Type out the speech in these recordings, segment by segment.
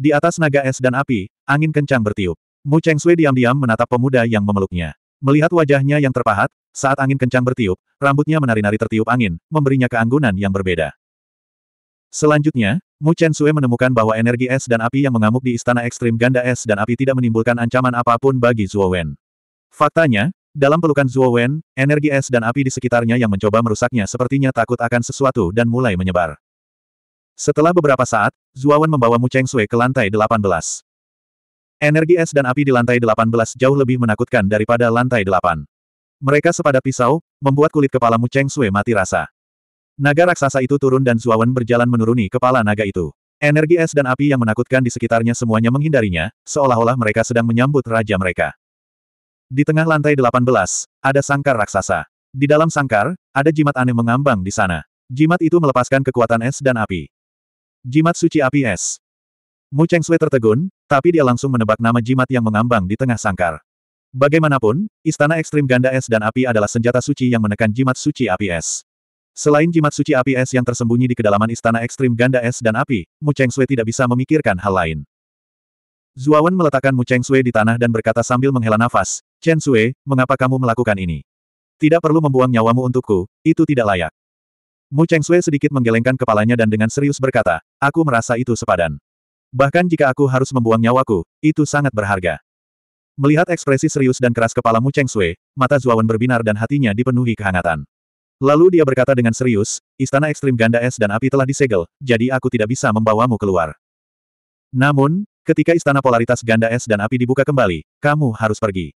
Di atas naga es dan api, angin kencang bertiup. Mu Sui diam-diam menatap pemuda yang memeluknya. Melihat wajahnya yang terpahat, saat angin kencang bertiup, rambutnya menari-nari tertiup angin, memberinya keanggunan yang berbeda. Selanjutnya, Mu Chen Sui menemukan bahwa energi es dan api yang mengamuk di istana ekstrim ganda es dan api tidak menimbulkan ancaman apapun bagi Zuo Wen. Faktanya, dalam pelukan Zuo Wen, energi es dan api di sekitarnya yang mencoba merusaknya sepertinya takut akan sesuatu dan mulai menyebar. Setelah beberapa saat, Zuawan membawa Mu Cheng Sui ke lantai 18. Energi es dan api di lantai 18 jauh lebih menakutkan daripada lantai 8. Mereka sepadat pisau, membuat kulit kepala Mu Cheng Sui mati rasa. Naga raksasa itu turun dan Zuawan berjalan menuruni kepala naga itu. Energi es dan api yang menakutkan di sekitarnya semuanya menghindarinya, seolah-olah mereka sedang menyambut raja mereka. Di tengah lantai 18, ada sangkar raksasa. Di dalam sangkar, ada jimat aneh mengambang di sana. Jimat itu melepaskan kekuatan es dan api. Jimat suci api es. Mu Cheng Sui tertegun, tapi dia langsung menebak nama jimat yang mengambang di tengah sangkar. Bagaimanapun, Istana Ekstrim Ganda Es dan Api adalah senjata suci yang menekan jimat suci api es. Selain jimat suci api es yang tersembunyi di kedalaman Istana Ekstrim Ganda Es dan Api, Mu Cheng Sui tidak bisa memikirkan hal lain. Zuawan meletakkan Mu Cheng Sui di tanah dan berkata sambil menghela nafas, Chen Sui, mengapa kamu melakukan ini? Tidak perlu membuang nyawamu untukku, itu tidak layak. Mu Sui sedikit menggelengkan kepalanya dan dengan serius berkata, aku merasa itu sepadan. Bahkan jika aku harus membuang nyawaku, itu sangat berharga. Melihat ekspresi serius dan keras kepala Mu Sui, mata Zuawan berbinar dan hatinya dipenuhi kehangatan. Lalu dia berkata dengan serius, istana ekstrim ganda es dan api telah disegel, jadi aku tidak bisa membawamu keluar. Namun, ketika istana polaritas ganda es dan api dibuka kembali, kamu harus pergi.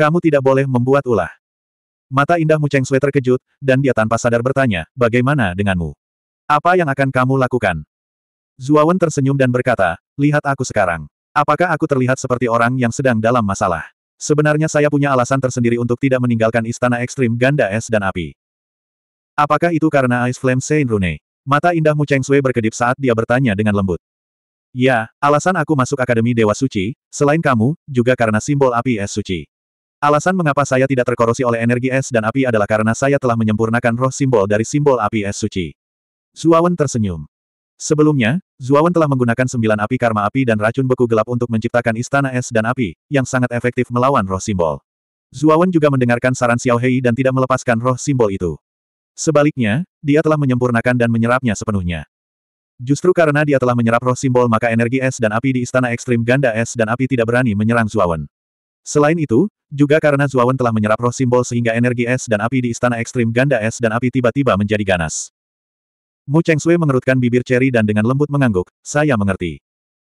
Kamu tidak boleh membuat ulah. Mata indah Mu Cheng Sui terkejut, dan dia tanpa sadar bertanya, bagaimana denganmu? Apa yang akan kamu lakukan? Zuawan tersenyum dan berkata, lihat aku sekarang. Apakah aku terlihat seperti orang yang sedang dalam masalah? Sebenarnya saya punya alasan tersendiri untuk tidak meninggalkan istana ekstrim ganda es dan api. Apakah itu karena Ice Flame Saint Rune? Mata indah Mu Cheng Sui berkedip saat dia bertanya dengan lembut. Ya, alasan aku masuk Akademi Dewa Suci, selain kamu, juga karena simbol api es suci. Alasan mengapa saya tidak terkorosi oleh energi es dan api adalah karena saya telah menyempurnakan roh simbol dari simbol api es suci. Zuawan tersenyum. Sebelumnya, Zuawan telah menggunakan sembilan api karma api dan racun beku gelap untuk menciptakan istana es dan api, yang sangat efektif melawan roh simbol. Zuawan juga mendengarkan saran Xiao Hei dan tidak melepaskan roh simbol itu. Sebaliknya, dia telah menyempurnakan dan menyerapnya sepenuhnya. Justru karena dia telah menyerap roh simbol maka energi es dan api di istana ekstrim ganda es dan api tidak berani menyerang Zuawan. Selain itu, juga karena Zuawan telah menyerap roh simbol sehingga energi es dan api di istana ekstrim ganda es dan api tiba-tiba menjadi ganas. Mu Cheng Sui mengerutkan bibir ceri dan dengan lembut mengangguk, saya mengerti.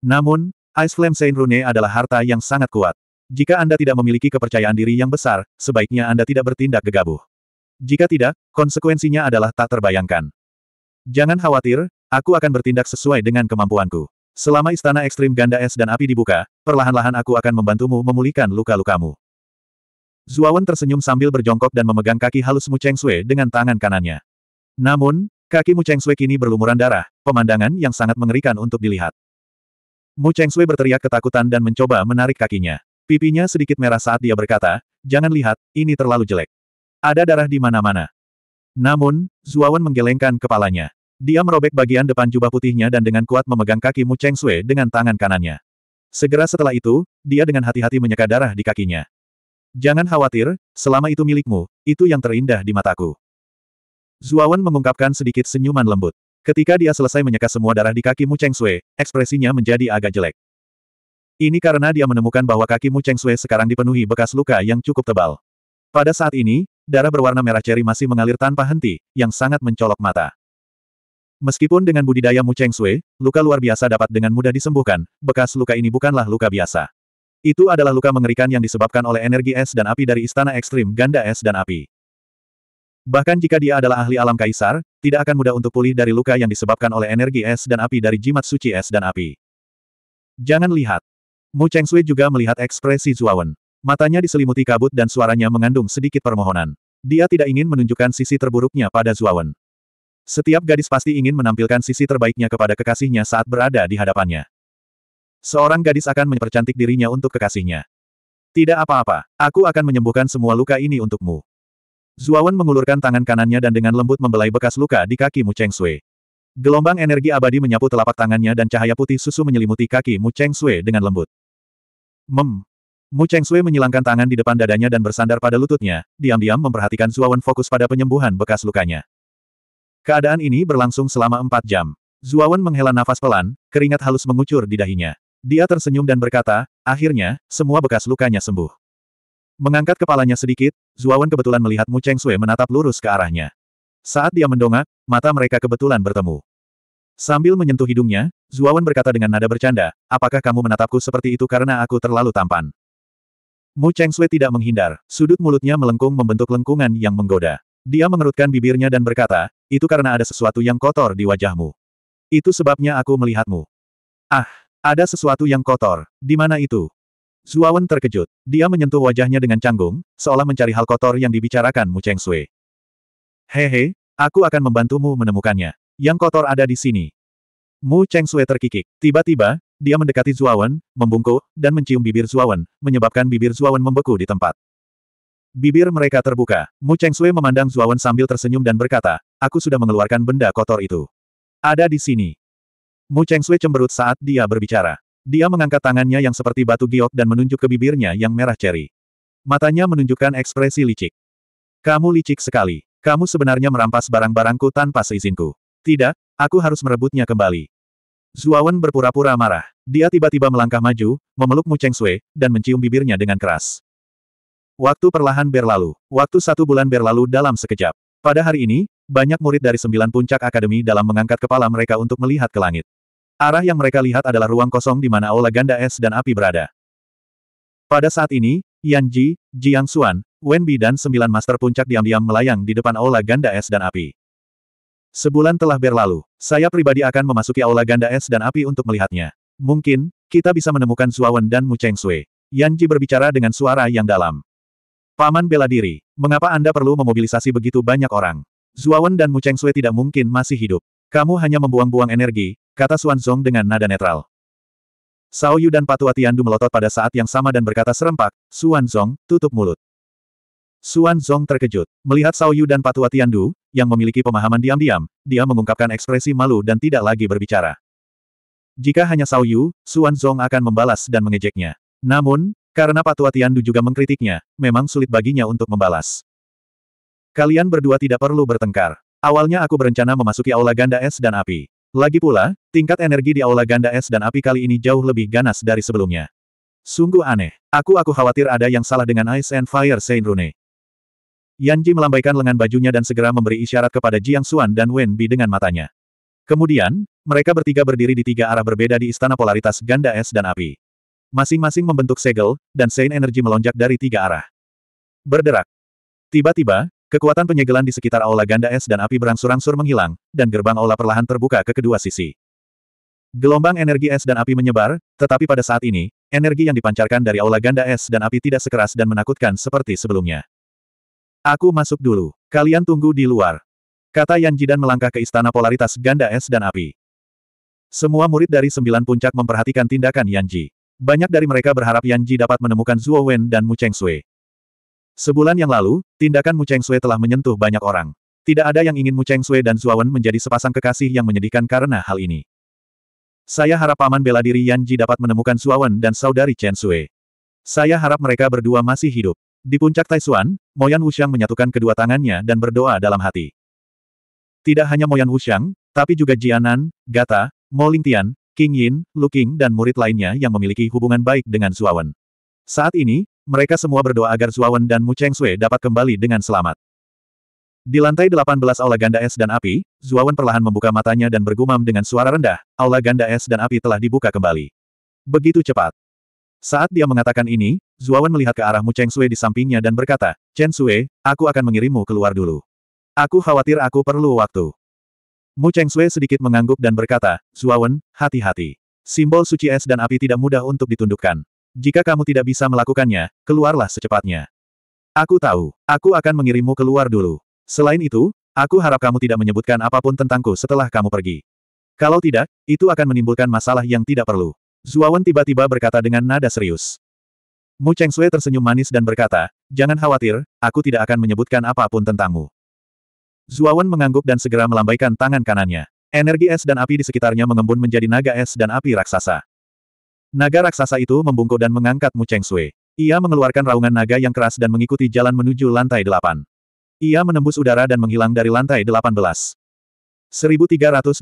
Namun, Ice Flame Saint Rune adalah harta yang sangat kuat. Jika Anda tidak memiliki kepercayaan diri yang besar, sebaiknya Anda tidak bertindak gegabah. Jika tidak, konsekuensinya adalah tak terbayangkan. Jangan khawatir, aku akan bertindak sesuai dengan kemampuanku. Selama istana ekstrim ganda es dan api dibuka, perlahan-lahan aku akan membantumu memulihkan luka-lukamu. Zuawan tersenyum sambil berjongkok dan memegang kaki halus Mu Cheng Sui dengan tangan kanannya. Namun, kaki Mu Cheng Sui kini berlumuran darah, pemandangan yang sangat mengerikan untuk dilihat. Mu Cheng Sui berteriak ketakutan dan mencoba menarik kakinya. Pipinya sedikit merah saat dia berkata, jangan lihat, ini terlalu jelek. Ada darah di mana-mana. Namun, Zuawan menggelengkan kepalanya. Dia merobek bagian depan jubah putihnya dan dengan kuat memegang kaki Mu Cheng Sui dengan tangan kanannya. Segera setelah itu, dia dengan hati-hati menyeka darah di kakinya. Jangan khawatir, selama itu milikmu, itu yang terindah di mataku. Zuawan mengungkapkan sedikit senyuman lembut. Ketika dia selesai menyeka semua darah di kaki Mu Cheng Sui, ekspresinya menjadi agak jelek. Ini karena dia menemukan bahwa kaki Mu Cheng Sui sekarang dipenuhi bekas luka yang cukup tebal. Pada saat ini, darah berwarna merah ceri masih mengalir tanpa henti, yang sangat mencolok mata. Meskipun dengan budidaya Mu Cheng Sui, luka luar biasa dapat dengan mudah disembuhkan, bekas luka ini bukanlah luka biasa. Itu adalah luka mengerikan yang disebabkan oleh energi es dan api dari istana ekstrim ganda es dan api. Bahkan jika dia adalah ahli alam kaisar, tidak akan mudah untuk pulih dari luka yang disebabkan oleh energi es dan api dari jimat suci es dan api. Jangan lihat. Mu Cheng Sui juga melihat ekspresi Zuawan. Matanya diselimuti kabut dan suaranya mengandung sedikit permohonan. Dia tidak ingin menunjukkan sisi terburuknya pada Zuawan. Setiap gadis pasti ingin menampilkan sisi terbaiknya kepada kekasihnya saat berada di hadapannya. Seorang gadis akan mempercantik dirinya untuk kekasihnya. Tidak apa-apa, aku akan menyembuhkan semua luka ini untukmu. Zuawan mengulurkan tangan kanannya dan dengan lembut membelai bekas luka di kaki Mu Cheng Sui. Gelombang energi abadi menyapu telapak tangannya dan cahaya putih susu menyelimuti kaki Mu Cheng Sui dengan lembut. Mem. Mu Cheng Sui menyilangkan tangan di depan dadanya dan bersandar pada lututnya, diam-diam memperhatikan Zuawan fokus pada penyembuhan bekas lukanya. Keadaan ini berlangsung selama empat jam. Zuawan menghela nafas pelan, keringat halus mengucur di dahinya. Dia tersenyum dan berkata, akhirnya, semua bekas lukanya sembuh. Mengangkat kepalanya sedikit, Zuawan kebetulan melihat Mu Cheng Sui menatap lurus ke arahnya. Saat dia mendongak, mata mereka kebetulan bertemu. Sambil menyentuh hidungnya, Zuawan berkata dengan nada bercanda, apakah kamu menatapku seperti itu karena aku terlalu tampan? Mu Cheng Sui tidak menghindar, sudut mulutnya melengkung membentuk lengkungan yang menggoda. Dia mengerutkan bibirnya dan berkata, itu karena ada sesuatu yang kotor di wajahmu. Itu sebabnya aku melihatmu. Ah, ada sesuatu yang kotor. Di mana itu? Zuawan terkejut. Dia menyentuh wajahnya dengan canggung, seolah mencari hal kotor yang dibicarakan Mu Cheng Sui. Hehe, aku akan membantumu menemukannya. Yang kotor ada di sini. Mu Cheng Sui terkikik. Tiba-tiba, dia mendekati Zuawan, membungkuk, dan mencium bibir Zuawan, menyebabkan bibir Zuawan membeku di tempat. Bibir mereka terbuka. Mu Cheng Sui memandang Zuawan sambil tersenyum dan berkata, aku sudah mengeluarkan benda kotor itu. Ada di sini. Mu Cheng Sui cemberut saat dia berbicara. Dia mengangkat tangannya yang seperti batu giok dan menunjuk ke bibirnya yang merah ceri. Matanya menunjukkan ekspresi licik. Kamu licik sekali. Kamu sebenarnya merampas barang-barangku tanpa seizinku. Tidak, aku harus merebutnya kembali. Zuawan berpura-pura marah. Dia tiba-tiba melangkah maju, memeluk Mu Cheng Sui, dan mencium bibirnya dengan keras. Waktu perlahan berlalu. Waktu satu bulan berlalu dalam sekejap. Pada hari ini, banyak murid dari sembilan puncak akademi dalam mengangkat kepala mereka untuk melihat ke langit. Arah yang mereka lihat adalah ruang kosong di mana aula ganda es dan api berada. Pada saat ini, Yan Ji, Jiang Xuan, Wen Bi dan sembilan master puncak diam-diam melayang di depan aula ganda es dan api. Sebulan telah berlalu, saya pribadi akan memasuki aula ganda es dan api untuk melihatnya. Mungkin, kita bisa menemukan Zuawan dan Mu Cheng Sui. Yan Ji berbicara dengan suara yang dalam. Paman bela diri, mengapa Anda perlu memobilisasi begitu banyak orang? Zuawan dan Mu Sui tidak mungkin masih hidup. Kamu hanya membuang-buang energi, kata Xuan Zong dengan nada netral. Sao Yu dan Patua Tiandu melotot pada saat yang sama dan berkata serempak, Xuan Zong, tutup mulut. Xuan Zong terkejut. Melihat Sao Yu dan Patua Tiandu, yang memiliki pemahaman diam-diam, dia mengungkapkan ekspresi malu dan tidak lagi berbicara. Jika hanya Sao Yu, Xuan Zong akan membalas dan mengejeknya. Namun, karena Patua Tiandu juga mengkritiknya, memang sulit baginya untuk membalas. Kalian berdua tidak perlu bertengkar. Awalnya aku berencana memasuki aula ganda es dan api. Lagi pula, tingkat energi di aula ganda es dan api kali ini jauh lebih ganas dari sebelumnya. Sungguh aneh. Aku-aku khawatir ada yang salah dengan Ice and Fire Saint Rune. Yanji melambaikan lengan bajunya dan segera memberi isyarat kepada Jiang Xuan dan Wen Bi dengan matanya. Kemudian, mereka bertiga berdiri di tiga arah berbeda di istana polaritas ganda es dan api. Masing-masing membentuk segel, dan Sein energi melonjak dari tiga arah. Berderak. Tiba-tiba, kekuatan penyegelan di sekitar aula ganda es dan api berangsur-angsur menghilang, dan gerbang aula perlahan terbuka ke kedua sisi. Gelombang energi es dan api menyebar, tetapi pada saat ini, energi yang dipancarkan dari aula ganda es dan api tidak sekeras dan menakutkan seperti sebelumnya. Aku masuk dulu. Kalian tunggu di luar. Kata Yan Jidan melangkah ke istana polaritas ganda es dan api. Semua murid dari sembilan puncak memperhatikan tindakan Yan Ji. Banyak dari mereka berharap Yan Ji dapat menemukan Zuo Wen dan Mu Cheng Sui. Sebulan yang lalu, tindakan Mu Cheng Sui telah menyentuh banyak orang. Tidak ada yang ingin Mu Cheng Sui dan Zuo Wen menjadi sepasang kekasih yang menyedihkan karena hal ini. Saya harap paman bela diri Yan Ji dapat menemukan Zuo Wen dan saudari Chen Sui. Saya harap mereka berdua masih hidup. Di puncak Taisuan, Moyan Wuxiang menyatukan kedua tangannya dan berdoa dalam hati. Tidak hanya Moyan Wuxiang, tapi juga Jianan, Gata, Mo Lingtian, King Yin, Lu King dan murid lainnya yang memiliki hubungan baik dengan Zuawan. Saat ini, mereka semua berdoa agar Zuawan dan Mu Cheng Sui dapat kembali dengan selamat. Di lantai 18 Aula Ganda Es dan Api, Zuawan perlahan membuka matanya dan bergumam dengan suara rendah, Aula Ganda Es dan Api telah dibuka kembali. Begitu cepat. Saat dia mengatakan ini, Zuawan melihat ke arah Mu Cheng Sui di sampingnya dan berkata, Chen Sui, aku akan mengirimmu keluar dulu. Aku khawatir aku perlu waktu. Mu Sui sedikit mengangguk dan berkata, Zuawan, hati-hati. Simbol suci es dan api tidak mudah untuk ditundukkan. Jika kamu tidak bisa melakukannya, keluarlah secepatnya. Aku tahu, aku akan mengirimmu keluar dulu. Selain itu, aku harap kamu tidak menyebutkan apapun tentangku setelah kamu pergi. Kalau tidak, itu akan menimbulkan masalah yang tidak perlu. Zuawan tiba-tiba berkata dengan nada serius. Mu Sui tersenyum manis dan berkata, Jangan khawatir, aku tidak akan menyebutkan apapun tentangmu. Zuawan mengangguk dan segera melambaikan tangan kanannya. Energi es dan api di sekitarnya mengembun menjadi naga es dan api raksasa. Naga raksasa itu membungkuk dan mengangkat Mu Cheng Sui. Ia mengeluarkan raungan naga yang keras dan mengikuti jalan menuju lantai delapan. Ia menembus udara dan menghilang dari lantai delapan belas. 1382.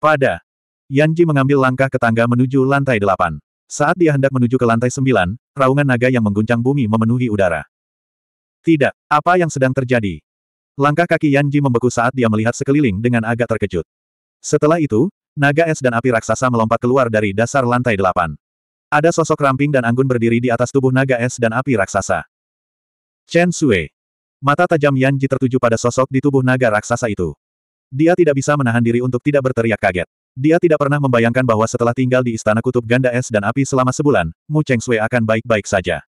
Pada. Yanji mengambil langkah ke tangga menuju lantai delapan. Saat dia hendak menuju ke lantai sembilan, raungan naga yang mengguncang bumi memenuhi udara. Tidak, apa yang sedang terjadi? Langkah kaki Yan Ji membeku saat dia melihat sekeliling dengan agak terkejut. Setelah itu, naga es dan api raksasa melompat keluar dari dasar lantai delapan. Ada sosok ramping dan anggun berdiri di atas tubuh naga es dan api raksasa. Chen Sui. Mata tajam Yan Ji tertuju pada sosok di tubuh naga raksasa itu. Dia tidak bisa menahan diri untuk tidak berteriak kaget. Dia tidak pernah membayangkan bahwa setelah tinggal di istana kutub ganda es dan api selama sebulan, Mu Cheng Sui akan baik-baik saja.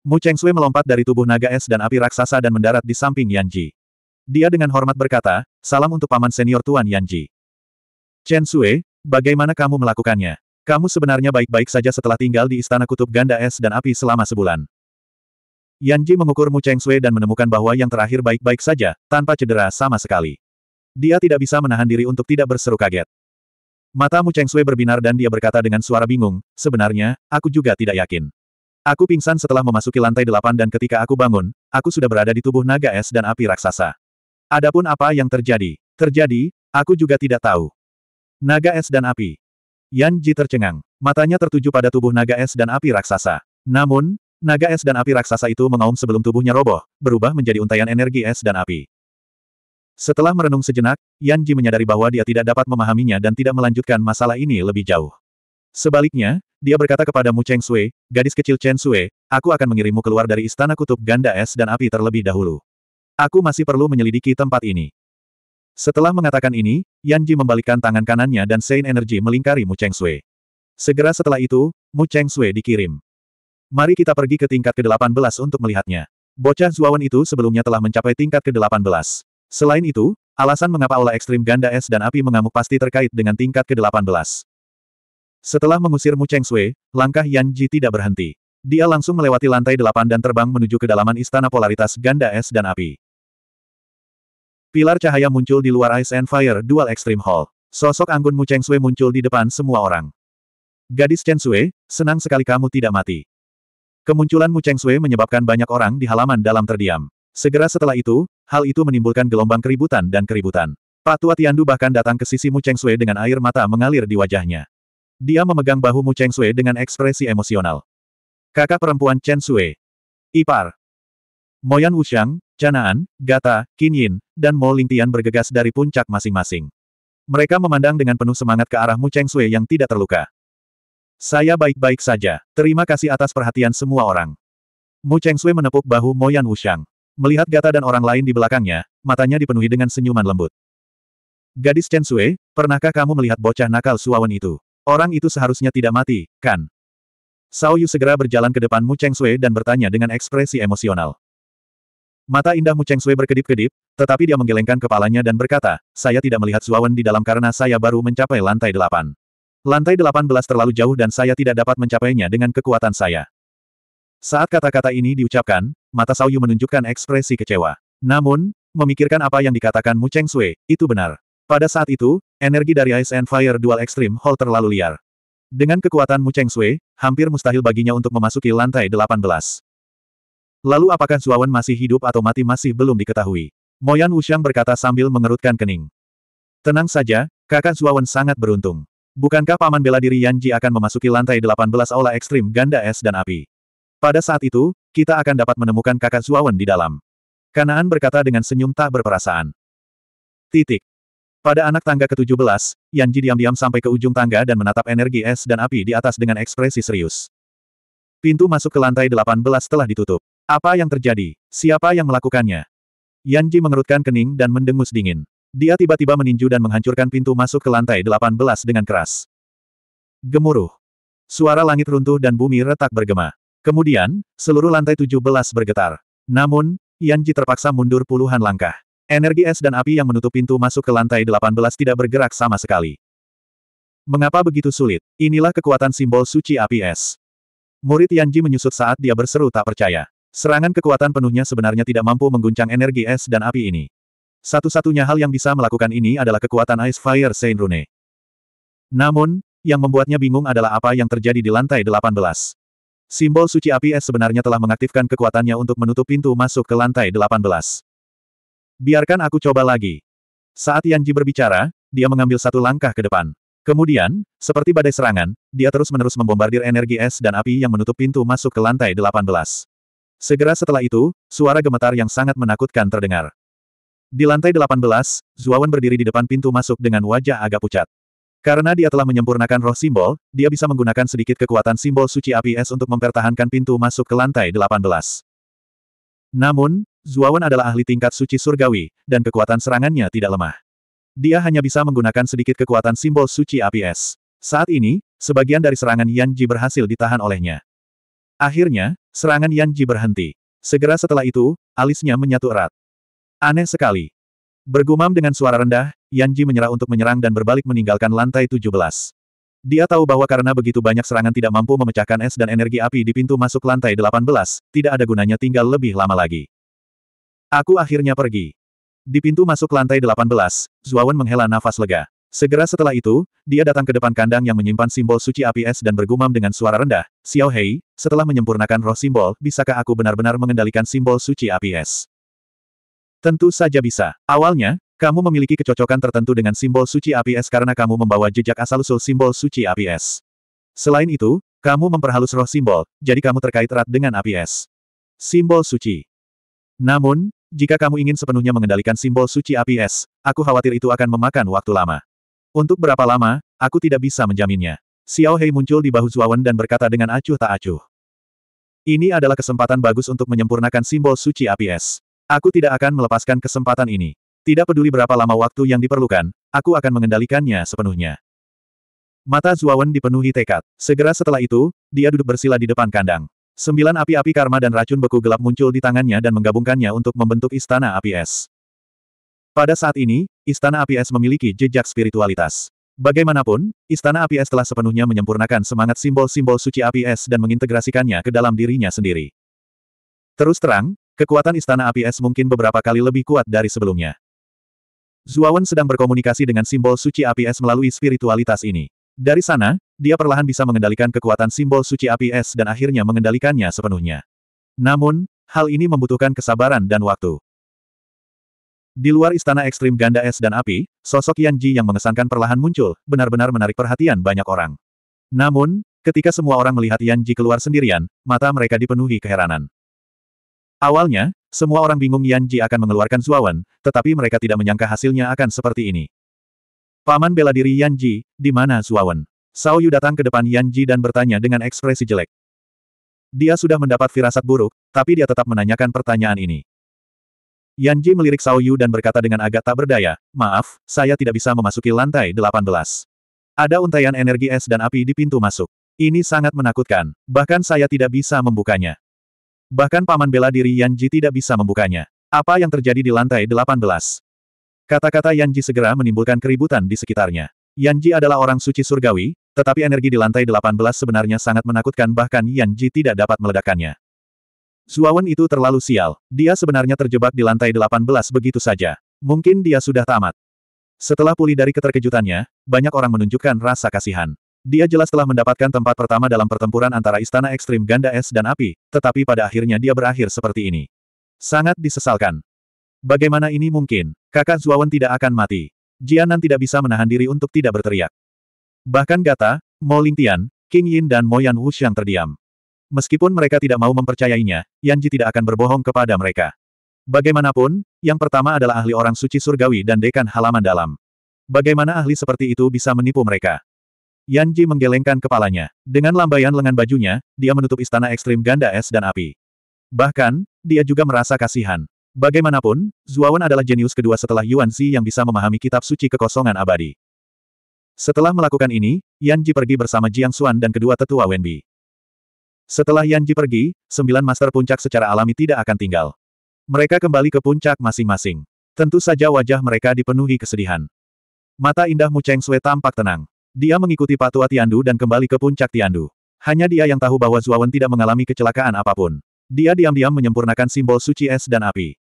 Mu Sui melompat dari tubuh naga es dan api raksasa dan mendarat di samping Yanji. Dia dengan hormat berkata, salam untuk paman senior Tuan Yanji. Chen Sui, bagaimana kamu melakukannya? Kamu sebenarnya baik-baik saja setelah tinggal di istana kutub ganda es dan api selama sebulan. Yanji mengukur Mu Sui dan menemukan bahwa yang terakhir baik-baik saja, tanpa cedera sama sekali. Dia tidak bisa menahan diri untuk tidak berseru kaget. Mata Mu Sui berbinar dan dia berkata dengan suara bingung, sebenarnya, aku juga tidak yakin. Aku pingsan setelah memasuki lantai delapan dan ketika aku bangun, aku sudah berada di tubuh naga es dan api raksasa. Adapun apa yang terjadi? Terjadi, aku juga tidak tahu. Naga es dan api. Yan Ji tercengang. Matanya tertuju pada tubuh naga es dan api raksasa. Namun, naga es dan api raksasa itu mengaum sebelum tubuhnya roboh, berubah menjadi untaian energi es dan api. Setelah merenung sejenak, Yan Ji menyadari bahwa dia tidak dapat memahaminya dan tidak melanjutkan masalah ini lebih jauh. Sebaliknya, dia berkata kepada Mu Cheng Sui, gadis kecil Chen Sui, aku akan mengirimmu keluar dari istana kutub ganda es dan api terlebih dahulu. Aku masih perlu menyelidiki tempat ini. Setelah mengatakan ini, Yan Ji membalikkan tangan kanannya dan Sein Energy melingkari Mu Cheng Sui. Segera setelah itu, Mu Cheng Sui dikirim. Mari kita pergi ke tingkat ke-18 untuk melihatnya. Bocah Zuawan itu sebelumnya telah mencapai tingkat ke-18. Selain itu, alasan mengapa aula ekstrim ganda es dan api mengamuk pasti terkait dengan tingkat ke-18. Setelah mengusir Mu Cheng Sui, langkah Yan Ji tidak berhenti. Dia langsung melewati lantai delapan dan terbang menuju kedalaman istana polaritas ganda es dan api. Pilar cahaya muncul di luar Ice and Fire Dual Extreme Hall. Sosok anggun Mu Cheng Sui muncul di depan semua orang. Gadis Chen Sui, senang sekali kamu tidak mati. Kemunculan Mu Cheng Sui menyebabkan banyak orang di halaman dalam terdiam. Segera setelah itu, hal itu menimbulkan gelombang keributan dan keributan. Pak Tua Tiandu bahkan datang ke sisi Mu Cheng Sui dengan air mata mengalir di wajahnya. Dia memegang bahu Mu Cheng Sui dengan ekspresi emosional. Kakak perempuan Chen Sui. Ipar. Moyan Wuxiang, Canaan, Gata, Qin Yin, dan Mo Lingtian bergegas dari puncak masing-masing. Mereka memandang dengan penuh semangat ke arah Mu Cheng Sui yang tidak terluka. Saya baik-baik saja. Terima kasih atas perhatian semua orang. Mu Cheng Sui menepuk bahu Moyan Wuxiang. Melihat Gata dan orang lain di belakangnya, matanya dipenuhi dengan senyuman lembut. Gadis Chen Sui, pernahkah kamu melihat bocah nakal Suawan itu? Orang itu seharusnya tidak mati, kan? Sao Yu segera berjalan ke depan Mu Cheng Sui dan bertanya dengan ekspresi emosional. Mata indah Mu Cheng Sui berkedip-kedip, tetapi dia menggelengkan kepalanya dan berkata, saya tidak melihat Zuawan di dalam karena saya baru mencapai lantai delapan. Lantai delapan belas terlalu jauh dan saya tidak dapat mencapainya dengan kekuatan saya. Saat kata-kata ini diucapkan, mata Sao Yu menunjukkan ekspresi kecewa. Namun, memikirkan apa yang dikatakan Mu Cheng Sui, itu benar. Pada saat itu, energi dari Ice and Fire Dual Extreme Hall terlalu liar. Dengan kekuatan Mu Cheng Sui, hampir mustahil baginya untuk memasuki lantai 18. Lalu apakah Zuawan masih hidup atau mati masih belum diketahui? Moyan Wuxiang berkata sambil mengerutkan kening. Tenang saja, kakak Zuawan sangat beruntung. Bukankah paman bela diri Yanji akan memasuki lantai 18 aula ekstrim ganda es dan api? Pada saat itu, kita akan dapat menemukan kakak Zuawan di dalam. Kanaan berkata dengan senyum tak berperasaan. Titik. Pada anak tangga ke-17, Yanji diam-diam sampai ke ujung tangga dan menatap energi es dan api di atas dengan ekspresi serius. Pintu masuk ke lantai 18 telah ditutup. Apa yang terjadi? Siapa yang melakukannya? Yanji mengerutkan kening dan mendengus dingin. Dia tiba-tiba meninju dan menghancurkan pintu masuk ke lantai 18 dengan keras. Gemuruh. Suara langit runtuh dan bumi retak bergema. Kemudian, seluruh lantai 17 bergetar. Namun, Yanji terpaksa mundur puluhan langkah. Energi es dan api yang menutup pintu masuk ke lantai 18 tidak bergerak sama sekali. Mengapa begitu sulit? Inilah kekuatan simbol suci api es. Murid Yanji menyusut saat dia berseru tak percaya. Serangan kekuatan penuhnya sebenarnya tidak mampu mengguncang energi es dan api ini. Satu-satunya hal yang bisa melakukan ini adalah kekuatan Ice Fire Saint Rune. Namun, yang membuatnya bingung adalah apa yang terjadi di lantai 18. Simbol suci api es sebenarnya telah mengaktifkan kekuatannya untuk menutup pintu masuk ke lantai 18. Biarkan aku coba lagi. Saat Yanji berbicara, dia mengambil satu langkah ke depan. Kemudian, seperti badai serangan, dia terus-menerus membombardir energi es dan api yang menutup pintu masuk ke lantai 18. Segera setelah itu, suara gemetar yang sangat menakutkan terdengar. Di lantai 18, Zuawan berdiri di depan pintu masuk dengan wajah agak pucat. Karena dia telah menyempurnakan roh simbol, dia bisa menggunakan sedikit kekuatan simbol suci api es untuk mempertahankan pintu masuk ke lantai 18. Namun, Zuawan adalah ahli tingkat suci surgawi, dan kekuatan serangannya tidak lemah. Dia hanya bisa menggunakan sedikit kekuatan simbol suci api es. Saat ini, sebagian dari serangan Yanji berhasil ditahan olehnya. Akhirnya, serangan Yanji berhenti. Segera setelah itu, alisnya menyatu erat. Aneh sekali. Bergumam dengan suara rendah, Yanji menyerah untuk menyerang dan berbalik meninggalkan lantai 17. Dia tahu bahwa karena begitu banyak serangan tidak mampu memecahkan es dan energi api di pintu masuk lantai 18, tidak ada gunanya tinggal lebih lama lagi. Aku akhirnya pergi. Di pintu masuk lantai 18, Zuawan menghela nafas lega. Segera setelah itu, dia datang ke depan kandang yang menyimpan simbol suci api es dan bergumam dengan suara rendah, Xiao Hei, setelah menyempurnakan roh simbol, bisakah aku benar-benar mengendalikan simbol suci api es? Tentu saja bisa. Awalnya, kamu memiliki kecocokan tertentu dengan simbol suci api es karena kamu membawa jejak asal-usul simbol suci api es. Selain itu, kamu memperhalus roh simbol, jadi kamu terkait erat dengan api es. Simbol suci. Namun, jika kamu ingin sepenuhnya mengendalikan simbol suci api es, aku khawatir itu akan memakan waktu lama. Untuk berapa lama, aku tidak bisa menjaminnya. Xiao Hei muncul di bahu Zuawan dan berkata dengan acuh tak acuh. Ini adalah kesempatan bagus untuk menyempurnakan simbol suci api es. Aku tidak akan melepaskan kesempatan ini. Tidak peduli berapa lama waktu yang diperlukan, aku akan mengendalikannya sepenuhnya. Mata Zuawan dipenuhi tekad. Segera setelah itu, dia duduk bersila di depan kandang. Sembilan api-api karma dan racun beku gelap muncul di tangannya dan menggabungkannya untuk membentuk istana api es. Pada saat ini, istana api es memiliki jejak spiritualitas. Bagaimanapun, istana api es telah sepenuhnya menyempurnakan semangat simbol-simbol suci api es dan mengintegrasikannya ke dalam dirinya sendiri. Terus terang, kekuatan istana api es mungkin beberapa kali lebih kuat dari sebelumnya. Zuawan sedang berkomunikasi dengan simbol suci api es melalui spiritualitas ini. Dari sana, dia perlahan bisa mengendalikan kekuatan simbol suci api es dan akhirnya mengendalikannya sepenuhnya. Namun, hal ini membutuhkan kesabaran dan waktu. Di luar istana ekstrim ganda es dan api, sosok Yan Ji yang mengesankan perlahan muncul, benar-benar menarik perhatian banyak orang. Namun, ketika semua orang melihat Yan Ji keluar sendirian, mata mereka dipenuhi keheranan. Awalnya, semua orang bingung Yan Ji akan mengeluarkan Zuawan, tetapi mereka tidak menyangka hasilnya akan seperti ini. Paman bela diri Yan Ji, di mana Suawen? Sao Yu datang ke depan Yan Ji dan bertanya dengan ekspresi jelek. Dia sudah mendapat firasat buruk, tapi dia tetap menanyakan pertanyaan ini. Yan Ji melirik Sao Yu dan berkata dengan agak tak berdaya, maaf, saya tidak bisa memasuki lantai 18. Ada untaian energi es dan api di pintu masuk. Ini sangat menakutkan, bahkan saya tidak bisa membukanya. Bahkan paman bela diri Yan Ji tidak bisa membukanya. Apa yang terjadi di lantai 18? Kata-kata Ji segera menimbulkan keributan di sekitarnya. Yan Ji adalah orang suci surgawi, tetapi energi di lantai 18 sebenarnya sangat menakutkan bahkan Yan Ji tidak dapat meledakkannya. Zuawan itu terlalu sial, dia sebenarnya terjebak di lantai 18 begitu saja. Mungkin dia sudah tamat. Setelah pulih dari keterkejutannya, banyak orang menunjukkan rasa kasihan. Dia jelas telah mendapatkan tempat pertama dalam pertempuran antara Istana Ekstrim Ganda Es dan Api, tetapi pada akhirnya dia berakhir seperti ini. Sangat disesalkan. Bagaimana ini mungkin? Kakak Zuawan tidak akan mati. Jianan tidak bisa menahan diri untuk tidak berteriak. Bahkan Gata, Mo Lingtian, King Yin dan Mo Yan Wush yang terdiam. Meskipun mereka tidak mau mempercayainya, Yanji tidak akan berbohong kepada mereka. Bagaimanapun, yang pertama adalah ahli orang suci surgawi dan dekan halaman dalam. Bagaimana ahli seperti itu bisa menipu mereka? Yanji menggelengkan kepalanya. Dengan lambaian lengan bajunya, dia menutup istana ekstrim ganda es dan api. Bahkan, dia juga merasa kasihan. Bagaimanapun, Zuawan adalah jenius kedua setelah Yuan Xi yang bisa memahami kitab suci kekosongan abadi. Setelah melakukan ini, Yan Ji pergi bersama Jiang Xuan dan kedua tetua Wenbi. Setelah Yan Ji pergi, sembilan master puncak secara alami tidak akan tinggal. Mereka kembali ke puncak masing-masing. Tentu saja wajah mereka dipenuhi kesedihan. Mata indah Mu Cheng Sui tampak tenang. Dia mengikuti patua Tiandu dan kembali ke puncak Tiandu. Hanya dia yang tahu bahwa Zuawan tidak mengalami kecelakaan apapun. Dia diam-diam menyempurnakan simbol suci es dan api.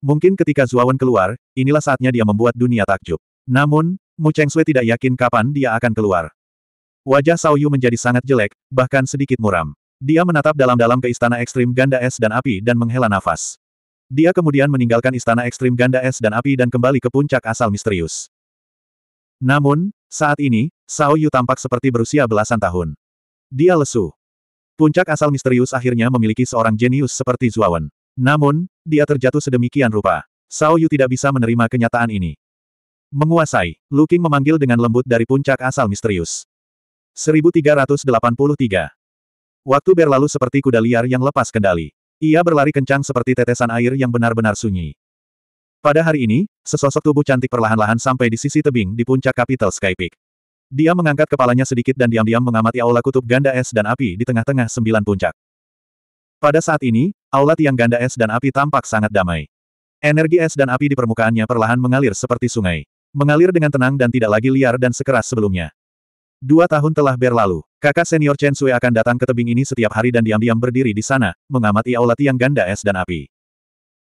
Mungkin ketika Zuawan keluar, inilah saatnya dia membuat dunia takjub. Namun, Mu Cheng Shui tidak yakin kapan dia akan keluar. Wajah Sao Yu menjadi sangat jelek, bahkan sedikit muram. Dia menatap dalam-dalam ke istana ekstrim ganda es dan api dan menghela nafas. Dia kemudian meninggalkan istana ekstrim ganda es dan api dan kembali ke puncak asal misterius. Namun, saat ini, Sao Yu tampak seperti berusia belasan tahun. Dia lesu. Puncak asal misterius akhirnya memiliki seorang jenius seperti Zuawan. Namun, dia terjatuh sedemikian rupa. Sao Yu tidak bisa menerima kenyataan ini. Menguasai, Lu Qing memanggil dengan lembut dari puncak asal misterius. 1383 Waktu berlalu seperti kuda liar yang lepas kendali. Ia berlari kencang seperti tetesan air yang benar-benar sunyi. Pada hari ini, sesosok tubuh cantik perlahan-lahan sampai di sisi tebing di puncak Capital Sky Peak. Dia mengangkat kepalanya sedikit dan diam-diam mengamati aula kutub ganda es dan api di tengah-tengah sembilan puncak. Pada saat ini, aula tiang ganda es dan api tampak sangat damai. Energi es dan api di permukaannya perlahan mengalir seperti sungai. Mengalir dengan tenang dan tidak lagi liar dan sekeras sebelumnya. Dua tahun telah berlalu, kakak senior Chen Sui akan datang ke tebing ini setiap hari dan diam-diam berdiri di sana, mengamati aula tiang ganda es dan api.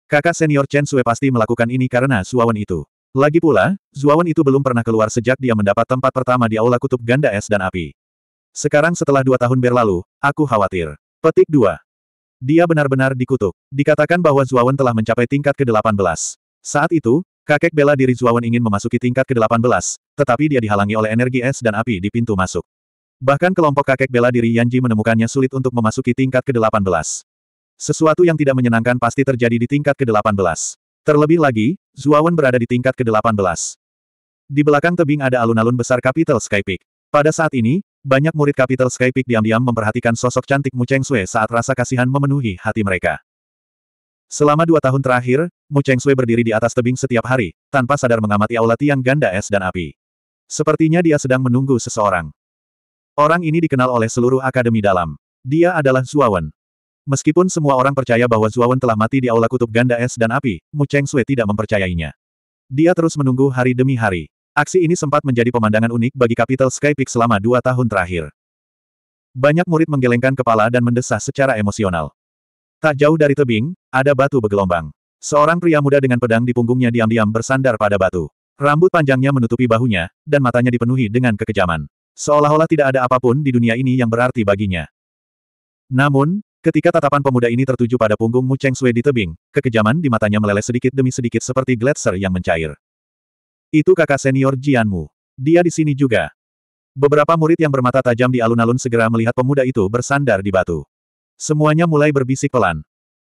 Kakak senior Chen Sui pasti melakukan ini karena suawan itu. Lagi pula, Zuawan itu belum pernah keluar sejak dia mendapat tempat pertama di aula kutub ganda es dan api. Sekarang setelah dua tahun berlalu, aku khawatir. Petik 2. Dia benar-benar dikutuk. Dikatakan bahwa Zuawan telah mencapai tingkat ke-18. Saat itu, kakek bela diri Zuawan ingin memasuki tingkat ke-18, tetapi dia dihalangi oleh energi es dan api di pintu masuk. Bahkan kelompok kakek bela diri Yanji menemukannya sulit untuk memasuki tingkat ke-18. Sesuatu yang tidak menyenangkan pasti terjadi di tingkat ke-18. Terlebih lagi, Zuawan berada di tingkat ke-18. Di belakang tebing ada alun-alun besar Capital Sky Peak. Pada saat ini, banyak murid Capital Sky Peak diam-diam memperhatikan sosok cantik Mu Cheng Sui saat rasa kasihan memenuhi hati mereka. Selama dua tahun terakhir, Mu Cheng Sui berdiri di atas tebing setiap hari, tanpa sadar mengamati aula tiang ganda es dan api. Sepertinya dia sedang menunggu seseorang. Orang ini dikenal oleh seluruh akademi dalam. Dia adalah Zuawan. Meskipun semua orang percaya bahwa Zuawan telah mati di aula kutub ganda es dan api, Mu Cheng Sui tidak mempercayainya. Dia terus menunggu hari demi hari. Aksi ini sempat menjadi pemandangan unik bagi Capital Sky Peak selama dua tahun terakhir. Banyak murid menggelengkan kepala dan mendesah secara emosional. Tak jauh dari tebing, ada batu bergelombang. Seorang pria muda dengan pedang di punggungnya diam-diam bersandar pada batu. Rambut panjangnya menutupi bahunya, dan matanya dipenuhi dengan kekejaman. Seolah-olah tidak ada apapun di dunia ini yang berarti baginya. Namun, ketika tatapan pemuda ini tertuju pada punggung Mu Cheng Sui di tebing, kekejaman di matanya meleleh sedikit demi sedikit seperti gletser yang mencair. Itu kakak senior Jianmu. Dia di sini juga. Beberapa murid yang bermata tajam di alun-alun segera melihat pemuda itu bersandar di batu. Semuanya mulai berbisik pelan.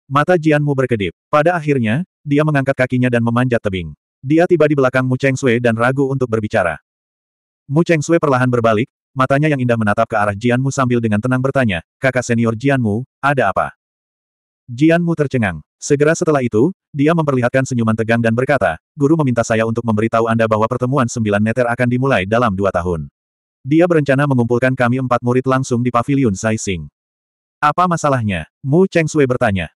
Mata Jianmu berkedip. Pada akhirnya, dia mengangkat kakinya dan memanjat tebing. Dia tiba di belakang Mu Cheng Sui dan ragu untuk berbicara. Mu Cheng Sui perlahan berbalik, matanya yang indah menatap ke arah Jianmu sambil dengan tenang bertanya, kakak senior Jianmu, ada apa? Jianmu tercengang. Segera setelah itu, dia memperlihatkan senyuman tegang dan berkata, Guru meminta saya untuk memberitahu Anda bahwa pertemuan sembilan neter akan dimulai dalam dua tahun. Dia berencana mengumpulkan kami empat murid langsung di pavilion Saising. Apa masalahnya? Mu Cheng Sui bertanya.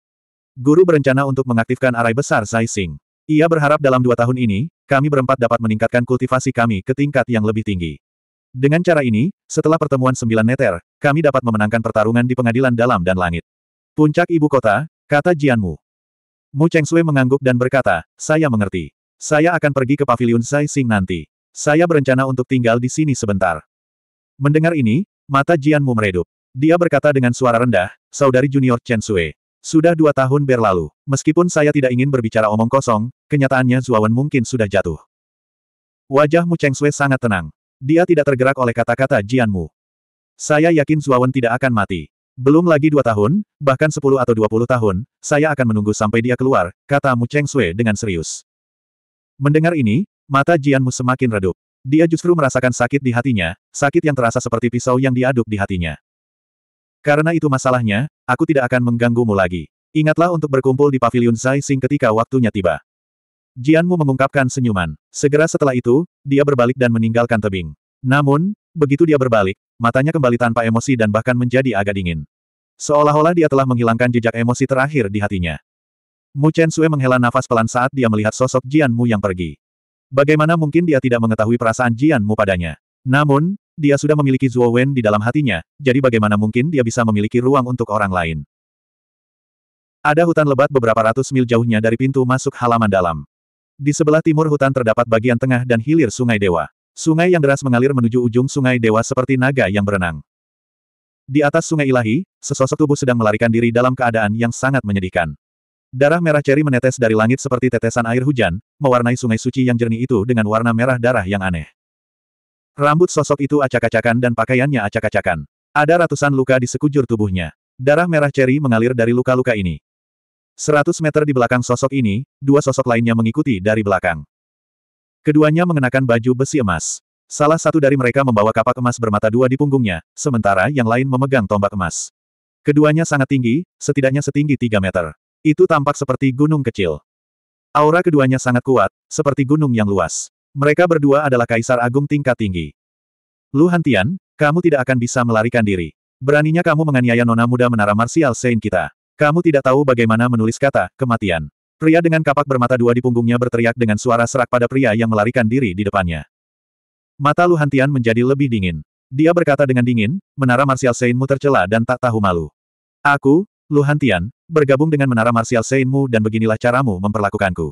Guru berencana untuk mengaktifkan arai besar Saising. Ia berharap dalam dua tahun ini, kami berempat dapat meningkatkan kultivasi kami ke tingkat yang lebih tinggi. Dengan cara ini, setelah pertemuan sembilan neter, kami dapat memenangkan pertarungan di pengadilan dalam dan langit. Puncak ibu kota, kata Jianmu. Mu Sui mengangguk dan berkata, saya mengerti. Saya akan pergi ke pavilion Sai Sing nanti. Saya berencana untuk tinggal di sini sebentar. Mendengar ini, mata Jianmu meredup. Dia berkata dengan suara rendah, saudari junior Chen Sui. Sudah dua tahun berlalu, meskipun saya tidak ingin berbicara omong kosong, kenyataannya Zuawan mungkin sudah jatuh. Wajah Mu Sui sangat tenang. Dia tidak tergerak oleh kata-kata Jianmu. Saya yakin Zuawan tidak akan mati. Belum lagi dua tahun, bahkan sepuluh atau dua puluh tahun, saya akan menunggu sampai dia keluar, kata Mu Cheng Sui dengan serius. Mendengar ini, mata Jianmu semakin redup. Dia justru merasakan sakit di hatinya, sakit yang terasa seperti pisau yang diaduk di hatinya. Karena itu masalahnya, aku tidak akan mengganggumu lagi. Ingatlah untuk berkumpul di Paviliun Zai Sing ketika waktunya tiba. Jianmu mengungkapkan senyuman. Segera setelah itu, dia berbalik dan meninggalkan tebing. Namun, begitu dia berbalik, Matanya kembali tanpa emosi dan bahkan menjadi agak dingin. Seolah-olah dia telah menghilangkan jejak emosi terakhir di hatinya. Mu Chen Sue menghela nafas pelan saat dia melihat sosok Jian Mu yang pergi. Bagaimana mungkin dia tidak mengetahui perasaan Jian Mu padanya? Namun, dia sudah memiliki Zuo Wen di dalam hatinya, jadi bagaimana mungkin dia bisa memiliki ruang untuk orang lain? Ada hutan lebat beberapa ratus mil jauhnya dari pintu masuk halaman dalam. Di sebelah timur hutan terdapat bagian tengah dan hilir Sungai Dewa. Sungai yang deras mengalir menuju ujung sungai dewa seperti naga yang berenang. Di atas sungai ilahi, sesosok tubuh sedang melarikan diri dalam keadaan yang sangat menyedihkan. Darah merah ceri menetes dari langit seperti tetesan air hujan, mewarnai sungai suci yang jernih itu dengan warna merah darah yang aneh. Rambut sosok itu acak-acakan dan pakaiannya acak-acakan. Ada ratusan luka di sekujur tubuhnya. Darah merah ceri mengalir dari luka-luka ini. Seratus meter di belakang sosok ini, dua sosok lainnya mengikuti dari belakang. Keduanya mengenakan baju besi emas. Salah satu dari mereka membawa kapak emas bermata dua di punggungnya, sementara yang lain memegang tombak emas. Keduanya sangat tinggi, setidaknya setinggi 3 meter. Itu tampak seperti gunung kecil. Aura keduanya sangat kuat, seperti gunung yang luas. Mereka berdua adalah kaisar agung tingkat tinggi. Lu Hantian, kamu tidak akan bisa melarikan diri. Beraninya kamu menganiaya nona muda menara marsial Saint kita. Kamu tidak tahu bagaimana menulis kata, kematian. Pria dengan kapak bermata dua di punggungnya berteriak dengan suara serak pada pria yang melarikan diri di depannya. Mata Lu Hantian menjadi lebih dingin. Dia berkata dengan dingin, menara Marsial Seinmu tercela dan tak tahu malu. Aku, Lu Hantian, bergabung dengan menara Marsial Seinmu dan beginilah caramu memperlakukanku.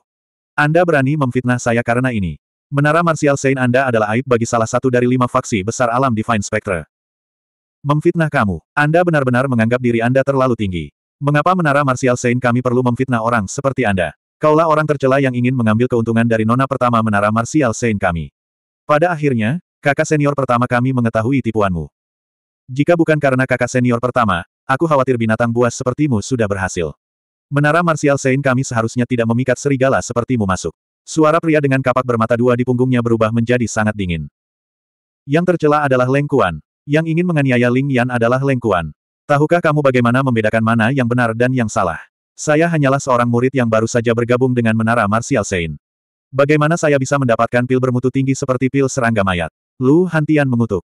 Anda berani memfitnah saya karena ini. Menara Marsial Sein Anda adalah aib bagi salah satu dari lima faksi besar alam Divine Spectre. Memfitnah kamu, Anda benar-benar menganggap diri Anda terlalu tinggi. Mengapa menara Martial Sein kami perlu memfitnah orang seperti Anda? Kaulah orang tercela yang ingin mengambil keuntungan dari nona pertama menara Martial Sein kami. Pada akhirnya, kakak senior pertama kami mengetahui tipuanmu. Jika bukan karena kakak senior pertama, aku khawatir binatang buas sepertimu sudah berhasil. Menara Martial Sein kami seharusnya tidak memikat serigala sepertimu masuk. Suara pria dengan kapak bermata dua di punggungnya berubah menjadi sangat dingin. Yang tercela adalah Lengkuan. Yang ingin menganiaya Ling Yan adalah Lengkuan. Tahukah kamu bagaimana membedakan mana yang benar dan yang salah? Saya hanyalah seorang murid yang baru saja bergabung dengan Menara Martial Saint. Bagaimana saya bisa mendapatkan pil bermutu tinggi seperti pil serangga mayat? Lu Hantian mengutuk.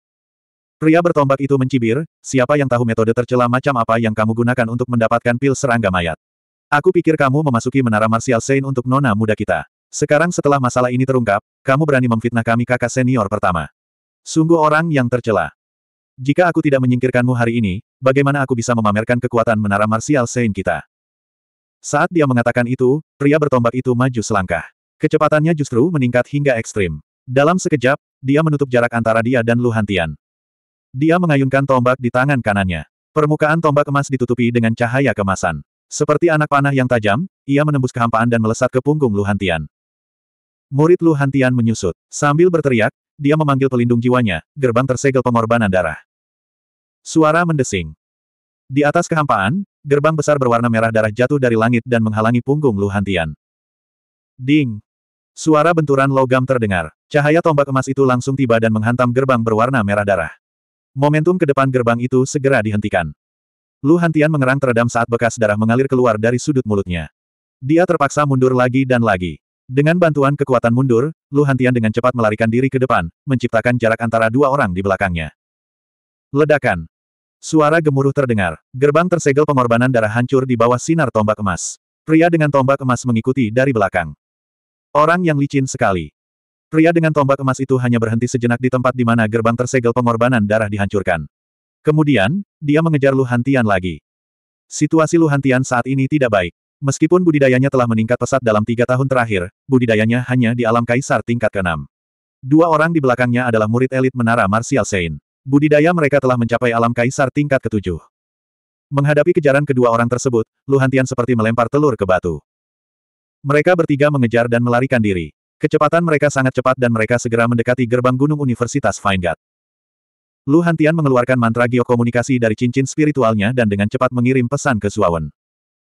Pria bertombak itu mencibir, siapa yang tahu metode tercela macam apa yang kamu gunakan untuk mendapatkan pil serangga mayat? Aku pikir kamu memasuki menara Martial Saint untuk nona muda kita. Sekarang setelah masalah ini terungkap, kamu berani memfitnah kami kakak senior pertama. Sungguh orang yang tercela. Jika aku tidak menyingkirkanmu hari ini, bagaimana aku bisa memamerkan kekuatan menara marsial Sein kita? Saat dia mengatakan itu, pria bertombak itu maju selangkah. Kecepatannya justru meningkat hingga ekstrim. Dalam sekejap, dia menutup jarak antara dia dan Lu Hantian. Dia mengayunkan tombak di tangan kanannya. Permukaan tombak emas ditutupi dengan cahaya kemasan. Seperti anak panah yang tajam, ia menembus kehampaan dan melesat ke punggung Lu Hantian. Murid Lu Hantian menyusut. Sambil berteriak, dia memanggil pelindung jiwanya, gerbang tersegel pengorbanan darah. Suara mendesing. Di atas kehampaan, gerbang besar berwarna merah darah jatuh dari langit dan menghalangi punggung Lu Hantian. Ding! Suara benturan logam terdengar. Cahaya tombak emas itu langsung tiba dan menghantam gerbang berwarna merah darah. Momentum ke depan gerbang itu segera dihentikan. Lu Hantian mengerang teredam saat bekas darah mengalir keluar dari sudut mulutnya. Dia terpaksa mundur lagi dan lagi. Dengan bantuan kekuatan mundur, Lu Hantian dengan cepat melarikan diri ke depan, menciptakan jarak antara dua orang di belakangnya. Ledakan. Suara gemuruh terdengar. Gerbang tersegel pengorbanan darah hancur di bawah sinar tombak emas. Pria dengan tombak emas mengikuti dari belakang. Orang yang licin sekali. Pria dengan tombak emas itu hanya berhenti sejenak di tempat di mana gerbang tersegel pengorbanan darah dihancurkan. Kemudian, dia mengejar Luhantian lagi. Situasi Luhantian saat ini tidak baik. Meskipun budidayanya telah meningkat pesat dalam tiga tahun terakhir, budidayanya hanya di alam kaisar tingkat keenam. Dua orang di belakangnya adalah murid elit menara Martial Saint. Budidaya mereka telah mencapai alam kaisar tingkat ketujuh. Menghadapi kejaran kedua orang tersebut, Luhantian seperti melempar telur ke batu. Mereka bertiga mengejar dan melarikan diri. Kecepatan mereka sangat cepat dan mereka segera mendekati gerbang gunung Universitas Feingat. Lu mengeluarkan mantra geokomunikasi dari cincin spiritualnya dan dengan cepat mengirim pesan ke Suawen.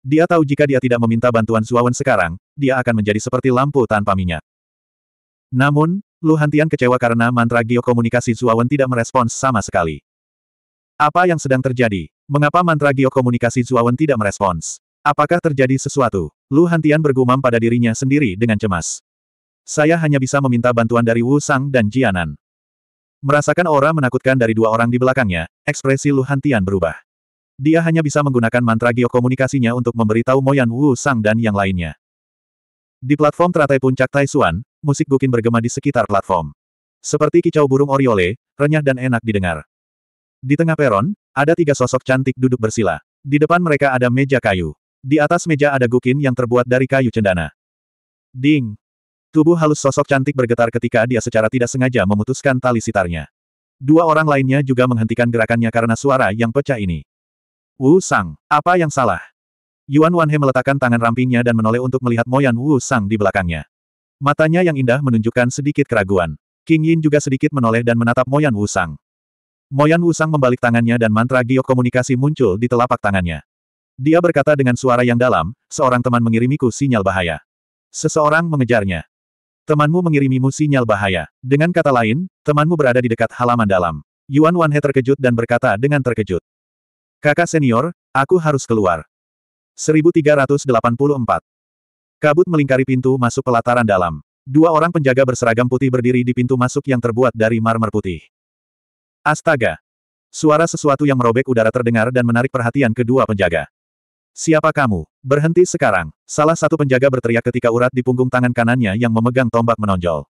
Dia tahu jika dia tidak meminta bantuan Suawen sekarang, dia akan menjadi seperti lampu tanpa minyak. Namun, Lu Hantian kecewa karena mantra geokomunikasi Zuawan tidak merespons sama sekali. Apa yang sedang terjadi? Mengapa mantra geokomunikasi Zuawan tidak merespons? Apakah terjadi sesuatu? Lu Hantian bergumam pada dirinya sendiri dengan cemas. Saya hanya bisa meminta bantuan dari Wu Sang dan Jianan. Merasakan aura menakutkan dari dua orang di belakangnya, ekspresi Lu Hantian berubah. Dia hanya bisa menggunakan mantra geokomunikasinya untuk memberitahu Moyan Wu Sang dan yang lainnya. Di platform teratai puncak Taisuan, musik gukin bergema di sekitar platform. Seperti kicau burung oriole, renyah dan enak didengar. Di tengah peron, ada tiga sosok cantik duduk bersila. Di depan mereka ada meja kayu. Di atas meja ada gukin yang terbuat dari kayu cendana. Ding! Tubuh halus sosok cantik bergetar ketika dia secara tidak sengaja memutuskan tali sitarnya. Dua orang lainnya juga menghentikan gerakannya karena suara yang pecah ini. Wu Sang, apa yang salah? Yuan Wanhe meletakkan tangan rampingnya dan menoleh untuk melihat Moyan Wu Sang di belakangnya. Matanya yang indah menunjukkan sedikit keraguan. King Yin juga sedikit menoleh dan menatap Moyan Wu Sang. Moyan Wu Sang membalik tangannya dan mantra giok komunikasi muncul di telapak tangannya. Dia berkata dengan suara yang dalam, seorang teman mengirimiku sinyal bahaya. Seseorang mengejarnya. Temanmu mengirimimu sinyal bahaya. Dengan kata lain, temanmu berada di dekat halaman dalam. Yuan Wanhe terkejut dan berkata dengan terkejut. Kakak senior, aku harus keluar. 1384. Kabut melingkari pintu masuk pelataran dalam. Dua orang penjaga berseragam putih berdiri di pintu masuk yang terbuat dari marmer putih. Astaga! Suara sesuatu yang merobek udara terdengar dan menarik perhatian kedua penjaga. Siapa kamu? Berhenti sekarang. Salah satu penjaga berteriak ketika urat di punggung tangan kanannya yang memegang tombak menonjol.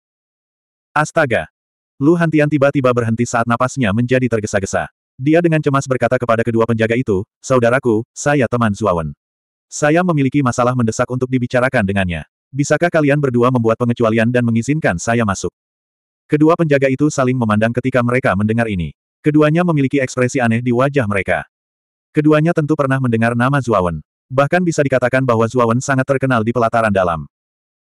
Astaga! Lu Hantian tiba-tiba berhenti saat napasnya menjadi tergesa-gesa. Dia dengan cemas berkata kepada kedua penjaga itu, Saudaraku, saya teman Zuawan. Saya memiliki masalah mendesak untuk dibicarakan dengannya. Bisakah kalian berdua membuat pengecualian dan mengizinkan saya masuk? Kedua penjaga itu saling memandang ketika mereka mendengar ini. Keduanya memiliki ekspresi aneh di wajah mereka. Keduanya tentu pernah mendengar nama Zuawan. Bahkan bisa dikatakan bahwa Zuawan sangat terkenal di pelataran dalam.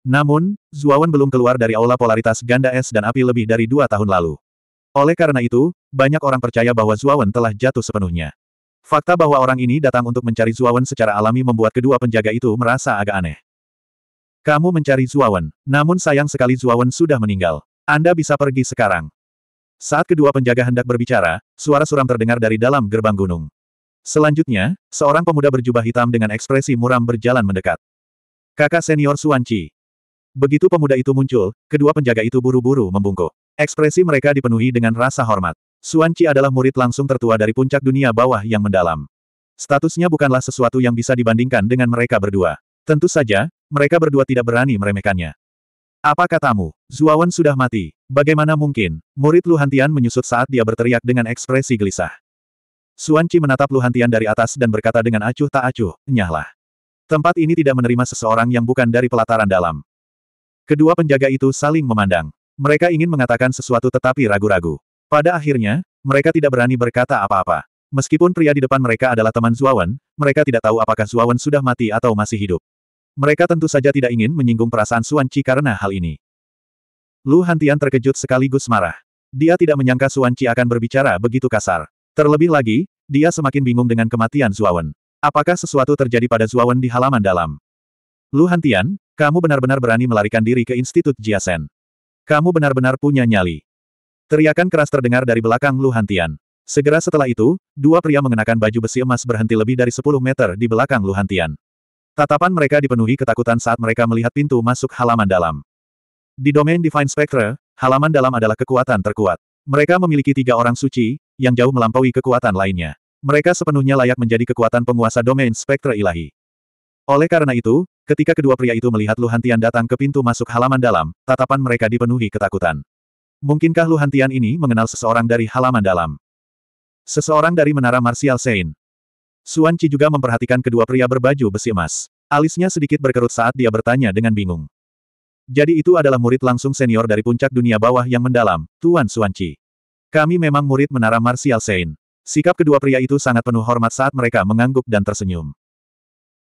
Namun, Zuawan belum keluar dari aula polaritas ganda es dan api lebih dari dua tahun lalu. Oleh karena itu, banyak orang percaya bahwa Zuawan telah jatuh sepenuhnya. Fakta bahwa orang ini datang untuk mencari Zuawan secara alami membuat kedua penjaga itu merasa agak aneh. Kamu mencari Zuawan, namun sayang sekali Zuawan sudah meninggal. Anda bisa pergi sekarang. Saat kedua penjaga hendak berbicara, suara suram terdengar dari dalam gerbang gunung. Selanjutnya, seorang pemuda berjubah hitam dengan ekspresi muram berjalan mendekat. Kakak senior Suanci. Begitu pemuda itu muncul, kedua penjaga itu buru-buru membungkuk. Ekspresi mereka dipenuhi dengan rasa hormat. Xuan Qi adalah murid langsung tertua dari puncak dunia bawah yang mendalam. Statusnya bukanlah sesuatu yang bisa dibandingkan dengan mereka berdua. Tentu saja, mereka berdua tidak berani meremehkannya. Apa katamu? Zuawan sudah mati. Bagaimana mungkin? Murid Luhantian menyusut saat dia berteriak dengan ekspresi gelisah. Xuan Qi menatap Luhantian dari atas dan berkata dengan acuh tak acuh, nyahlah. Tempat ini tidak menerima seseorang yang bukan dari pelataran dalam. Kedua penjaga itu saling memandang. Mereka ingin mengatakan sesuatu tetapi ragu-ragu. Pada akhirnya, mereka tidak berani berkata apa-apa. Meskipun pria di depan mereka adalah teman Zuawan, mereka tidak tahu apakah Zuawan sudah mati atau masih hidup. Mereka tentu saja tidak ingin menyinggung perasaan Suan Qi karena hal ini. Lu Hantian terkejut sekaligus marah. Dia tidak menyangka Suan Qi akan berbicara begitu kasar. Terlebih lagi, dia semakin bingung dengan kematian Zuawan. Apakah sesuatu terjadi pada Zuawan di halaman dalam? Lu Hantian, kamu benar-benar berani melarikan diri ke Institut Jiasen. Kamu benar-benar punya nyali. Teriakan keras terdengar dari belakang Luhantian. Segera setelah itu, dua pria mengenakan baju besi emas berhenti lebih dari 10 meter di belakang Luhantian. Tatapan mereka dipenuhi ketakutan saat mereka melihat pintu masuk halaman dalam. Di domain Divine Spectre, halaman dalam adalah kekuatan terkuat. Mereka memiliki tiga orang suci, yang jauh melampaui kekuatan lainnya. Mereka sepenuhnya layak menjadi kekuatan penguasa domain Spectre ilahi. Oleh karena itu, ketika kedua pria itu melihat Luhantian datang ke pintu masuk halaman dalam, tatapan mereka dipenuhi ketakutan. Mungkinkah luhantian ini mengenal seseorang dari halaman dalam? Seseorang dari Menara Marsial Sein. Suan Ci juga memperhatikan kedua pria berbaju besi emas. Alisnya sedikit berkerut saat dia bertanya dengan bingung. Jadi itu adalah murid langsung senior dari puncak dunia bawah yang mendalam, Tuan Suan Ci. Kami memang murid Menara Marsial Sein. Sikap kedua pria itu sangat penuh hormat saat mereka mengangguk dan tersenyum.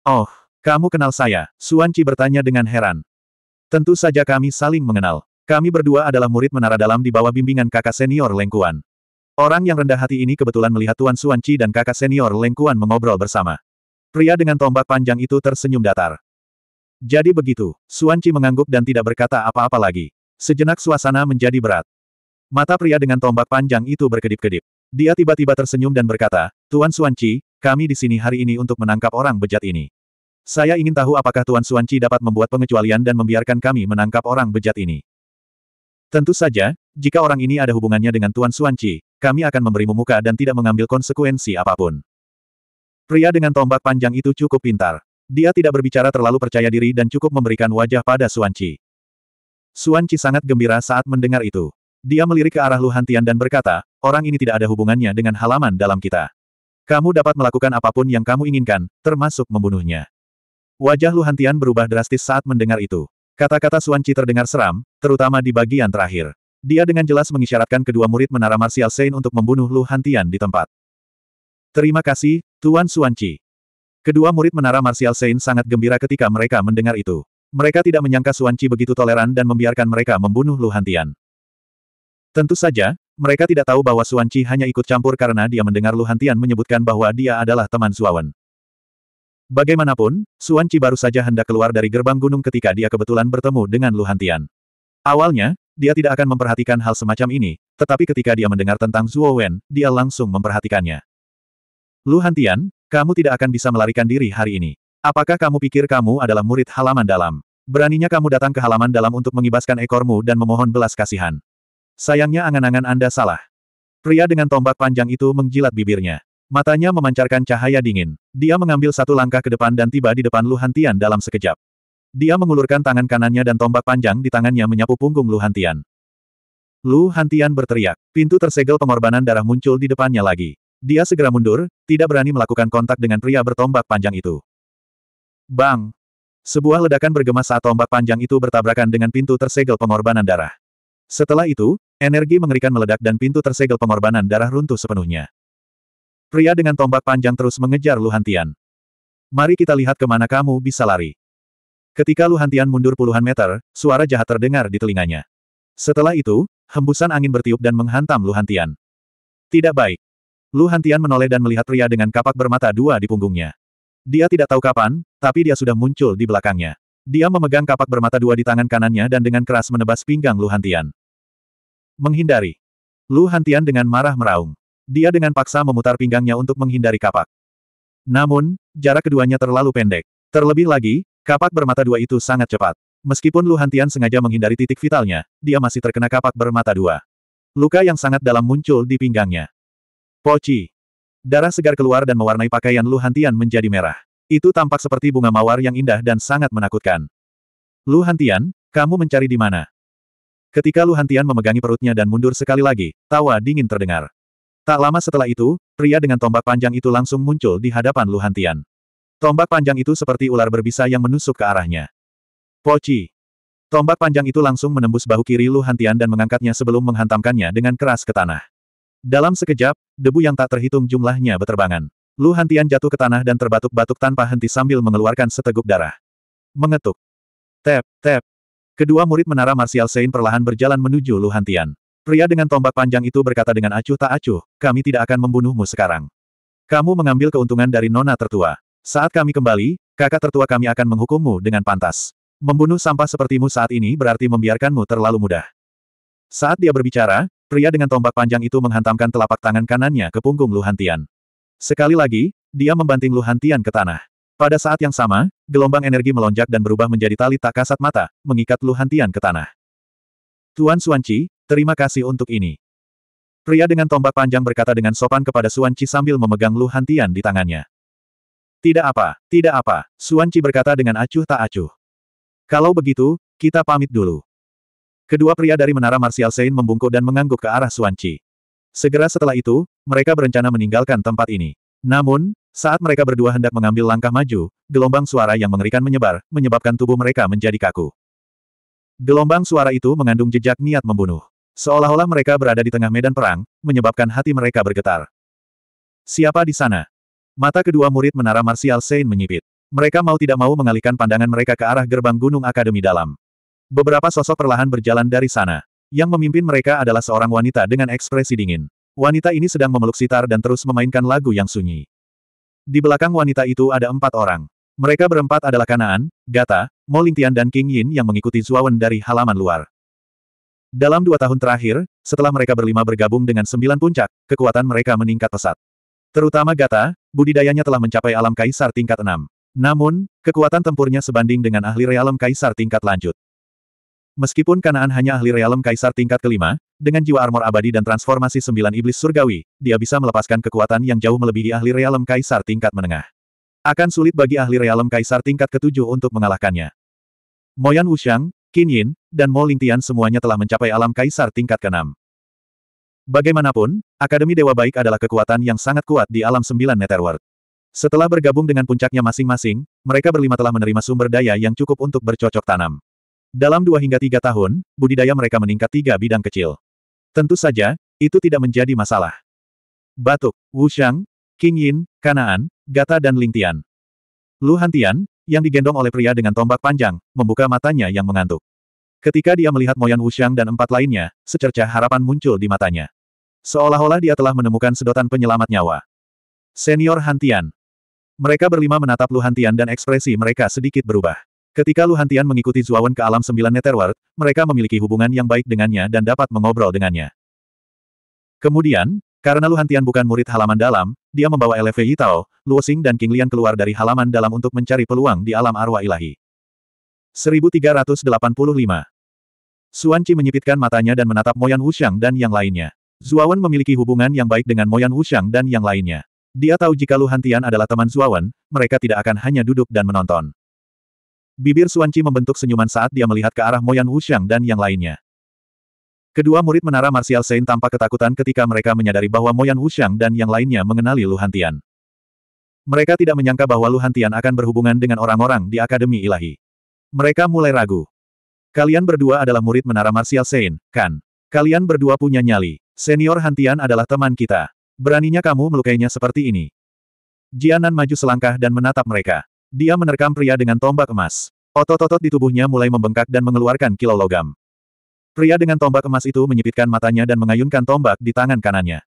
Oh, kamu kenal saya? Suan Ci bertanya dengan heran. Tentu saja kami saling mengenal. Kami berdua adalah murid menara dalam di bawah bimbingan kakak senior Lengkuan. Orang yang rendah hati ini kebetulan melihat Tuan Suanci dan kakak senior Lengkuan mengobrol bersama. Pria dengan tombak panjang itu tersenyum datar. Jadi begitu, Suanci mengangguk dan tidak berkata apa-apa lagi. Sejenak suasana menjadi berat. Mata pria dengan tombak panjang itu berkedip-kedip. Dia tiba-tiba tersenyum dan berkata, Tuan Suanci, kami di sini hari ini untuk menangkap orang bejat ini. Saya ingin tahu apakah Tuan Suanci dapat membuat pengecualian dan membiarkan kami menangkap orang bejat ini. Tentu saja, jika orang ini ada hubungannya dengan Tuan Suanci, kami akan memberimu muka dan tidak mengambil konsekuensi apapun. Pria dengan tombak panjang itu cukup pintar. Dia tidak berbicara terlalu percaya diri dan cukup memberikan wajah pada Suanci. Suanci sangat gembira saat mendengar itu. Dia melirik ke arah Luhantian dan berkata, orang ini tidak ada hubungannya dengan halaman dalam kita. Kamu dapat melakukan apapun yang kamu inginkan, termasuk membunuhnya. Wajah Luhantian berubah drastis saat mendengar itu. Kata-kata Suan terdengar seram, terutama di bagian terakhir. Dia dengan jelas mengisyaratkan kedua murid menara Martial Sein untuk membunuh Lu Hantian di tempat. Terima kasih, Tuan Suan Kedua murid menara Martial Sein sangat gembira ketika mereka mendengar itu. Mereka tidak menyangka Suan begitu toleran dan membiarkan mereka membunuh Lu Hantian. Tentu saja, mereka tidak tahu bahwa Suan hanya ikut campur karena dia mendengar Lu Hantian menyebutkan bahwa dia adalah teman Suawan. Bagaimanapun, Suan Qi baru saja hendak keluar dari gerbang gunung ketika dia kebetulan bertemu dengan Lu Hantian. Awalnya, dia tidak akan memperhatikan hal semacam ini, tetapi ketika dia mendengar tentang Zhuo Wen, dia langsung memperhatikannya. Lu Hantian, kamu tidak akan bisa melarikan diri hari ini. Apakah kamu pikir kamu adalah murid halaman dalam? Beraninya kamu datang ke halaman dalam untuk mengibaskan ekormu dan memohon belas kasihan. Sayangnya angan-angan Anda salah. Pria dengan tombak panjang itu mengjilat bibirnya. Matanya memancarkan cahaya dingin. Dia mengambil satu langkah ke depan dan tiba di depan Lu Hantian dalam sekejap. Dia mengulurkan tangan kanannya dan tombak panjang di tangannya menyapu punggung Lu Hantian. Lu Hantian berteriak. Pintu tersegel pengorbanan darah muncul di depannya lagi. Dia segera mundur, tidak berani melakukan kontak dengan pria bertombak panjang itu. Bang! Sebuah ledakan bergema saat tombak panjang itu bertabrakan dengan pintu tersegel pengorbanan darah. Setelah itu, energi mengerikan meledak dan pintu tersegel pengorbanan darah runtuh sepenuhnya. Pria dengan tombak panjang terus mengejar Luhantian. Mari kita lihat kemana kamu bisa lari. Ketika Luhantian mundur puluhan meter, suara jahat terdengar di telinganya. Setelah itu, hembusan angin bertiup dan menghantam Luhantian. Tidak baik. Luhantian menoleh dan melihat pria dengan kapak bermata dua di punggungnya. Dia tidak tahu kapan, tapi dia sudah muncul di belakangnya. Dia memegang kapak bermata dua di tangan kanannya dan dengan keras menebas pinggang Luhantian. Menghindari. Luhantian dengan marah meraung. Dia dengan paksa memutar pinggangnya untuk menghindari kapak. Namun, jarak keduanya terlalu pendek. Terlebih lagi, kapak bermata dua itu sangat cepat. Meskipun Lu Hantian sengaja menghindari titik vitalnya, dia masih terkena kapak bermata dua. Luka yang sangat dalam muncul di pinggangnya. Poci. Darah segar keluar dan mewarnai pakaian Lu Hantian menjadi merah. Itu tampak seperti bunga mawar yang indah dan sangat menakutkan. Lu Hantian, kamu mencari di mana? Ketika Lu Hantian memegangi perutnya dan mundur sekali lagi, tawa dingin terdengar. Tak lama setelah itu, pria dengan tombak panjang itu langsung muncul di hadapan Luhantian. Tombak panjang itu seperti ular berbisa yang menusuk ke arahnya. Poci. Tombak panjang itu langsung menembus bahu kiri Luhantian dan mengangkatnya sebelum menghantamkannya dengan keras ke tanah. Dalam sekejap, debu yang tak terhitung jumlahnya beterbangan. Luhantian jatuh ke tanah dan terbatuk-batuk tanpa henti sambil mengeluarkan seteguk darah. Mengetuk. Tap, tap. Kedua murid menara Martial Sein perlahan berjalan menuju Luhantian. Pria dengan tombak panjang itu berkata dengan acuh tak acuh, kami tidak akan membunuhmu sekarang. Kamu mengambil keuntungan dari nona tertua. Saat kami kembali, kakak tertua kami akan menghukummu dengan pantas. Membunuh sampah sepertimu saat ini berarti membiarkanmu terlalu mudah. Saat dia berbicara, pria dengan tombak panjang itu menghantamkan telapak tangan kanannya ke punggung Luhantian. Sekali lagi, dia membanting Luhantian ke tanah. Pada saat yang sama, gelombang energi melonjak dan berubah menjadi tali tak kasat mata, mengikat Luhantian ke tanah. Tuan Suanci, Terima kasih untuk ini. Pria dengan tombak panjang berkata dengan sopan kepada Suan Qi sambil memegang Lu Hantian di tangannya. Tidak apa, tidak apa, Suan Qi berkata dengan acuh tak acuh. Kalau begitu, kita pamit dulu. Kedua pria dari Menara Martial Sein membungkuk dan mengangguk ke arah Suan Qi. Segera setelah itu, mereka berencana meninggalkan tempat ini. Namun, saat mereka berdua hendak mengambil langkah maju, gelombang suara yang mengerikan menyebar, menyebabkan tubuh mereka menjadi kaku. Gelombang suara itu mengandung jejak niat membunuh. Seolah-olah mereka berada di tengah medan perang, menyebabkan hati mereka bergetar. Siapa di sana? Mata kedua murid menara Martial Saint menyipit. Mereka mau tidak mau mengalihkan pandangan mereka ke arah gerbang gunung akademi dalam. Beberapa sosok perlahan berjalan dari sana. Yang memimpin mereka adalah seorang wanita dengan ekspresi dingin. Wanita ini sedang memeluk sitar dan terus memainkan lagu yang sunyi. Di belakang wanita itu ada empat orang. Mereka berempat adalah Kanaan, Gata, Molintian dan King Yin yang mengikuti Zuawan dari halaman luar. Dalam dua tahun terakhir, setelah mereka berlima bergabung dengan sembilan puncak, kekuatan mereka meningkat pesat. Terutama Gata, budidayanya telah mencapai alam kaisar tingkat enam. Namun, kekuatan tempurnya sebanding dengan ahli realem kaisar tingkat lanjut. Meskipun Kanaan hanya ahli realem kaisar tingkat kelima, dengan jiwa armor abadi dan transformasi sembilan iblis surgawi, dia bisa melepaskan kekuatan yang jauh melebihi ahli realem kaisar tingkat menengah. Akan sulit bagi ahli realem kaisar tingkat ketujuh untuk mengalahkannya. Moyan Wuxiang, Qin Yin, dan Mo Tian semuanya telah mencapai alam kaisar tingkat ke-6. Bagaimanapun, Akademi Dewa Baik adalah kekuatan yang sangat kuat di alam sembilan netherworld. Setelah bergabung dengan puncaknya masing-masing, mereka berlima telah menerima sumber daya yang cukup untuk bercocok tanam. Dalam dua hingga tiga tahun, budidaya mereka meningkat tiga bidang kecil. Tentu saja, itu tidak menjadi masalah. Batuk, Wushang, King Yin, Kanaan, Gata dan Ling Tian. Lu Hantian, yang digendong oleh pria dengan tombak panjang, membuka matanya yang mengantuk. Ketika dia melihat Moyan Wuxiang dan empat lainnya, secerca harapan muncul di matanya. Seolah-olah dia telah menemukan sedotan penyelamat nyawa. Senior Hantian. Mereka berlima menatap Lu Hantian dan ekspresi mereka sedikit berubah. Ketika Lu Hantian mengikuti Zuawan ke alam sembilan Netherworld, mereka memiliki hubungan yang baik dengannya dan dapat mengobrol dengannya. Kemudian, karena Lu Hantian bukan murid halaman dalam, dia membawa LV Yitao, Xing dan King Lian keluar dari halaman dalam untuk mencari peluang di alam arwah ilahi. 1385 Suan Qi menyipitkan matanya dan menatap Moyan Wuxiang dan yang lainnya. Zuawan memiliki hubungan yang baik dengan Moyan Wuxiang dan yang lainnya. Dia tahu jika Lu Hantian adalah teman Zuawan, mereka tidak akan hanya duduk dan menonton. Bibir Suan Qi membentuk senyuman saat dia melihat ke arah Moyan Wuxiang dan yang lainnya. Kedua murid menara Martial Saint tampak ketakutan ketika mereka menyadari bahwa Moyan Wuxiang dan yang lainnya mengenali Luhantian. Mereka tidak menyangka bahwa Luhantian akan berhubungan dengan orang-orang di Akademi Ilahi. Mereka mulai ragu. Kalian berdua adalah murid menara Martial Saint, kan? Kalian berdua punya nyali. Senior Hantian adalah teman kita. Beraninya kamu melukainya seperti ini. Jianan maju selangkah dan menatap mereka. Dia menerkam pria dengan tombak emas. Otot-otot di tubuhnya mulai membengkak dan mengeluarkan kilau logam. Pria dengan tombak emas itu menyipitkan matanya dan mengayunkan tombak di tangan kanannya.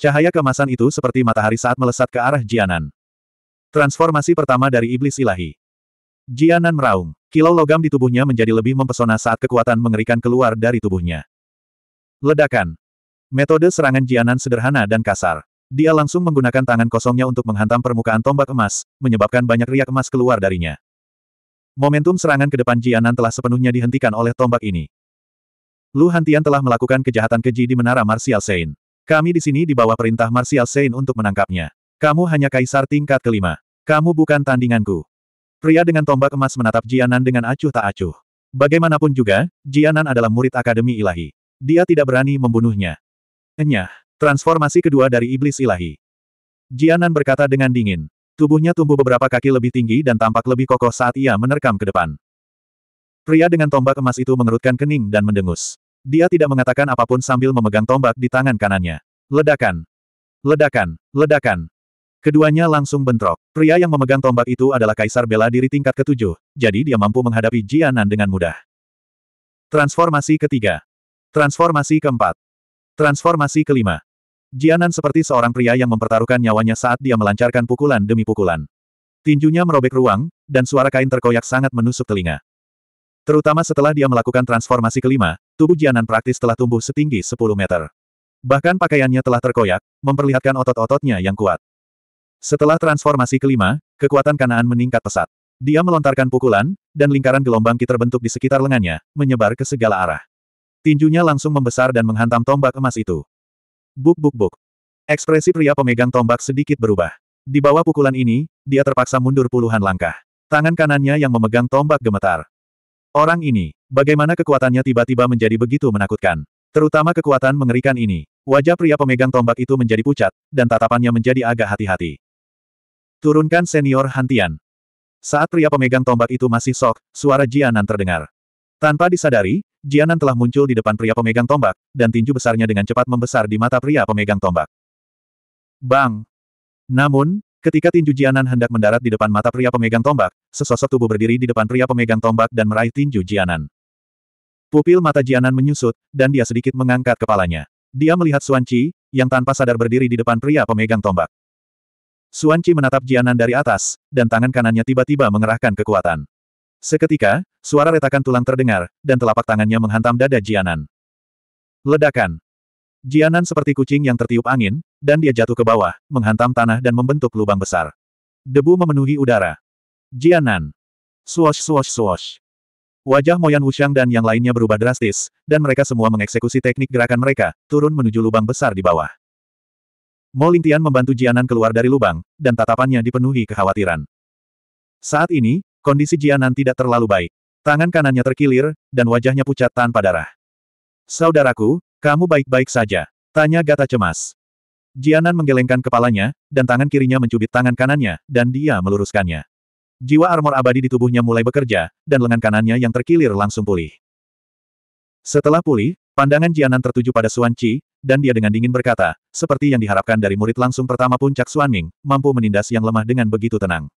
Cahaya kemasan itu seperti matahari saat melesat ke arah Jianan. Transformasi pertama dari iblis ilahi. Jianan meraung. Kilau logam di tubuhnya menjadi lebih mempesona saat kekuatan mengerikan keluar dari tubuhnya. Ledakan. Metode serangan Jianan sederhana dan kasar. Dia langsung menggunakan tangan kosongnya untuk menghantam permukaan tombak emas, menyebabkan banyak riak emas keluar darinya. Momentum serangan ke depan Jianan telah sepenuhnya dihentikan oleh tombak ini. Lu Hantian telah melakukan kejahatan keji di Menara Martial Sein. Kami di sini di bawah perintah Martial Sein untuk menangkapnya. Kamu hanya kaisar tingkat kelima. Kamu bukan tandinganku. Pria dengan tombak emas menatap Jianan dengan acuh tak acuh. Bagaimanapun juga, Jianan adalah murid Akademi Ilahi. Dia tidak berani membunuhnya. Enyah, transformasi kedua dari Iblis Ilahi. Jianan berkata dengan dingin. Tubuhnya tumbuh beberapa kaki lebih tinggi dan tampak lebih kokoh saat ia menerkam ke depan. Pria dengan tombak emas itu mengerutkan kening dan mendengus. Dia tidak mengatakan apapun sambil memegang tombak di tangan kanannya. Ledakan! Ledakan! Ledakan! Keduanya langsung bentrok. Pria yang memegang tombak itu adalah Kaisar Bela Diri tingkat ketujuh, jadi dia mampu menghadapi Jianan dengan mudah. Transformasi ketiga. Transformasi keempat. Transformasi kelima. Jianan seperti seorang pria yang mempertaruhkan nyawanya saat dia melancarkan pukulan demi pukulan. Tinjunya merobek ruang, dan suara kain terkoyak sangat menusuk telinga. Terutama setelah dia melakukan transformasi kelima, tubuh Jianan praktis telah tumbuh setinggi 10 meter. Bahkan pakaiannya telah terkoyak, memperlihatkan otot-ototnya yang kuat. Setelah transformasi kelima, kekuatan kanaan meningkat pesat. Dia melontarkan pukulan, dan lingkaran gelombang ki terbentuk di sekitar lengannya, menyebar ke segala arah. Tinjunya langsung membesar dan menghantam tombak emas itu. Buk buk buk. Ekspresi pria pemegang tombak sedikit berubah. Di bawah pukulan ini, dia terpaksa mundur puluhan langkah. Tangan kanannya yang memegang tombak gemetar. Orang ini, bagaimana kekuatannya tiba-tiba menjadi begitu menakutkan. Terutama kekuatan mengerikan ini. Wajah pria pemegang tombak itu menjadi pucat, dan tatapannya menjadi agak hati-hati. Turunkan senior Hantian. Saat pria pemegang tombak itu masih sok, suara Jianan terdengar. Tanpa disadari, Jianan telah muncul di depan pria pemegang tombak, dan tinju besarnya dengan cepat membesar di mata pria pemegang tombak. Bang! Namun, ketika tinju Jianan hendak mendarat di depan mata pria pemegang tombak, sesosok tubuh berdiri di depan pria pemegang tombak dan meraih tinju Jianan. Pupil mata Jianan menyusut, dan dia sedikit mengangkat kepalanya. Dia melihat Suanci, Qi, yang tanpa sadar berdiri di depan pria pemegang tombak. Suanci Qi menatap Jianan dari atas, dan tangan kanannya tiba-tiba mengerahkan kekuatan. Seketika, suara retakan tulang terdengar, dan telapak tangannya menghantam dada Jianan. Ledakan. Jianan seperti kucing yang tertiup angin, dan dia jatuh ke bawah, menghantam tanah dan membentuk lubang besar. Debu memenuhi udara. Jianan. Swosh swosh swosh. Wajah Moyan Wushang dan yang lainnya berubah drastis, dan mereka semua mengeksekusi teknik gerakan mereka, turun menuju lubang besar di bawah. Mo Lingtian membantu Jianan keluar dari lubang, dan tatapannya dipenuhi kekhawatiran. Saat ini, kondisi Jianan tidak terlalu baik. Tangan kanannya terkilir, dan wajahnya pucat tanpa darah. Saudaraku, kamu baik-baik saja. Tanya Gata cemas. Jianan menggelengkan kepalanya, dan tangan kirinya mencubit tangan kanannya, dan dia meluruskannya. Jiwa armor abadi di tubuhnya mulai bekerja, dan lengan kanannya yang terkilir langsung pulih. Setelah pulih, pandangan Jianan tertuju pada Suan Qi, dan dia dengan dingin berkata, seperti yang diharapkan dari murid langsung pertama puncak Suan Ming, mampu menindas yang lemah dengan begitu tenang.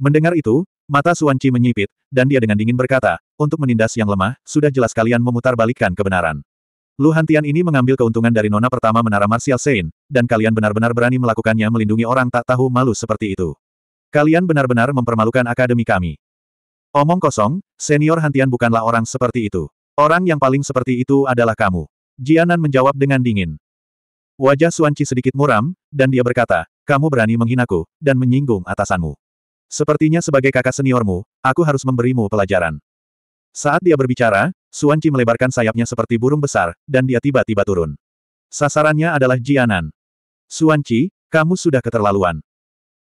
Mendengar itu, mata Suan Qi menyipit, dan dia dengan dingin berkata, untuk menindas yang lemah, sudah jelas kalian memutarbalikkan kebenaran. Lu ini mengambil keuntungan dari nona pertama menara Martial Sein, dan kalian benar-benar berani melakukannya melindungi orang tak tahu malu seperti itu. Kalian benar-benar mempermalukan akademi kami. Omong kosong, senior Hantian bukanlah orang seperti itu. Orang yang paling seperti itu adalah kamu. Jianan menjawab dengan dingin. Wajah Suanci sedikit muram, dan dia berkata, kamu berani menghinaku, dan menyinggung atasanmu. Sepertinya sebagai kakak seniormu, aku harus memberimu pelajaran. Saat dia berbicara, Suanci melebarkan sayapnya seperti burung besar, dan dia tiba-tiba turun. Sasarannya adalah Jianan. Suanci, kamu sudah keterlaluan.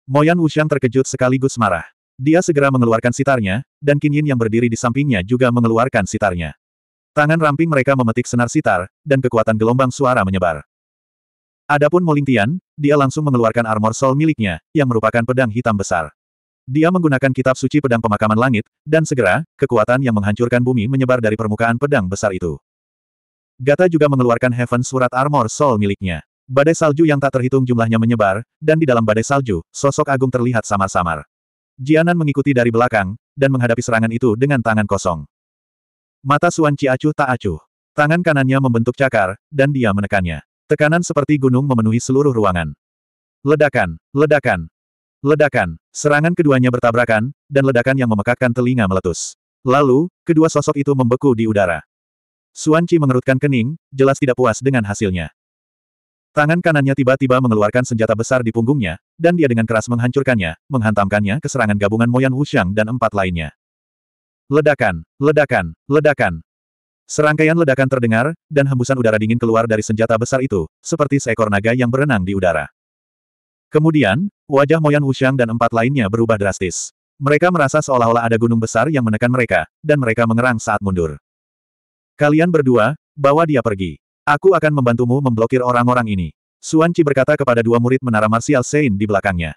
Moyan Wushang terkejut sekaligus marah. Dia segera mengeluarkan sitarnya, dan Qin Yin yang berdiri di sampingnya juga mengeluarkan sitarnya. Tangan ramping mereka memetik senar sitar, dan kekuatan gelombang suara menyebar. Adapun Lingtian, dia langsung mengeluarkan armor soul miliknya, yang merupakan pedang hitam besar. Dia menggunakan kitab suci pedang pemakaman langit, dan segera, kekuatan yang menghancurkan bumi menyebar dari permukaan pedang besar itu. Gata juga mengeluarkan Heaven Surat Armor Soul miliknya. Badai salju yang tak terhitung jumlahnya menyebar, dan di dalam badai salju, sosok agung terlihat samar-samar. Jianan mengikuti dari belakang, dan menghadapi serangan itu dengan tangan kosong. Mata Suan Ci acuh tak acuh. Tangan kanannya membentuk cakar, dan dia menekannya. Tekanan seperti gunung memenuhi seluruh ruangan. Ledakan, ledakan, ledakan. Serangan keduanya bertabrakan, dan ledakan yang memekakkan telinga meletus. Lalu, kedua sosok itu membeku di udara. Suan Ci mengerutkan kening, jelas tidak puas dengan hasilnya. Tangan kanannya tiba-tiba mengeluarkan senjata besar di punggungnya, dan dia dengan keras menghancurkannya, menghantamkannya ke serangan gabungan Moyan Wuxiang dan empat lainnya. Ledakan, ledakan, ledakan. Serangkaian ledakan terdengar, dan hembusan udara dingin keluar dari senjata besar itu, seperti seekor naga yang berenang di udara. Kemudian, wajah Moyan Wuxiang dan empat lainnya berubah drastis. Mereka merasa seolah-olah ada gunung besar yang menekan mereka, dan mereka mengerang saat mundur. Kalian berdua, bawa dia pergi. Aku akan membantumu memblokir orang-orang ini. Suan Qi berkata kepada dua murid menara Martial Sein di belakangnya.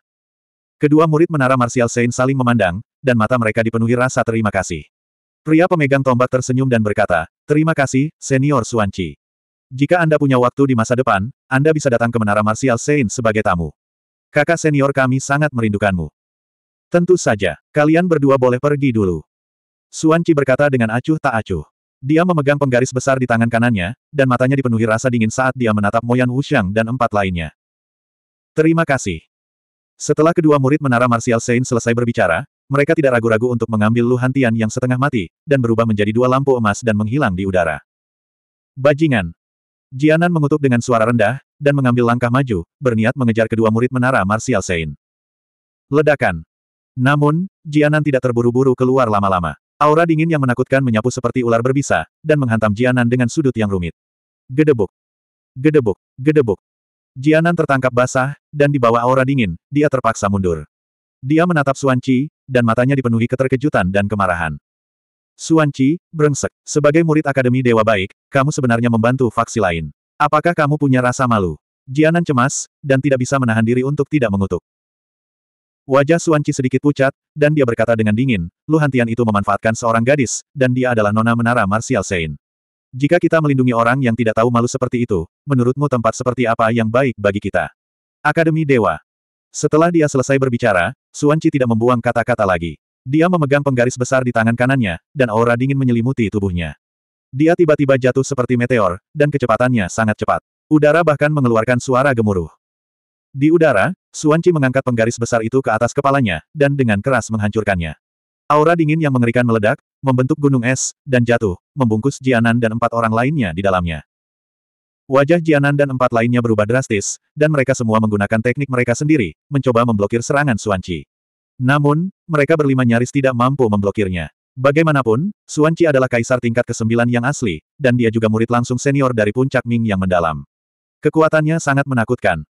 Kedua murid menara Martial Sein saling memandang, dan mata mereka dipenuhi rasa terima kasih. Pria pemegang tombak tersenyum dan berkata, Terima kasih, Senior Suan Qi. Jika Anda punya waktu di masa depan, Anda bisa datang ke menara Martial Sein sebagai tamu. Kakak senior kami sangat merindukanmu. Tentu saja, kalian berdua boleh pergi dulu. Suan Qi berkata dengan acuh tak acuh. Dia memegang penggaris besar di tangan kanannya, dan matanya dipenuhi rasa dingin saat dia menatap Moyan Wuxiang dan empat lainnya. Terima kasih. Setelah kedua murid menara Martial Saint selesai berbicara, mereka tidak ragu-ragu untuk mengambil Lu Hantian yang setengah mati, dan berubah menjadi dua lampu emas dan menghilang di udara. Bajingan. Jianan mengutuk dengan suara rendah, dan mengambil langkah maju, berniat mengejar kedua murid menara Martial Saint. Ledakan. Namun, Jianan tidak terburu-buru keluar lama-lama. Aura dingin yang menakutkan menyapu seperti ular berbisa, dan menghantam Jianan dengan sudut yang rumit. Gedebuk. Gedebuk. Gedebuk. Jianan tertangkap basah, dan di bawah aura dingin, dia terpaksa mundur. Dia menatap Suan dan matanya dipenuhi keterkejutan dan kemarahan. Suan Qi, brengsek, sebagai murid Akademi Dewa Baik, kamu sebenarnya membantu faksi lain. Apakah kamu punya rasa malu? Jianan cemas, dan tidak bisa menahan diri untuk tidak mengutuk. Wajah Suan Qi sedikit pucat, dan dia berkata dengan dingin, Lu Hantian itu memanfaatkan seorang gadis, dan dia adalah nona menara Martial Sein. Jika kita melindungi orang yang tidak tahu malu seperti itu, menurutmu tempat seperti apa yang baik bagi kita? Akademi Dewa. Setelah dia selesai berbicara, Suan Qi tidak membuang kata-kata lagi. Dia memegang penggaris besar di tangan kanannya, dan aura dingin menyelimuti tubuhnya. Dia tiba-tiba jatuh seperti meteor, dan kecepatannya sangat cepat. Udara bahkan mengeluarkan suara gemuruh. Di udara, Suanci mengangkat penggaris besar itu ke atas kepalanya, dan dengan keras menghancurkannya. Aura dingin yang mengerikan meledak, membentuk gunung es, dan jatuh, membungkus Jianan dan empat orang lainnya di dalamnya. Wajah Jianan dan empat lainnya berubah drastis, dan mereka semua menggunakan teknik mereka sendiri, mencoba memblokir serangan Suanci. Namun, mereka berlima nyaris tidak mampu memblokirnya. Bagaimanapun, Suanci adalah kaisar tingkat ke-9 yang asli, dan dia juga murid langsung senior dari puncak Ming yang mendalam. Kekuatannya sangat menakutkan.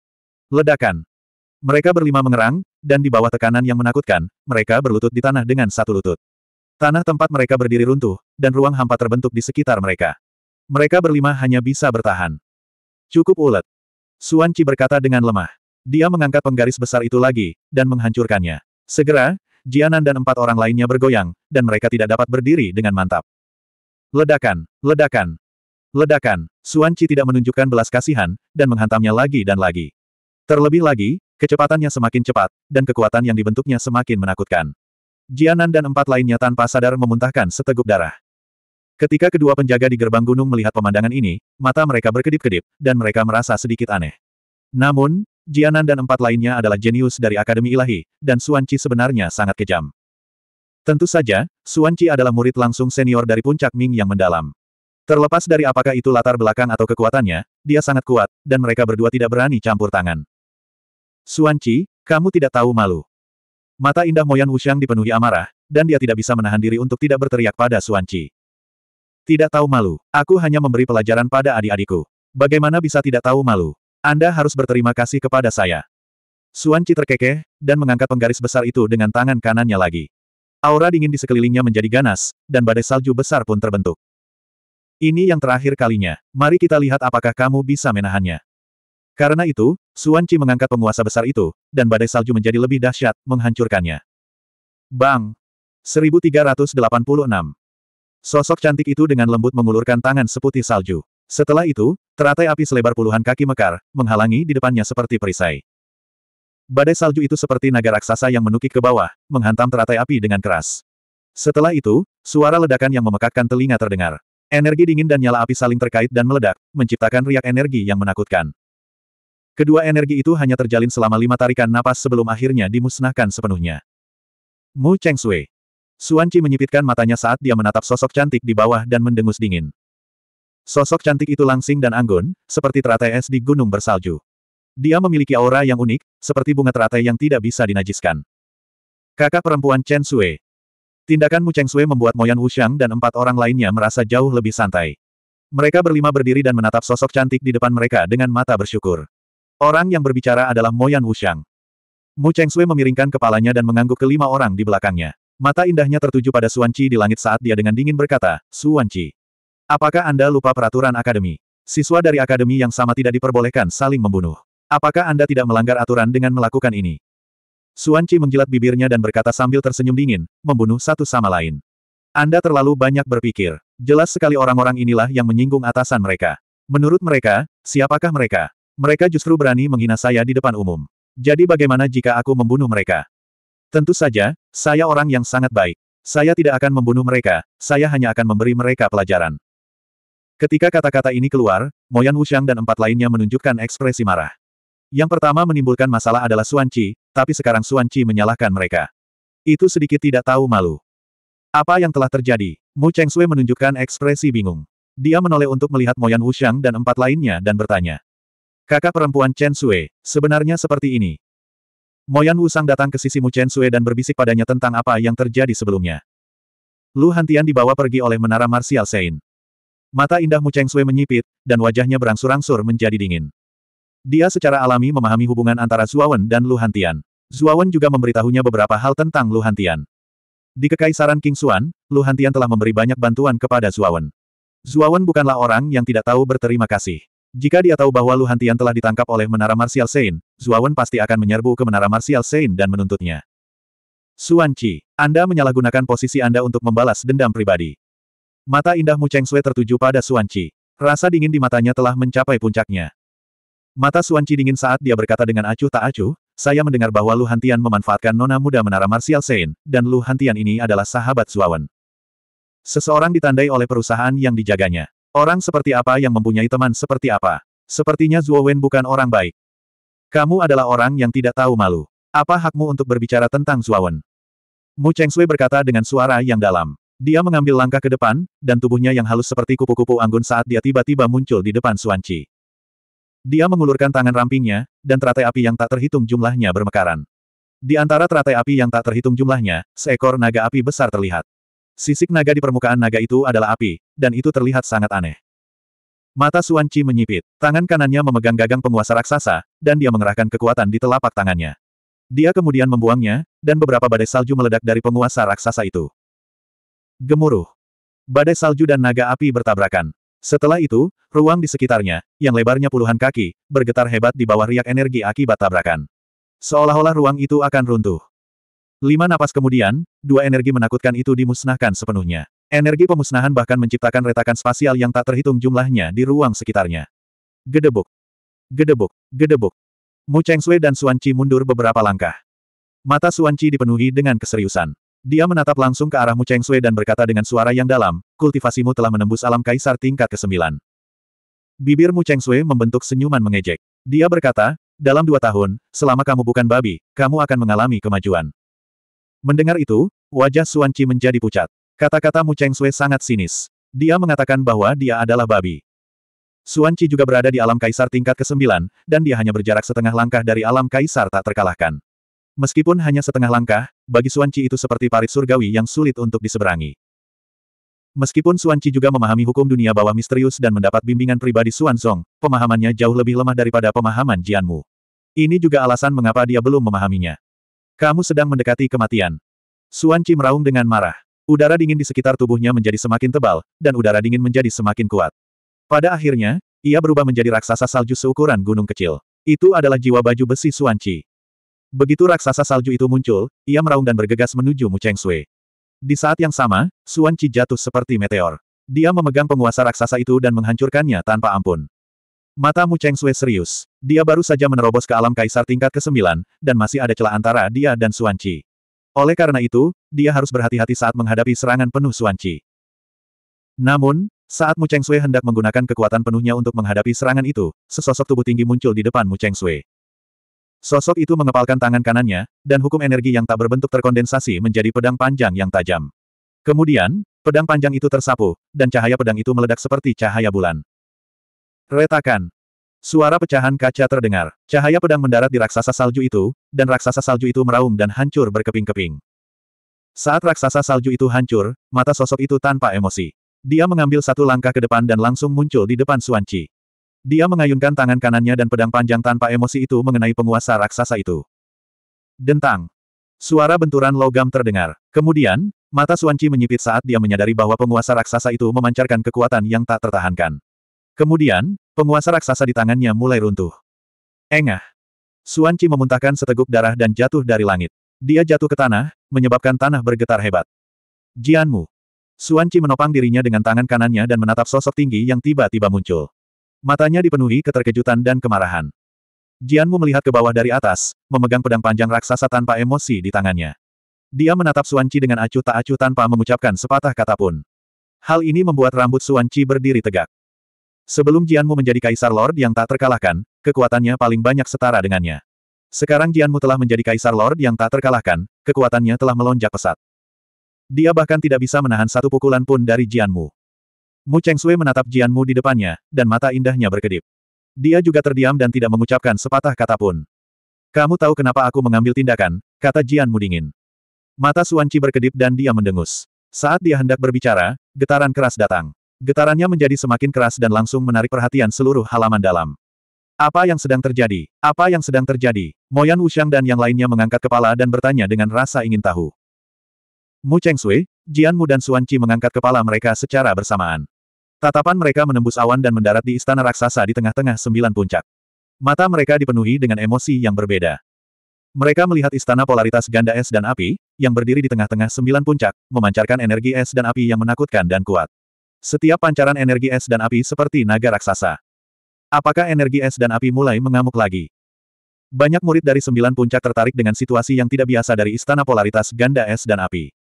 Ledakan. Mereka berlima mengerang, dan di bawah tekanan yang menakutkan, mereka berlutut di tanah dengan satu lutut. Tanah tempat mereka berdiri runtuh, dan ruang hampa terbentuk di sekitar mereka. Mereka berlima hanya bisa bertahan. Cukup ulet. Suan Qi berkata dengan lemah. Dia mengangkat penggaris besar itu lagi, dan menghancurkannya. Segera, Jianan dan empat orang lainnya bergoyang, dan mereka tidak dapat berdiri dengan mantap. Ledakan, ledakan, ledakan. Suan Qi tidak menunjukkan belas kasihan, dan menghantamnya lagi dan lagi. Terlebih lagi, Kecepatannya semakin cepat, dan kekuatan yang dibentuknya semakin menakutkan. Jianan dan empat lainnya tanpa sadar memuntahkan seteguk darah. Ketika kedua penjaga di gerbang gunung melihat pemandangan ini, mata mereka berkedip-kedip, dan mereka merasa sedikit aneh. Namun, Jianan dan empat lainnya adalah jenius dari Akademi Ilahi, dan Suanci sebenarnya sangat kejam. Tentu saja, Suanci adalah murid langsung senior dari puncak Ming yang mendalam. Terlepas dari apakah itu latar belakang atau kekuatannya, dia sangat kuat, dan mereka berdua tidak berani campur tangan. Suanci, kamu tidak tahu malu. Mata indah Moyan Wuxiang dipenuhi amarah, dan dia tidak bisa menahan diri untuk tidak berteriak pada Suanci. Tidak tahu malu, aku hanya memberi pelajaran pada adik-adikku. Bagaimana bisa tidak tahu malu? Anda harus berterima kasih kepada saya. Suanci terkekeh, dan mengangkat penggaris besar itu dengan tangan kanannya lagi. Aura dingin di sekelilingnya menjadi ganas, dan badai salju besar pun terbentuk. Ini yang terakhir kalinya, mari kita lihat apakah kamu bisa menahannya. Karena itu, Suan Qi mengangkat penguasa besar itu, dan badai salju menjadi lebih dahsyat, menghancurkannya. Bang! 1386. Sosok cantik itu dengan lembut mengulurkan tangan seputih salju. Setelah itu, teratai api selebar puluhan kaki mekar, menghalangi di depannya seperti perisai. Badai salju itu seperti naga raksasa yang menukik ke bawah, menghantam teratai api dengan keras. Setelah itu, suara ledakan yang memekakkan telinga terdengar. Energi dingin dan nyala api saling terkait dan meledak, menciptakan riak energi yang menakutkan. Kedua energi itu hanya terjalin selama lima tarikan napas sebelum akhirnya dimusnahkan sepenuhnya. Mu Cheng Sui. Suan Qi menyipitkan matanya saat dia menatap sosok cantik di bawah dan mendengus dingin. Sosok cantik itu langsing dan anggun, seperti teratai es di gunung bersalju. Dia memiliki aura yang unik, seperti bunga teratai yang tidak bisa dinajiskan. Kakak perempuan Chen Sui. Tindakan Mu Cheng Sui membuat Moyan Wuxiang dan empat orang lainnya merasa jauh lebih santai. Mereka berlima berdiri dan menatap sosok cantik di depan mereka dengan mata bersyukur. Orang yang berbicara adalah Moyan Wuxiang. Mu Chengsui memiringkan kepalanya dan mengangguk ke lima orang di belakangnya. Mata indahnya tertuju pada Suan Qi di langit saat dia dengan dingin berkata, Suan Qi. Apakah Anda lupa peraturan akademi? Siswa dari akademi yang sama tidak diperbolehkan saling membunuh. Apakah Anda tidak melanggar aturan dengan melakukan ini? Suan Qi menjilat bibirnya dan berkata sambil tersenyum dingin, membunuh satu sama lain. Anda terlalu banyak berpikir. Jelas sekali orang-orang inilah yang menyinggung atasan mereka. Menurut mereka, siapakah mereka? Mereka justru berani menghina saya di depan umum. Jadi bagaimana jika aku membunuh mereka? Tentu saja, saya orang yang sangat baik. Saya tidak akan membunuh mereka, saya hanya akan memberi mereka pelajaran. Ketika kata-kata ini keluar, Moyan Wuxiang dan empat lainnya menunjukkan ekspresi marah. Yang pertama menimbulkan masalah adalah Suan Qi, tapi sekarang Suan Qi menyalahkan mereka. Itu sedikit tidak tahu malu. Apa yang telah terjadi? Mu Cheng Sui menunjukkan ekspresi bingung. Dia menoleh untuk melihat Moyan Wuxiang dan empat lainnya dan bertanya. Kakak perempuan Chen Sui, sebenarnya seperti ini. Moyan Wusang datang ke sisimu Chen Sui dan berbisik padanya tentang apa yang terjadi sebelumnya. Lu Hantian dibawa pergi oleh menara marsial Sein. Mata indahmu Cheng Sui menyipit, dan wajahnya berangsur-angsur menjadi dingin. Dia secara alami memahami hubungan antara Zuawan dan Lu Hantian. Zuawan juga memberitahunya beberapa hal tentang Lu Hantian. Di kekaisaran King Suan, Lu Hantian telah memberi banyak bantuan kepada Zuawan. Zuawan bukanlah orang yang tidak tahu berterima kasih. Jika dia tahu bahwa Luhantian telah ditangkap oleh Menara Martial Sein, Zuawan pasti akan menyerbu ke Menara Martial Sein dan menuntutnya. Suan Qi, Anda menyalahgunakan posisi Anda untuk membalas dendam pribadi. Mata indahmu Cheng Sui tertuju pada Suan Qi. Rasa dingin di matanya telah mencapai puncaknya. Mata Suan Qi dingin saat dia berkata dengan acuh tak acuh, saya mendengar bahwa Lu Hantian memanfaatkan nona muda Menara Martial Sein, dan Lu Hantian ini adalah sahabat Zuawan. Seseorang ditandai oleh perusahaan yang dijaganya. Orang seperti apa yang mempunyai teman seperti apa? Sepertinya Zuo Wen bukan orang baik. Kamu adalah orang yang tidak tahu malu. Apa hakmu untuk berbicara tentang Zuo Wen? Mu Cheng Sui berkata dengan suara yang dalam. Dia mengambil langkah ke depan, dan tubuhnya yang halus seperti kupu-kupu anggun saat dia tiba-tiba muncul di depan Suanci. Dia mengulurkan tangan rampingnya, dan teratai api yang tak terhitung jumlahnya bermekaran. Di antara teratai api yang tak terhitung jumlahnya, seekor naga api besar terlihat. Sisik naga di permukaan naga itu adalah api, dan itu terlihat sangat aneh. Mata Suan Chi menyipit, tangan kanannya memegang gagang penguasa raksasa, dan dia mengerahkan kekuatan di telapak tangannya. Dia kemudian membuangnya, dan beberapa badai salju meledak dari penguasa raksasa itu. Gemuruh. Badai salju dan naga api bertabrakan. Setelah itu, ruang di sekitarnya, yang lebarnya puluhan kaki, bergetar hebat di bawah riak energi akibat tabrakan. Seolah-olah ruang itu akan runtuh. Lima napas kemudian, dua energi menakutkan itu dimusnahkan sepenuhnya. Energi pemusnahan bahkan menciptakan retakan spasial yang tak terhitung jumlahnya di ruang sekitarnya. Gedebuk. Gedebuk. Gedebuk. Mu Cheng Chengsui dan Suan Qi mundur beberapa langkah. Mata Suan Qi dipenuhi dengan keseriusan. Dia menatap langsung ke arah Mu Cheng Chengsui dan berkata dengan suara yang dalam, kultivasimu telah menembus alam kaisar tingkat ke-9. Bibir Mu Cheng Chengsui membentuk senyuman mengejek. Dia berkata, dalam dua tahun, selama kamu bukan babi, kamu akan mengalami kemajuan. Mendengar itu, wajah Suan Qi menjadi pucat. Kata-kata Mu Cheng Sui sangat sinis. Dia mengatakan bahwa dia adalah babi. Suan Qi juga berada di alam kaisar tingkat ke-9, dan dia hanya berjarak setengah langkah dari alam kaisar tak terkalahkan. Meskipun hanya setengah langkah, bagi Suan Qi itu seperti parit surgawi yang sulit untuk diseberangi. Meskipun Suan Qi juga memahami hukum dunia bawah misterius dan mendapat bimbingan pribadi Suan Zong, pemahamannya jauh lebih lemah daripada pemahaman Jianmu. Ini juga alasan mengapa dia belum memahaminya. Kamu sedang mendekati kematian. Suan Qi meraung dengan marah. Udara dingin di sekitar tubuhnya menjadi semakin tebal, dan udara dingin menjadi semakin kuat. Pada akhirnya, ia berubah menjadi raksasa salju seukuran gunung kecil. Itu adalah jiwa baju besi Suan Qi. Begitu raksasa salju itu muncul, ia meraung dan bergegas menuju Mu Cheng Sui. Di saat yang sama, Suan Qi jatuh seperti meteor. Dia memegang penguasa raksasa itu dan menghancurkannya tanpa ampun. Mata Mu Cheng Sui serius. Dia baru saja menerobos ke alam kaisar tingkat ke-9, dan masih ada celah antara dia dan Suan Qi. Oleh karena itu, dia harus berhati-hati saat menghadapi serangan penuh Suan Qi. Namun, saat Mu Cheng Sui hendak menggunakan kekuatan penuhnya untuk menghadapi serangan itu, sesosok tubuh tinggi muncul di depan Mu Cheng Sui. Sosok itu mengepalkan tangan kanannya, dan hukum energi yang tak berbentuk terkondensasi menjadi pedang panjang yang tajam. Kemudian, pedang panjang itu tersapu, dan cahaya pedang itu meledak seperti cahaya bulan. Retakan. Suara pecahan kaca terdengar. Cahaya pedang mendarat di raksasa salju itu, dan raksasa salju itu meraung dan hancur berkeping-keping. Saat raksasa salju itu hancur, mata sosok itu tanpa emosi. Dia mengambil satu langkah ke depan dan langsung muncul di depan Suanci. Dia mengayunkan tangan kanannya dan pedang panjang tanpa emosi itu mengenai penguasa raksasa itu. Dentang. Suara benturan logam terdengar. Kemudian, mata Suanci menyipit saat dia menyadari bahwa penguasa raksasa itu memancarkan kekuatan yang tak tertahankan. Kemudian, penguasa raksasa di tangannya mulai runtuh. Engah. Suan Qi memuntahkan seteguk darah dan jatuh dari langit. Dia jatuh ke tanah, menyebabkan tanah bergetar hebat. Jianmu. Suan Qi menopang dirinya dengan tangan kanannya dan menatap sosok tinggi yang tiba-tiba muncul. Matanya dipenuhi keterkejutan dan kemarahan. Jianmu melihat ke bawah dari atas, memegang pedang panjang raksasa tanpa emosi di tangannya. Dia menatap Suan Qi dengan acuh tak acuh tanpa mengucapkan sepatah kata pun. Hal ini membuat rambut Suan Qi berdiri tegak. Sebelum Jianmu menjadi Kaisar Lord yang tak terkalahkan, kekuatannya paling banyak setara dengannya. Sekarang Jianmu telah menjadi Kaisar Lord yang tak terkalahkan, kekuatannya telah melonjak pesat. Dia bahkan tidak bisa menahan satu pukulan pun dari Jianmu. Mu Cheng Sui menatap Jianmu di depannya, dan mata indahnya berkedip. Dia juga terdiam dan tidak mengucapkan sepatah kata pun. Kamu tahu kenapa aku mengambil tindakan, kata Jianmu dingin. Mata Suanci berkedip dan dia mendengus. Saat dia hendak berbicara, getaran keras datang. Getarannya menjadi semakin keras dan langsung menarik perhatian seluruh halaman dalam. Apa yang sedang terjadi? Apa yang sedang terjadi? Moyan Wuxiang dan yang lainnya mengangkat kepala dan bertanya dengan rasa ingin tahu. Mu Cheng Sui, Jian Mu dan Suan Qi mengangkat kepala mereka secara bersamaan. Tatapan mereka menembus awan dan mendarat di istana raksasa di tengah-tengah sembilan puncak. Mata mereka dipenuhi dengan emosi yang berbeda. Mereka melihat istana polaritas ganda es dan api, yang berdiri di tengah-tengah sembilan puncak, memancarkan energi es dan api yang menakutkan dan kuat. Setiap pancaran energi es dan api seperti naga raksasa. Apakah energi es dan api mulai mengamuk lagi? Banyak murid dari sembilan puncak tertarik dengan situasi yang tidak biasa dari istana polaritas ganda es dan api.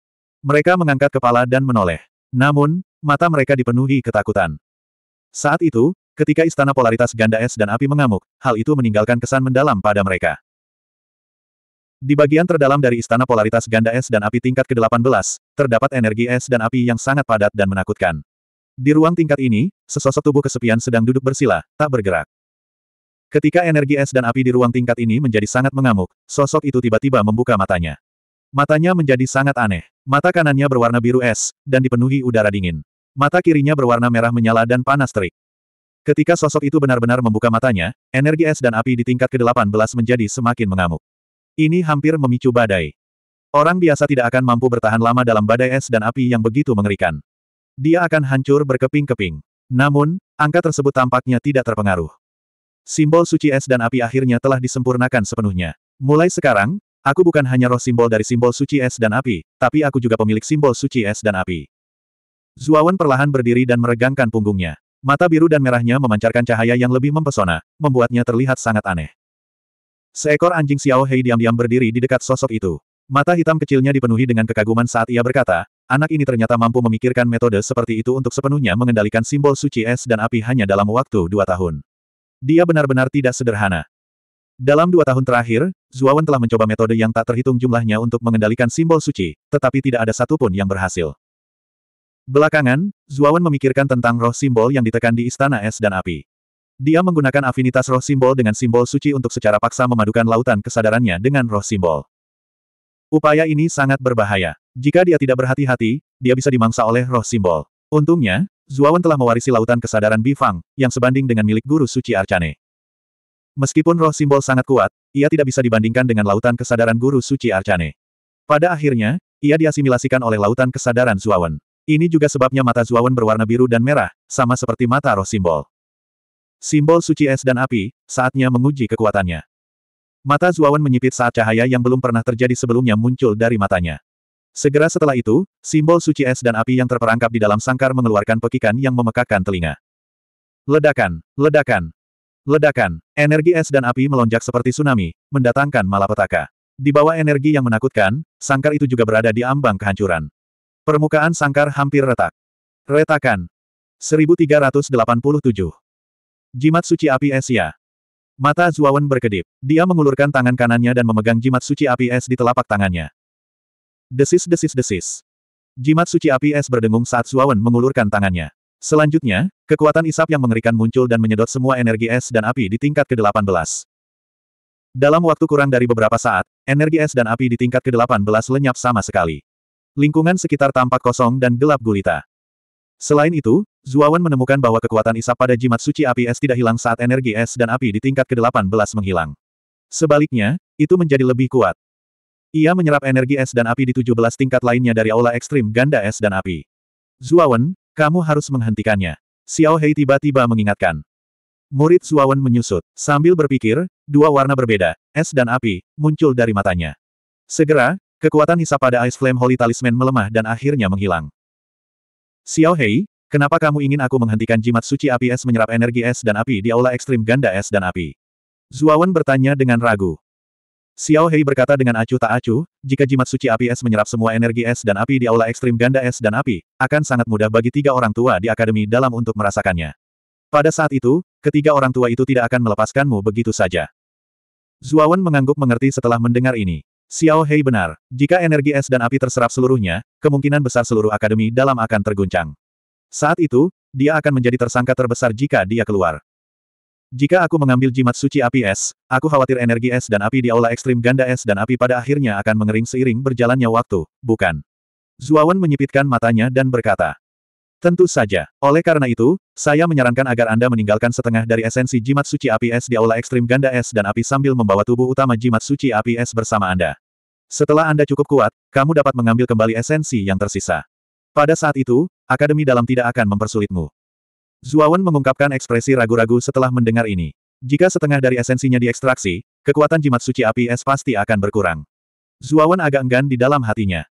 Mereka mengangkat kepala dan menoleh. Namun, mata mereka dipenuhi ketakutan. Saat itu, ketika istana polaritas ganda es dan api mengamuk, hal itu meninggalkan kesan mendalam pada mereka. Di bagian terdalam dari istana polaritas ganda es dan api tingkat ke-18, terdapat energi es dan api yang sangat padat dan menakutkan. Di ruang tingkat ini, sesosok tubuh kesepian sedang duduk bersila, tak bergerak. Ketika energi es dan api di ruang tingkat ini menjadi sangat mengamuk, sosok itu tiba-tiba membuka matanya. Matanya menjadi sangat aneh. Mata kanannya berwarna biru es, dan dipenuhi udara dingin. Mata kirinya berwarna merah menyala dan panas terik. Ketika sosok itu benar-benar membuka matanya, energi es dan api di tingkat ke-18 menjadi semakin mengamuk. Ini hampir memicu badai. Orang biasa tidak akan mampu bertahan lama dalam badai es dan api yang begitu mengerikan. Dia akan hancur berkeping-keping. Namun, angka tersebut tampaknya tidak terpengaruh. Simbol suci es dan api akhirnya telah disempurnakan sepenuhnya. Mulai sekarang, aku bukan hanya roh simbol dari simbol suci es dan api, tapi aku juga pemilik simbol suci es dan api. Zuawan perlahan berdiri dan meregangkan punggungnya. Mata biru dan merahnya memancarkan cahaya yang lebih mempesona, membuatnya terlihat sangat aneh. Seekor anjing Xiao Hei diam-diam berdiri di dekat sosok itu. Mata hitam kecilnya dipenuhi dengan kekaguman saat ia berkata, Anak ini ternyata mampu memikirkan metode seperti itu untuk sepenuhnya mengendalikan simbol suci es dan api hanya dalam waktu dua tahun. Dia benar-benar tidak sederhana. Dalam dua tahun terakhir, Zuawan telah mencoba metode yang tak terhitung jumlahnya untuk mengendalikan simbol suci, tetapi tidak ada satupun yang berhasil. Belakangan, Zuawan memikirkan tentang roh simbol yang ditekan di istana es dan api. Dia menggunakan afinitas roh simbol dengan simbol suci untuk secara paksa memadukan lautan kesadarannya dengan roh simbol. Upaya ini sangat berbahaya. Jika dia tidak berhati-hati, dia bisa dimangsa oleh roh simbol. Untungnya, Zuawan telah mewarisi lautan kesadaran Bifang, yang sebanding dengan milik guru suci Arcane. Meskipun roh simbol sangat kuat, ia tidak bisa dibandingkan dengan lautan kesadaran guru suci Arcane. Pada akhirnya, ia diasimilasikan oleh lautan kesadaran Zuawan. Ini juga sebabnya mata Zuawan berwarna biru dan merah, sama seperti mata roh simbol. Simbol suci es dan api, saatnya menguji kekuatannya. Mata Zuawan menyipit saat cahaya yang belum pernah terjadi sebelumnya muncul dari matanya. Segera setelah itu, simbol suci es dan api yang terperangkap di dalam sangkar mengeluarkan pekikan yang memekakkan telinga. Ledakan, ledakan, ledakan, energi es dan api melonjak seperti tsunami, mendatangkan malapetaka. Di bawah energi yang menakutkan, sangkar itu juga berada di ambang kehancuran. Permukaan sangkar hampir retak. Retakan. 1387. Jimat suci api es ya. Mata Zuawan berkedip. Dia mengulurkan tangan kanannya dan memegang jimat suci api es di telapak tangannya. Desis-desis-desis. Jimat suci api es berdengung saat Suawan mengulurkan tangannya. Selanjutnya, kekuatan isap yang mengerikan muncul dan menyedot semua energi es dan api di tingkat ke-18. Dalam waktu kurang dari beberapa saat, energi es dan api di tingkat ke-18 lenyap sama sekali. Lingkungan sekitar tampak kosong dan gelap gulita. Selain itu, Zuawan menemukan bahwa kekuatan isap pada jimat suci api es tidak hilang saat energi es dan api di tingkat ke-18 menghilang. Sebaliknya, itu menjadi lebih kuat. Ia menyerap energi es dan api di 17 tingkat lainnya dari aula ekstrim ganda es dan api. Zuawan, kamu harus menghentikannya. Xiao Hei tiba-tiba mengingatkan. Murid Zuawan menyusut. Sambil berpikir, dua warna berbeda, es dan api, muncul dari matanya. Segera, kekuatan hisap pada Ice Flame Holy Talisman melemah dan akhirnya menghilang. Xiao Hei, Kenapa kamu ingin aku menghentikan jimat suci api es menyerap energi es dan api di aula ekstrim ganda es dan api? Zuawan bertanya dengan ragu. Xiao Hei berkata dengan acuh tak acuh, jika jimat suci api es menyerap semua energi es dan api di aula ekstrim ganda es dan api, akan sangat mudah bagi tiga orang tua di akademi dalam untuk merasakannya. Pada saat itu, ketiga orang tua itu tidak akan melepaskanmu begitu saja. Zuawan mengangguk mengerti setelah mendengar ini. Xiao Hei benar, jika energi es dan api terserap seluruhnya, kemungkinan besar seluruh akademi dalam akan terguncang. Saat itu, dia akan menjadi tersangka terbesar jika dia keluar. Jika aku mengambil jimat suci api es, aku khawatir energi es dan api di aula ekstrim ganda es dan api pada akhirnya akan mengering seiring berjalannya waktu, bukan? Zuawan menyipitkan matanya dan berkata. Tentu saja. Oleh karena itu, saya menyarankan agar Anda meninggalkan setengah dari esensi jimat suci api es di aula ekstrim ganda es dan api sambil membawa tubuh utama jimat suci api es bersama Anda. Setelah Anda cukup kuat, kamu dapat mengambil kembali esensi yang tersisa. Pada saat itu, akademi dalam tidak akan mempersulitmu. Zuawan mengungkapkan ekspresi ragu-ragu setelah mendengar ini. Jika setengah dari esensinya diekstraksi, kekuatan jimat suci api es pasti akan berkurang. Zuawan agak enggan di dalam hatinya.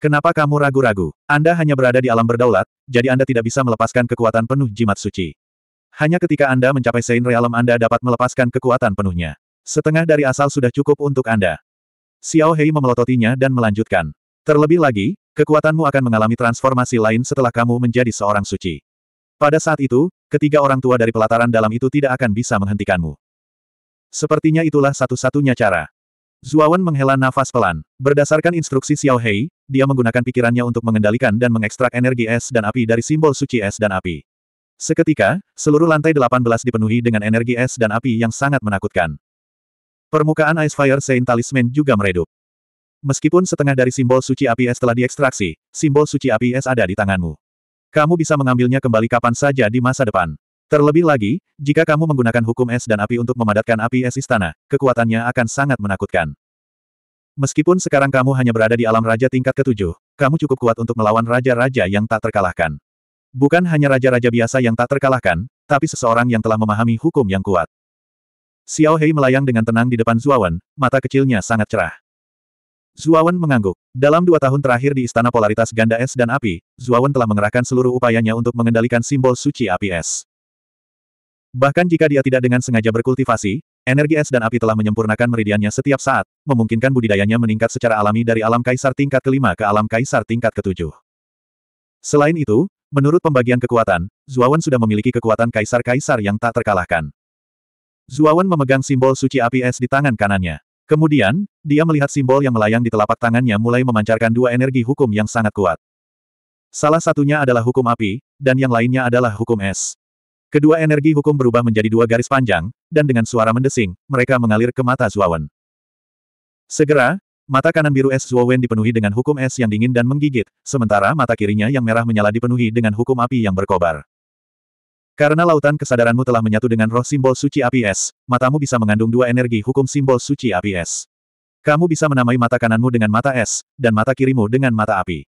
Kenapa kamu ragu-ragu? Anda hanya berada di alam berdaulat, jadi Anda tidak bisa melepaskan kekuatan penuh jimat suci. Hanya ketika Anda mencapai Sein Realm Anda dapat melepaskan kekuatan penuhnya. Setengah dari asal sudah cukup untuk Anda. Xiao Hei memelototinya dan melanjutkan. Terlebih lagi, kekuatanmu akan mengalami transformasi lain setelah kamu menjadi seorang suci. Pada saat itu, ketiga orang tua dari pelataran dalam itu tidak akan bisa menghentikanmu. Sepertinya itulah satu-satunya cara. Zuawan menghela nafas pelan. Berdasarkan instruksi Xiao Hei, dia menggunakan pikirannya untuk mengendalikan dan mengekstrak energi es dan api dari simbol suci es dan api. Seketika, seluruh lantai 18 dipenuhi dengan energi es dan api yang sangat menakutkan. Permukaan Ice Fire Saint Talisman juga meredup. Meskipun setengah dari simbol suci api es telah diekstraksi, simbol suci api es ada di tanganmu kamu bisa mengambilnya kembali kapan saja di masa depan. Terlebih lagi, jika kamu menggunakan hukum es dan api untuk memadatkan api es istana, kekuatannya akan sangat menakutkan. Meskipun sekarang kamu hanya berada di alam raja tingkat ketujuh, kamu cukup kuat untuk melawan raja-raja yang tak terkalahkan. Bukan hanya raja-raja biasa yang tak terkalahkan, tapi seseorang yang telah memahami hukum yang kuat. Xiao Hei melayang dengan tenang di depan Zuawan, mata kecilnya sangat cerah. Zuawan mengangguk. Dalam dua tahun terakhir di Istana Polaritas Ganda Es dan Api, Zuawan telah mengerahkan seluruh upayanya untuk mengendalikan simbol suci api es. Bahkan jika dia tidak dengan sengaja berkultivasi, energi es dan api telah menyempurnakan meridiannya setiap saat, memungkinkan budidayanya meningkat secara alami dari alam kaisar tingkat kelima ke alam kaisar tingkat ketujuh. Selain itu, menurut pembagian kekuatan, Zuawan sudah memiliki kekuatan kaisar-kaisar yang tak terkalahkan. Zuawan memegang simbol suci api es di tangan kanannya. Kemudian, dia melihat simbol yang melayang di telapak tangannya mulai memancarkan dua energi hukum yang sangat kuat. Salah satunya adalah hukum api, dan yang lainnya adalah hukum es. Kedua energi hukum berubah menjadi dua garis panjang, dan dengan suara mendesing, mereka mengalir ke mata Zuowen. Segera, mata kanan biru es Zuowen dipenuhi dengan hukum es yang dingin dan menggigit, sementara mata kirinya yang merah menyala dipenuhi dengan hukum api yang berkobar. Karena lautan kesadaranmu telah menyatu dengan roh simbol suci api es, matamu bisa mengandung dua energi hukum simbol suci api es. Kamu bisa menamai mata kananmu dengan mata es, dan mata kirimu dengan mata api.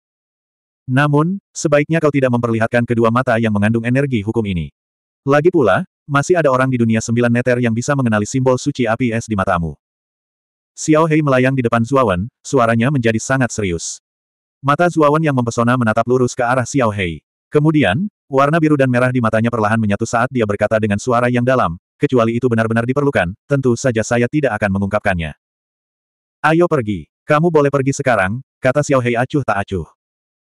Namun, sebaiknya kau tidak memperlihatkan kedua mata yang mengandung energi hukum ini. Lagi pula, masih ada orang di dunia sembilan neter yang bisa mengenali simbol suci api es di matamu. Xiao Hei melayang di depan Zuawan, suaranya menjadi sangat serius. Mata Zuawan yang mempesona menatap lurus ke arah Xiao Hei. Kemudian, Warna biru dan merah di matanya perlahan menyatu saat dia berkata dengan suara yang dalam, kecuali itu benar-benar diperlukan, tentu saja saya tidak akan mengungkapkannya. Ayo pergi. Kamu boleh pergi sekarang, kata Xiao Hei acuh tak acuh.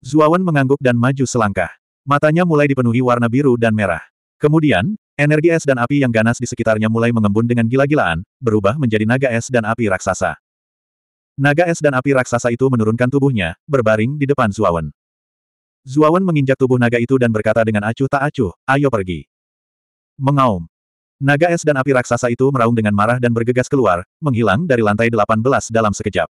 Zuawan mengangguk dan maju selangkah. Matanya mulai dipenuhi warna biru dan merah. Kemudian, energi es dan api yang ganas di sekitarnya mulai mengembun dengan gila-gilaan, berubah menjadi naga es dan api raksasa. Naga es dan api raksasa itu menurunkan tubuhnya, berbaring di depan Zuawan. Zuawan menginjak tubuh naga itu dan berkata dengan acuh tak acuh, ayo pergi. Mengaum. Naga es dan api raksasa itu meraung dengan marah dan bergegas keluar, menghilang dari lantai 18 dalam sekejap.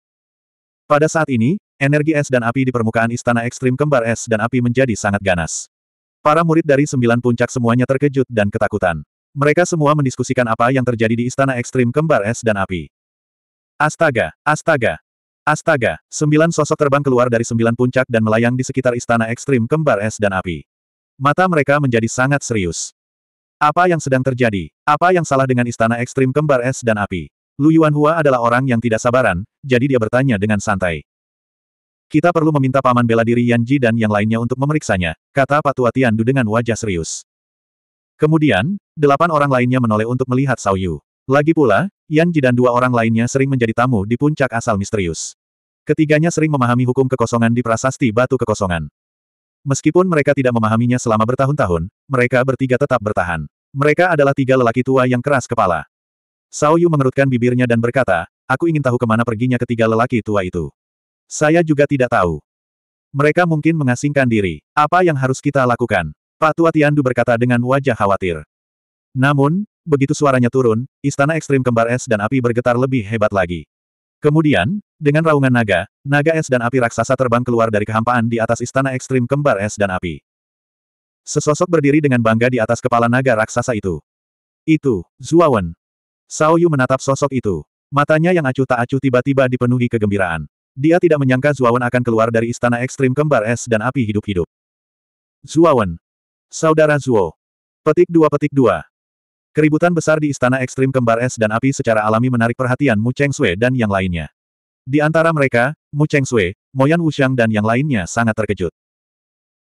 Pada saat ini, energi es dan api di permukaan istana ekstrim kembar es dan api menjadi sangat ganas. Para murid dari sembilan puncak semuanya terkejut dan ketakutan. Mereka semua mendiskusikan apa yang terjadi di istana ekstrim kembar es dan api. Astaga, astaga, Astaga, sembilan sosok terbang keluar dari sembilan puncak dan melayang di sekitar istana ekstrim kembar es dan api. Mata mereka menjadi sangat serius. Apa yang sedang terjadi? Apa yang salah dengan istana ekstrim kembar es dan api? Lu Yuanhua adalah orang yang tidak sabaran, jadi dia bertanya dengan santai. Kita perlu meminta paman bela diri Yanji dan yang lainnya untuk memeriksanya, kata Patua Tiandu dengan wajah serius. Kemudian, delapan orang lainnya menoleh untuk melihat Sao Yu. Lagi pula, Yan Ji dan dua orang lainnya sering menjadi tamu di puncak asal misterius. Ketiganya sering memahami hukum kekosongan di prasasti batu kekosongan. Meskipun mereka tidak memahaminya selama bertahun-tahun, mereka bertiga tetap bertahan. Mereka adalah tiga lelaki tua yang keras kepala. Sao Yu mengerutkan bibirnya dan berkata, aku ingin tahu kemana perginya ketiga lelaki tua itu. Saya juga tidak tahu. Mereka mungkin mengasingkan diri. Apa yang harus kita lakukan? Pak Tua Tiandu berkata dengan wajah khawatir. Namun, begitu suaranya turun, istana ekstrim kembar es dan api bergetar lebih hebat lagi. Kemudian, dengan raungan naga, naga es dan api raksasa terbang keluar dari kehampaan di atas istana ekstrim kembar es dan api. Sesosok berdiri dengan bangga di atas kepala naga raksasa itu. Itu, Zuawan. Sao Yu menatap sosok itu. Matanya yang acuh tak acuh tiba-tiba dipenuhi kegembiraan. Dia tidak menyangka Zuawan akan keluar dari istana ekstrim kembar es dan api hidup-hidup. Zuawan. Saudara Zuo. Petik dua petik dua. Keributan besar di istana ekstrim kembar es dan api secara alami menarik perhatian Mu Cheng Sui dan yang lainnya. Di antara mereka, Mu Cheng Sui, Moyan Wuxiang dan yang lainnya sangat terkejut.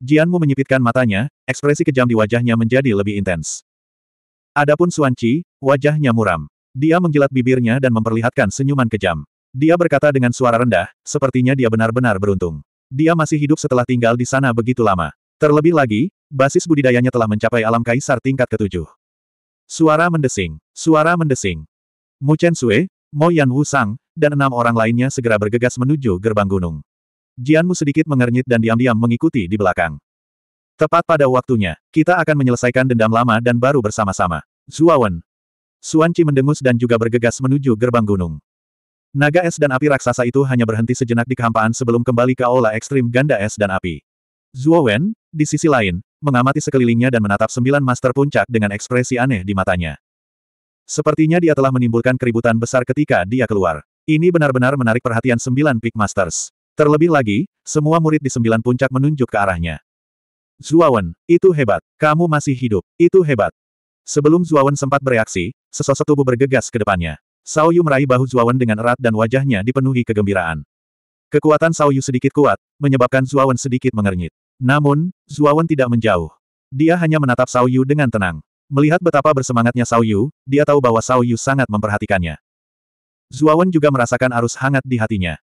Jian Mu menyipitkan matanya, ekspresi kejam di wajahnya menjadi lebih intens. Adapun Suan Qi, wajahnya muram. Dia menjilat bibirnya dan memperlihatkan senyuman kejam. Dia berkata dengan suara rendah, sepertinya dia benar-benar beruntung. Dia masih hidup setelah tinggal di sana begitu lama. Terlebih lagi, basis budidayanya telah mencapai alam kaisar tingkat ketujuh. Suara mendesing. Suara mendesing. Mu Chen Sui, Mo Yan Wu Sang, dan enam orang lainnya segera bergegas menuju gerbang gunung. Jianmu sedikit mengernyit dan diam-diam mengikuti di belakang. Tepat pada waktunya, kita akan menyelesaikan dendam lama dan baru bersama-sama. Zuawan. Suan Qi mendengus dan juga bergegas menuju gerbang gunung. Naga es dan api raksasa itu hanya berhenti sejenak di kehampaan sebelum kembali ke aula ekstrim ganda es dan api. Zuawan, di sisi lain, mengamati sekelilingnya dan menatap sembilan master puncak dengan ekspresi aneh di matanya. Sepertinya dia telah menimbulkan keributan besar ketika dia keluar. Ini benar-benar menarik perhatian sembilan Peak Masters. Terlebih lagi, semua murid di sembilan puncak menunjuk ke arahnya. Zuawan, itu hebat. Kamu masih hidup. Itu hebat. Sebelum Zuawan sempat bereaksi, sesosok tubuh bergegas ke depannya. Sao Yu meraih bahu Zuawan dengan erat dan wajahnya dipenuhi kegembiraan. Kekuatan Sao Yu sedikit kuat, menyebabkan Zuawan sedikit mengernyit. Namun, Zuawan tidak menjauh. Dia hanya menatap Sao Yu dengan tenang. Melihat betapa bersemangatnya Sao Yu, dia tahu bahwa Sao Yu sangat memperhatikannya. Zuawan juga merasakan arus hangat di hatinya.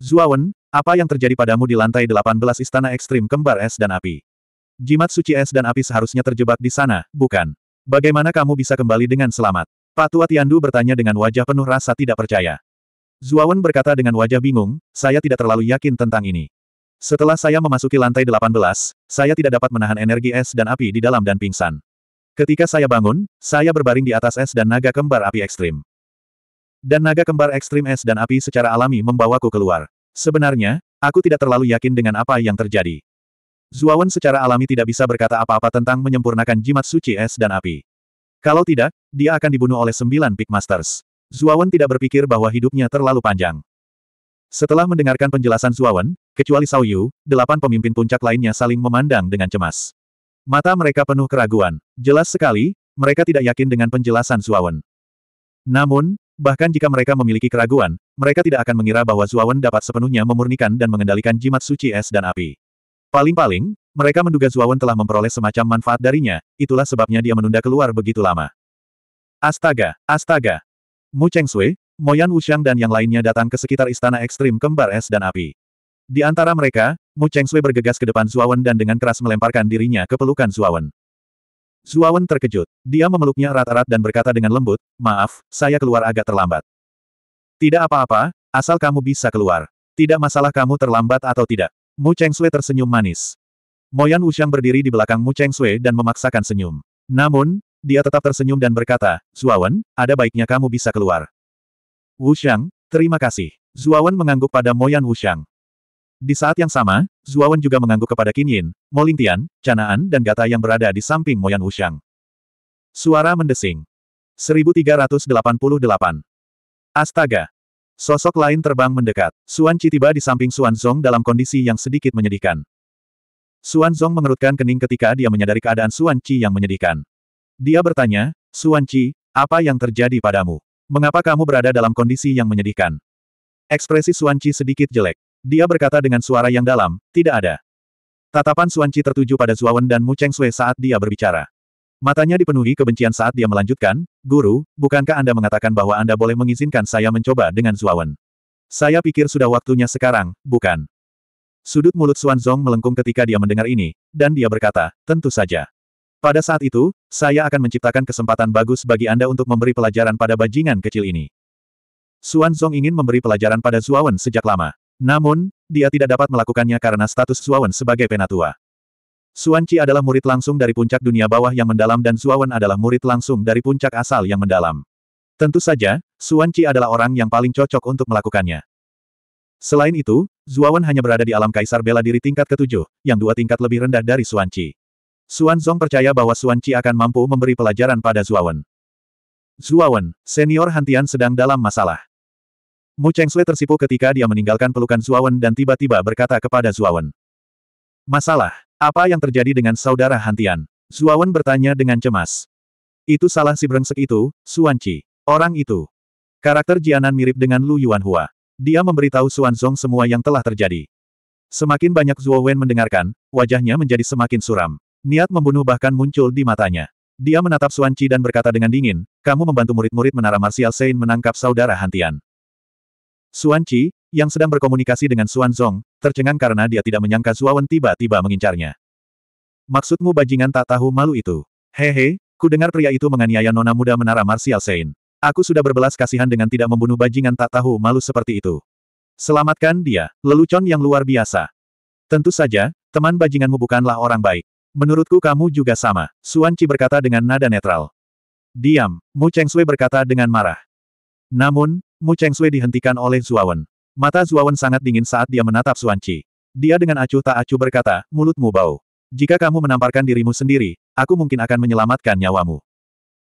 Zuawan, apa yang terjadi padamu di lantai 18 Istana Ekstrim Kembar Es dan Api? Jimat suci es dan api seharusnya terjebak di sana, bukan? Bagaimana kamu bisa kembali dengan selamat? Patua Tiandu bertanya dengan wajah penuh rasa tidak percaya. Zuawan berkata dengan wajah bingung, saya tidak terlalu yakin tentang ini. Setelah saya memasuki lantai 18, saya tidak dapat menahan energi es dan api di dalam dan pingsan. Ketika saya bangun, saya berbaring di atas es dan naga kembar api ekstrim. Dan naga kembar ekstrim es dan api secara alami membawaku keluar. Sebenarnya, aku tidak terlalu yakin dengan apa yang terjadi. Zuawan secara alami tidak bisa berkata apa-apa tentang menyempurnakan jimat suci es dan api. Kalau tidak, dia akan dibunuh oleh sembilan Masters. Zuawan tidak berpikir bahwa hidupnya terlalu panjang. Setelah mendengarkan penjelasan Zuawan, Kecuali Sao Yu, delapan pemimpin puncak lainnya saling memandang dengan cemas. Mata mereka penuh keraguan. Jelas sekali, mereka tidak yakin dengan penjelasan Zuawan. Namun, bahkan jika mereka memiliki keraguan, mereka tidak akan mengira bahwa Zuawan dapat sepenuhnya memurnikan dan mengendalikan jimat suci es dan api. Paling-paling, mereka menduga Zuawan telah memperoleh semacam manfaat darinya, itulah sebabnya dia menunda keluar begitu lama. Astaga, astaga! Mu Cheng Sui, Moyan Wuxiang dan yang lainnya datang ke sekitar istana ekstrim kembar es dan api. Di antara mereka, Mu Cheng Chengsui bergegas ke depan Zuawan dan dengan keras melemparkan dirinya ke pelukan Zuawan. Zuawan terkejut. Dia memeluknya erat-erat dan berkata dengan lembut, Maaf, saya keluar agak terlambat. Tidak apa-apa, asal kamu bisa keluar. Tidak masalah kamu terlambat atau tidak. Mu Cheng Chengsui tersenyum manis. Moyan Wuxiang berdiri di belakang Mu Cheng Chengsui dan memaksakan senyum. Namun, dia tetap tersenyum dan berkata, Zuawan, ada baiknya kamu bisa keluar. Wuxiang, terima kasih. Zuawan mengangguk pada Moyan Wuxiang. Di saat yang sama, Zuawan juga mengangguk kepada Qin Yin, Mo Canaan dan Gata yang berada di samping Moyan Wuxiang. Suara mendesing. 1388. Astaga! Sosok lain terbang mendekat. Suan Qi tiba di samping Suan Zong dalam kondisi yang sedikit menyedihkan. Suan Zong mengerutkan kening ketika dia menyadari keadaan Suan Qi yang menyedihkan. Dia bertanya, Suan Qi, apa yang terjadi padamu? Mengapa kamu berada dalam kondisi yang menyedihkan? Ekspresi Suan Qi sedikit jelek. Dia berkata dengan suara yang dalam, tidak ada. Tatapan Suanci tertuju pada Zuawan dan Mu Cheng Sui saat dia berbicara. Matanya dipenuhi kebencian saat dia melanjutkan, Guru, bukankah Anda mengatakan bahwa Anda boleh mengizinkan saya mencoba dengan Zuawan? Saya pikir sudah waktunya sekarang, bukan? Sudut mulut Suan Zong melengkung ketika dia mendengar ini, dan dia berkata, tentu saja. Pada saat itu, saya akan menciptakan kesempatan bagus bagi Anda untuk memberi pelajaran pada bajingan kecil ini. Suan Zong ingin memberi pelajaran pada Zuawan sejak lama. Namun, dia tidak dapat melakukannya karena status Suawan sebagai penatua. Suan adalah murid langsung dari puncak dunia bawah yang mendalam dan Suawan adalah murid langsung dari puncak asal yang mendalam. Tentu saja, Suan adalah orang yang paling cocok untuk melakukannya. Selain itu, Zuawan hanya berada di alam kaisar bela diri tingkat ketujuh, yang dua tingkat lebih rendah dari Suan Qi. Suan Zong percaya bahwa Suan akan mampu memberi pelajaran pada Zuawan. Zuawan, senior Hantian sedang dalam masalah. Mu Chengsui tersipu ketika dia meninggalkan pelukan Zuawan dan tiba-tiba berkata kepada Zuawan. Masalah, apa yang terjadi dengan saudara Hantian? Zuawan bertanya dengan cemas. Itu salah si brengsek itu, Suanci. Orang itu. Karakter Jianan mirip dengan Lu Yuanhua. Dia memberitahu Suanzong semua yang telah terjadi. Semakin banyak Zuo Wen mendengarkan, wajahnya menjadi semakin suram. Niat membunuh bahkan muncul di matanya. Dia menatap Suan Qi dan berkata dengan dingin, kamu membantu murid-murid menara Marsial Sein menangkap saudara Hantian. Suan Qi, yang sedang berkomunikasi dengan Xuan Zong, tercengang karena dia tidak menyangka Zuawan tiba-tiba mengincarnya. Maksudmu bajingan tak tahu malu itu? Hehe, ku dengar pria itu menganiaya nona muda menara Martial Sein. Aku sudah berbelas kasihan dengan tidak membunuh bajingan tak tahu malu seperti itu. Selamatkan dia, lelucon yang luar biasa. Tentu saja, teman bajinganmu bukanlah orang baik. Menurutku kamu juga sama, Suan Qi berkata dengan nada netral. Diam, Mu Cheng Sui berkata dengan marah. Namun, Mu Sui dihentikan oleh Zuawan. Mata Zuawan sangat dingin saat dia menatap Suanci. Dia dengan acuh tak acuh berkata, mulutmu bau. Jika kamu menamparkan dirimu sendiri, aku mungkin akan menyelamatkan nyawamu.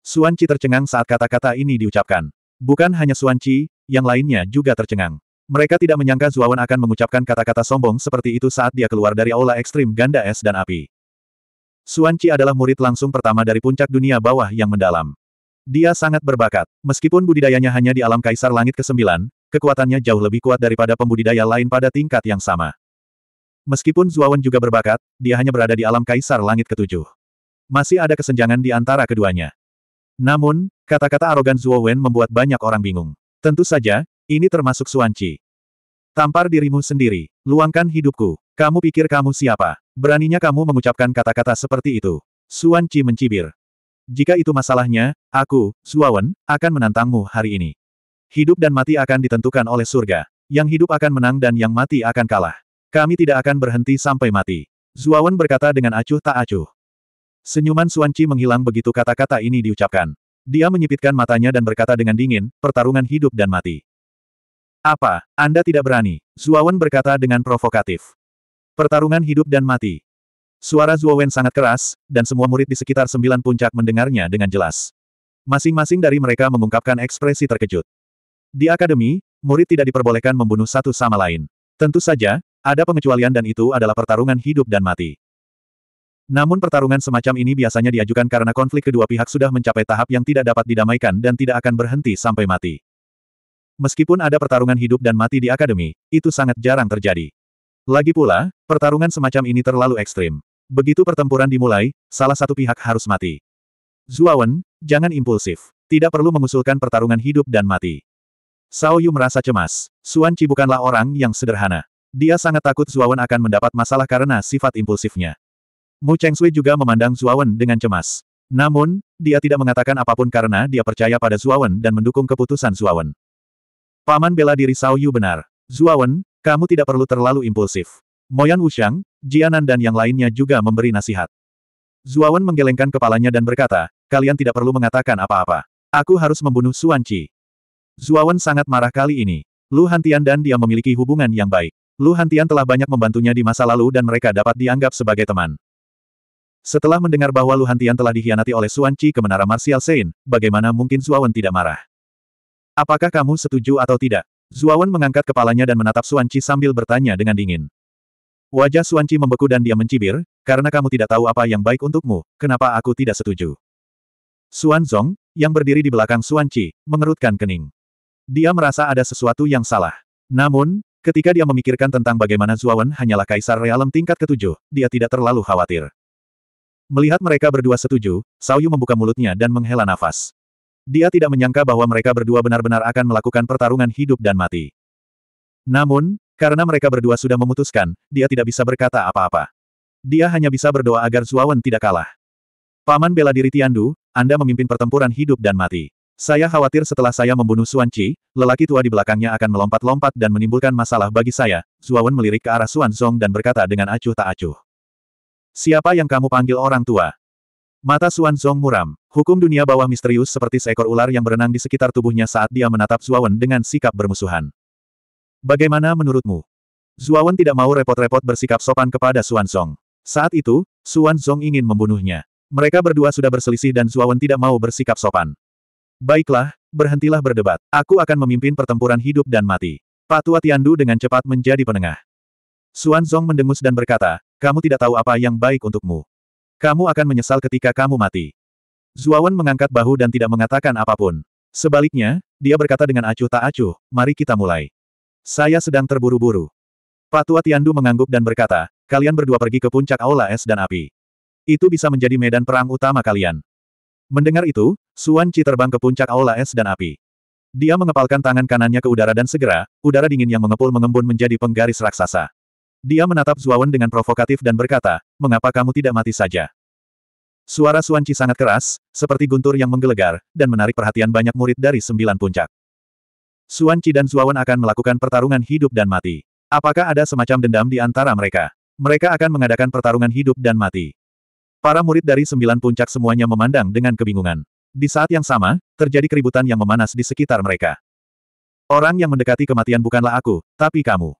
Suanci tercengang saat kata-kata ini diucapkan. Bukan hanya Suanci, yang lainnya juga tercengang. Mereka tidak menyangka Zuawan akan mengucapkan kata-kata sombong seperti itu saat dia keluar dari aula ekstrim ganda es dan api. Suanci adalah murid langsung pertama dari puncak dunia bawah yang mendalam. Dia sangat berbakat. Meskipun budidayanya hanya di alam kaisar langit ke-9, kekuatannya jauh lebih kuat daripada pembudidaya lain pada tingkat yang sama. Meskipun Zuawan juga berbakat, dia hanya berada di alam kaisar langit ketujuh. Masih ada kesenjangan di antara keduanya. Namun, kata-kata arogan Zuowen membuat banyak orang bingung. Tentu saja, ini termasuk Suanci. Tampar dirimu sendiri, luangkan hidupku. Kamu pikir kamu siapa? Beraninya kamu mengucapkan kata-kata seperti itu. Suanci mencibir. Jika itu masalahnya, aku, Zuawan, akan menantangmu hari ini. Hidup dan mati akan ditentukan oleh surga. Yang hidup akan menang dan yang mati akan kalah. Kami tidak akan berhenti sampai mati. Zuawan berkata dengan acuh tak acuh. Senyuman Suanci menghilang begitu kata-kata ini diucapkan. Dia menyipitkan matanya dan berkata dengan dingin, pertarungan hidup dan mati. Apa, Anda tidak berani? Zuawan berkata dengan provokatif. Pertarungan hidup dan mati. Suara Wen sangat keras, dan semua murid di sekitar sembilan puncak mendengarnya dengan jelas. Masing-masing dari mereka mengungkapkan ekspresi terkejut. Di akademi, murid tidak diperbolehkan membunuh satu sama lain. Tentu saja, ada pengecualian dan itu adalah pertarungan hidup dan mati. Namun pertarungan semacam ini biasanya diajukan karena konflik kedua pihak sudah mencapai tahap yang tidak dapat didamaikan dan tidak akan berhenti sampai mati. Meskipun ada pertarungan hidup dan mati di akademi, itu sangat jarang terjadi. Lagi pula, pertarungan semacam ini terlalu ekstrim. Begitu pertempuran dimulai, salah satu pihak harus mati. Zuawan, jangan impulsif. Tidak perlu mengusulkan pertarungan hidup dan mati. Sao Yu merasa cemas. Suan Ci bukanlah orang yang sederhana. Dia sangat takut Zuawan akan mendapat masalah karena sifat impulsifnya. Mu Cheng Sui juga memandang Zuawan dengan cemas. Namun, dia tidak mengatakan apapun karena dia percaya pada Zuawan dan mendukung keputusan Zuawan. Paman bela diri Sao Yu benar. Zuawan, kamu tidak perlu terlalu impulsif. Moyan Wushang, Jianan dan yang lainnya juga memberi nasihat. Zuawan menggelengkan kepalanya dan berkata, kalian tidak perlu mengatakan apa-apa. Aku harus membunuh Suan Qi. Zuawan sangat marah kali ini. Lu Hantian dan dia memiliki hubungan yang baik. Lu Hantian telah banyak membantunya di masa lalu dan mereka dapat dianggap sebagai teman. Setelah mendengar bahwa Lu Hantian telah dikhianati oleh Suan Qi ke Menara Martial Sein, bagaimana mungkin Zuawan tidak marah? Apakah kamu setuju atau tidak? Zuawan mengangkat kepalanya dan menatap Suanci sambil bertanya dengan dingin. Wajah Suanci membeku dan dia mencibir, karena kamu tidak tahu apa yang baik untukmu, kenapa aku tidak setuju. Suan Zong, yang berdiri di belakang Suanci, mengerutkan kening. Dia merasa ada sesuatu yang salah. Namun, ketika dia memikirkan tentang bagaimana Zuawan hanyalah kaisar realem tingkat ketujuh, dia tidak terlalu khawatir. Melihat mereka berdua setuju, Sao Yu membuka mulutnya dan menghela nafas. Dia tidak menyangka bahwa mereka berdua benar-benar akan melakukan pertarungan hidup dan mati. Namun, karena mereka berdua sudah memutuskan, dia tidak bisa berkata apa-apa. Dia hanya bisa berdoa agar Zuawan tidak kalah. Paman bela diri Tiandu, Anda memimpin pertempuran hidup dan mati. Saya khawatir setelah saya membunuh Suan Qi, lelaki tua di belakangnya akan melompat-lompat dan menimbulkan masalah bagi saya. Zuawan melirik ke arah Suan Zong dan berkata dengan acuh tak acuh. Siapa yang kamu panggil orang tua? Mata Xuan Zong muram. Hukum dunia bawah misterius seperti seekor ular yang berenang di sekitar tubuhnya saat dia menatap Zuawan dengan sikap bermusuhan. Bagaimana menurutmu? Zuawan tidak mau repot-repot bersikap sopan kepada Xuan Zong. Saat itu, Xuan Zong ingin membunuhnya. Mereka berdua sudah berselisih dan Zuawan tidak mau bersikap sopan. Baiklah, berhentilah berdebat. Aku akan memimpin pertempuran hidup dan mati. Patua Tiandu dengan cepat menjadi penengah. Xuan Zong mendengus dan berkata, kamu tidak tahu apa yang baik untukmu. Kamu akan menyesal ketika kamu mati. Zuawan mengangkat bahu dan tidak mengatakan apapun. Sebaliknya, dia berkata dengan acuh tak acuh, mari kita mulai. Saya sedang terburu-buru. Patua Tiandu mengangguk dan berkata, kalian berdua pergi ke puncak aula es dan api. Itu bisa menjadi medan perang utama kalian. Mendengar itu, Suan Ci terbang ke puncak aula es dan api. Dia mengepalkan tangan kanannya ke udara dan segera, udara dingin yang mengepul mengembun menjadi penggaris raksasa. Dia menatap Zuawan dengan provokatif dan berkata, mengapa kamu tidak mati saja? Suara Suanci sangat keras, seperti guntur yang menggelegar, dan menarik perhatian banyak murid dari sembilan puncak. Suanci dan Zuawan akan melakukan pertarungan hidup dan mati. Apakah ada semacam dendam di antara mereka? Mereka akan mengadakan pertarungan hidup dan mati. Para murid dari sembilan puncak semuanya memandang dengan kebingungan. Di saat yang sama, terjadi keributan yang memanas di sekitar mereka. Orang yang mendekati kematian bukanlah aku, tapi kamu.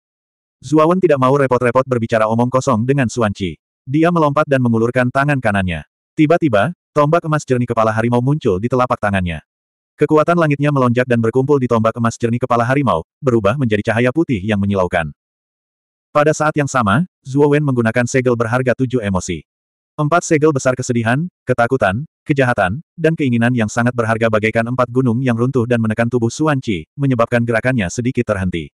Zuawan tidak mau repot-repot berbicara omong kosong dengan Suanci. Dia melompat dan mengulurkan tangan kanannya. Tiba-tiba, tombak emas jernih kepala harimau muncul di telapak tangannya. Kekuatan langitnya melonjak dan berkumpul di tombak emas jernih kepala harimau, berubah menjadi cahaya putih yang menyilaukan. Pada saat yang sama, Zuo menggunakan segel berharga tujuh emosi. Empat segel besar kesedihan, ketakutan, kejahatan, dan keinginan yang sangat berharga bagaikan empat gunung yang runtuh dan menekan tubuh Suanchi menyebabkan gerakannya sedikit terhenti.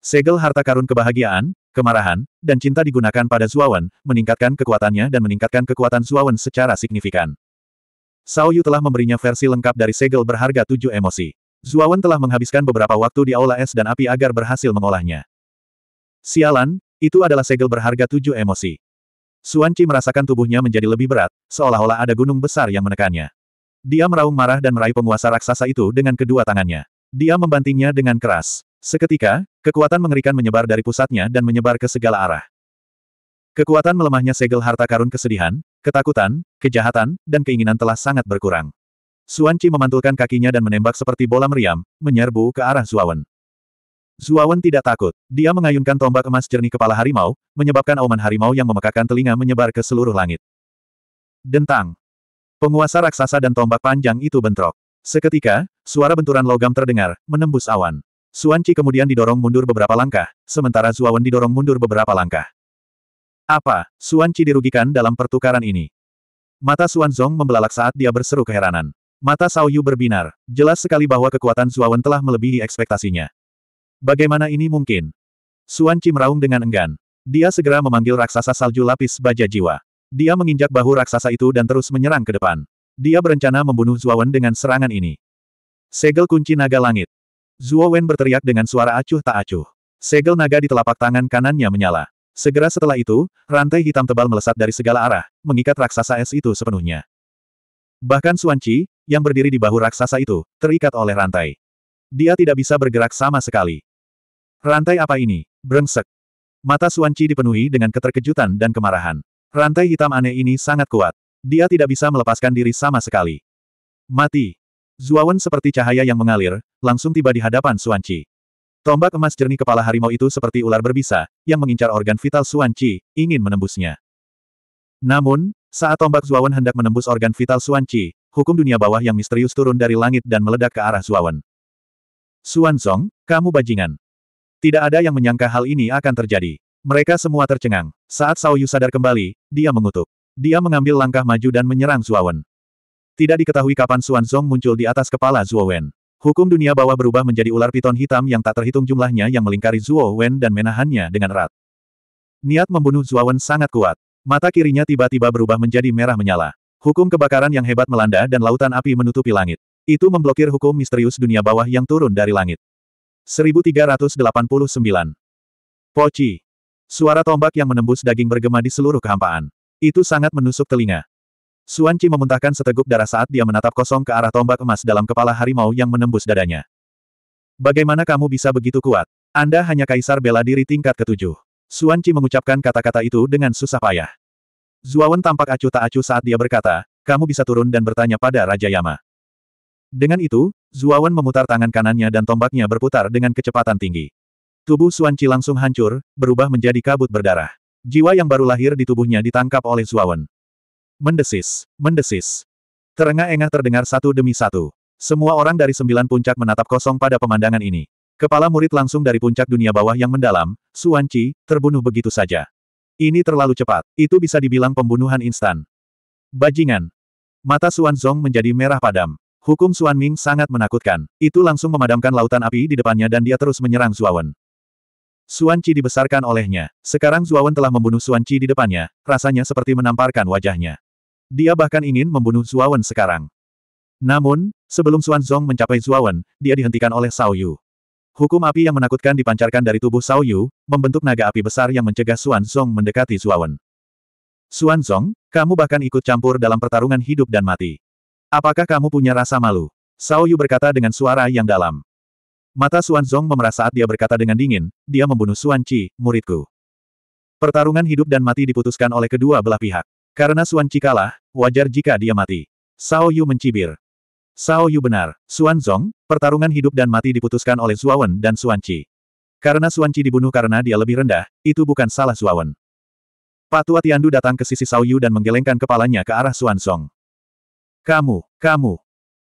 Segel harta karun kebahagiaan, kemarahan, dan cinta digunakan pada Zuawan, meningkatkan kekuatannya dan meningkatkan kekuatan Zuawan secara signifikan. Sao Yu telah memberinya versi lengkap dari segel berharga tujuh emosi. Zuawan telah menghabiskan beberapa waktu di aula es dan api agar berhasil mengolahnya. Sialan, itu adalah segel berharga tujuh emosi. Suanci merasakan tubuhnya menjadi lebih berat, seolah-olah ada gunung besar yang menekannya. Dia meraung marah dan meraih penguasa raksasa itu dengan kedua tangannya. Dia membantingnya dengan keras. Seketika, kekuatan mengerikan menyebar dari pusatnya dan menyebar ke segala arah. Kekuatan melemahnya segel harta karun kesedihan, ketakutan, kejahatan, dan keinginan telah sangat berkurang. Suan Qi memantulkan kakinya dan menembak seperti bola meriam, menyerbu ke arah Zuawan. Zuawan tidak takut. Dia mengayunkan tombak emas jernih kepala harimau, menyebabkan auman harimau yang memekakan telinga menyebar ke seluruh langit. Dentang. Penguasa raksasa dan tombak panjang itu bentrok. Seketika, suara benturan logam terdengar, menembus awan. Suan Qi kemudian didorong mundur beberapa langkah, sementara Zuawan didorong mundur beberapa langkah. Apa, Suan Qi dirugikan dalam pertukaran ini? Mata Suan Zong membelalak saat dia berseru keheranan. Mata Sao Yu berbinar, jelas sekali bahwa kekuatan Zuawan telah melebihi ekspektasinya. Bagaimana ini mungkin? Suan Qi meraung dengan enggan. Dia segera memanggil raksasa salju lapis baja jiwa. Dia menginjak bahu raksasa itu dan terus menyerang ke depan. Dia berencana membunuh Zuawan dengan serangan ini. Segel kunci naga langit. Zuo Wen berteriak dengan suara acuh tak acuh. Segel naga di telapak tangan kanannya menyala. Segera setelah itu, rantai hitam tebal melesat dari segala arah, mengikat raksasa es itu sepenuhnya. Bahkan Qi, yang berdiri di bahu raksasa itu, terikat oleh rantai. Dia tidak bisa bergerak sama sekali. Rantai apa ini? Brengsek. Mata Qi dipenuhi dengan keterkejutan dan kemarahan. Rantai hitam aneh ini sangat kuat. Dia tidak bisa melepaskan diri sama sekali. Mati. Zuawan seperti cahaya yang mengalir, langsung tiba di hadapan Suan Tombak emas jernih kepala harimau itu seperti ular berbisa, yang mengincar organ vital Suan ingin menembusnya. Namun, saat tombak Zuawan hendak menembus organ vital Suan hukum dunia bawah yang misterius turun dari langit dan meledak ke arah Zuawan. Suan Zong, kamu bajingan. Tidak ada yang menyangka hal ini akan terjadi. Mereka semua tercengang. Saat Sao Yu sadar kembali, dia mengutuk. Dia mengambil langkah maju dan menyerang Zuawan. Tidak diketahui kapan Xuan Zong muncul di atas kepala Zhuo Wen. Hukum dunia bawah berubah menjadi ular piton hitam yang tak terhitung jumlahnya yang melingkari Zhuo Wen dan menahannya dengan erat. Niat membunuh Zhuo Wen sangat kuat. Mata kirinya tiba-tiba berubah menjadi merah menyala. Hukum kebakaran yang hebat melanda dan lautan api menutupi langit. Itu memblokir hukum misterius dunia bawah yang turun dari langit. 1389. Poci. Suara tombak yang menembus daging bergema di seluruh kehampaan. Itu sangat menusuk telinga. Suan Qi memuntahkan seteguk darah saat dia menatap kosong ke arah tombak emas dalam kepala harimau yang menembus dadanya. Bagaimana kamu bisa begitu kuat? Anda hanya kaisar bela diri tingkat ketujuh. Suan Qi mengucapkan kata-kata itu dengan susah payah. Zuawan tampak acuh tak acuh saat dia berkata, kamu bisa turun dan bertanya pada Raja Yama. Dengan itu, Zuawan memutar tangan kanannya dan tombaknya berputar dengan kecepatan tinggi. Tubuh Suan Qi langsung hancur, berubah menjadi kabut berdarah. Jiwa yang baru lahir di tubuhnya ditangkap oleh Zuawan. Mendesis, mendesis. Terengah-engah terdengar satu demi satu. Semua orang dari sembilan puncak menatap kosong pada pemandangan ini. Kepala murid langsung dari puncak dunia bawah yang mendalam, Suanci, terbunuh begitu saja. Ini terlalu cepat, itu bisa dibilang pembunuhan instan. Bajingan. Mata Suan Zong menjadi merah padam. Hukum Suan Ming sangat menakutkan. Itu langsung memadamkan lautan api di depannya dan dia terus menyerang Zuawan. Suan Qi dibesarkan olehnya. Sekarang Zuawan telah membunuh Suan Qi di depannya, rasanya seperti menamparkan wajahnya. Dia bahkan ingin membunuh Zuawan sekarang. Namun, sebelum Xuan Zong mencapai Zuawan, dia dihentikan oleh Sao Yu. Hukum api yang menakutkan dipancarkan dari tubuh Sao Yu, membentuk naga api besar yang mencegah Xuan Zong mendekati Zuawan. Xuan Zong, kamu bahkan ikut campur dalam pertarungan hidup dan mati. Apakah kamu punya rasa malu? Sao Yu berkata dengan suara yang dalam. Mata Xuan Zong memerah saat dia berkata dengan dingin, dia membunuh Xuan Qi, muridku. Pertarungan hidup dan mati diputuskan oleh kedua belah pihak. Karena Xuan Qi kalah, Wajar jika dia mati. Sao Yu mencibir. Sao Yu benar, Xuan Zong, pertarungan hidup dan mati diputuskan oleh Zuawan dan Suanci. Karena Suanci dibunuh karena dia lebih rendah, itu bukan salah Pak Patua Tiandu datang ke sisi Sao Yu dan menggelengkan kepalanya ke arah Xuan Zong. Kamu, kamu.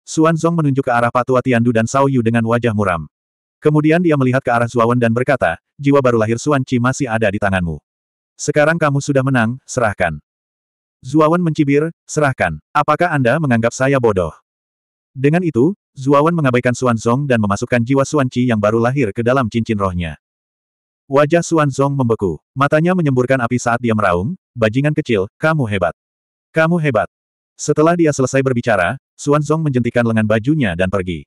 Xuan Zong menunjuk ke arah Patua Tiandu dan Sao Yu dengan wajah muram. Kemudian dia melihat ke arah Zuawan dan berkata, jiwa baru lahir Suan Qi masih ada di tanganmu. Sekarang kamu sudah menang, serahkan. Zuawan mencibir, serahkan, apakah Anda menganggap saya bodoh? Dengan itu, Zuawan mengabaikan Zong dan memasukkan jiwa Suanchi yang baru lahir ke dalam cincin rohnya. Wajah Zong membeku, matanya menyemburkan api saat dia meraung, bajingan kecil, kamu hebat. Kamu hebat. Setelah dia selesai berbicara, Zong menjentikan lengan bajunya dan pergi.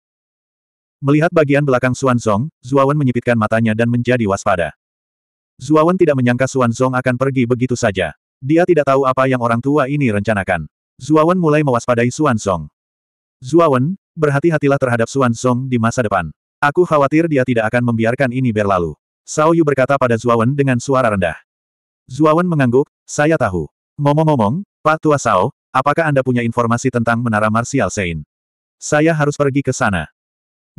Melihat bagian belakang Zong, Zuawan menyipitkan matanya dan menjadi waspada. Zuawan tidak menyangka Zong akan pergi begitu saja. Dia tidak tahu apa yang orang tua ini rencanakan. Zuawan mulai mewaspadai Xuan Song. Zuawan, berhati-hatilah terhadap Xuan Song di masa depan. Aku khawatir dia tidak akan membiarkan ini berlalu. Sao Yu berkata pada Zuawan dengan suara rendah. Zuawan mengangguk, saya tahu. Ngomong-ngomong, Pak Tua Sao, apakah Anda punya informasi tentang Menara Martial Sein? Saya harus pergi ke sana.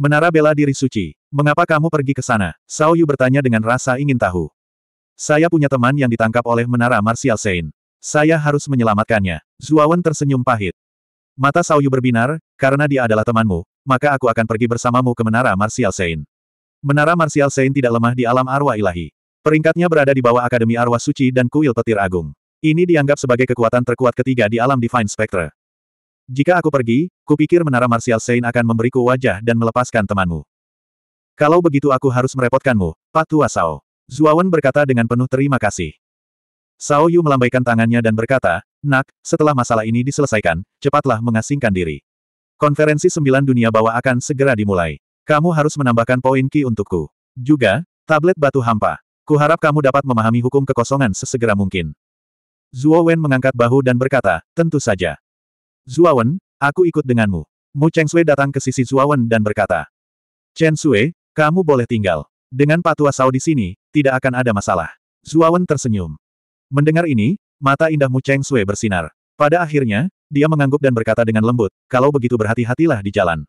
Menara bela diri suci. Mengapa kamu pergi ke sana? Sao Yu bertanya dengan rasa ingin tahu. Saya punya teman yang ditangkap oleh menara Martial Sein. Saya harus menyelamatkannya. Zuawan tersenyum pahit. Mata Sauyu berbinar, karena dia adalah temanmu, maka aku akan pergi bersamamu ke menara Martial Sein. Menara Martial Sein tidak lemah di alam arwah ilahi. Peringkatnya berada di bawah Akademi Arwah Suci dan Kuil Petir Agung. Ini dianggap sebagai kekuatan terkuat ketiga di alam Divine Spectre. Jika aku pergi, kupikir menara Martial Sein akan memberiku wajah dan melepaskan temanmu. Kalau begitu aku harus merepotkanmu, Pak Sao. Zuawan berkata dengan penuh terima kasih. Sao Yu melambaikan tangannya dan berkata, Nak, setelah masalah ini diselesaikan, cepatlah mengasingkan diri. Konferensi sembilan dunia bawah akan segera dimulai. Kamu harus menambahkan poin Ki untukku. Juga, tablet batu hampa. Kuharap kamu dapat memahami hukum kekosongan sesegera mungkin. Zuo Wen mengangkat bahu dan berkata, tentu saja. Zuo Wen, aku ikut denganmu. Mu Cheng Sui datang ke sisi Zuo Wen dan berkata, Chen Sui, kamu boleh tinggal. Dengan Patua Sao di sini, tidak akan ada masalah. Zuawan tersenyum. Mendengar ini, mata indahmu Cheng Sui bersinar. Pada akhirnya, dia mengangguk dan berkata dengan lembut, kalau begitu berhati-hatilah di jalan.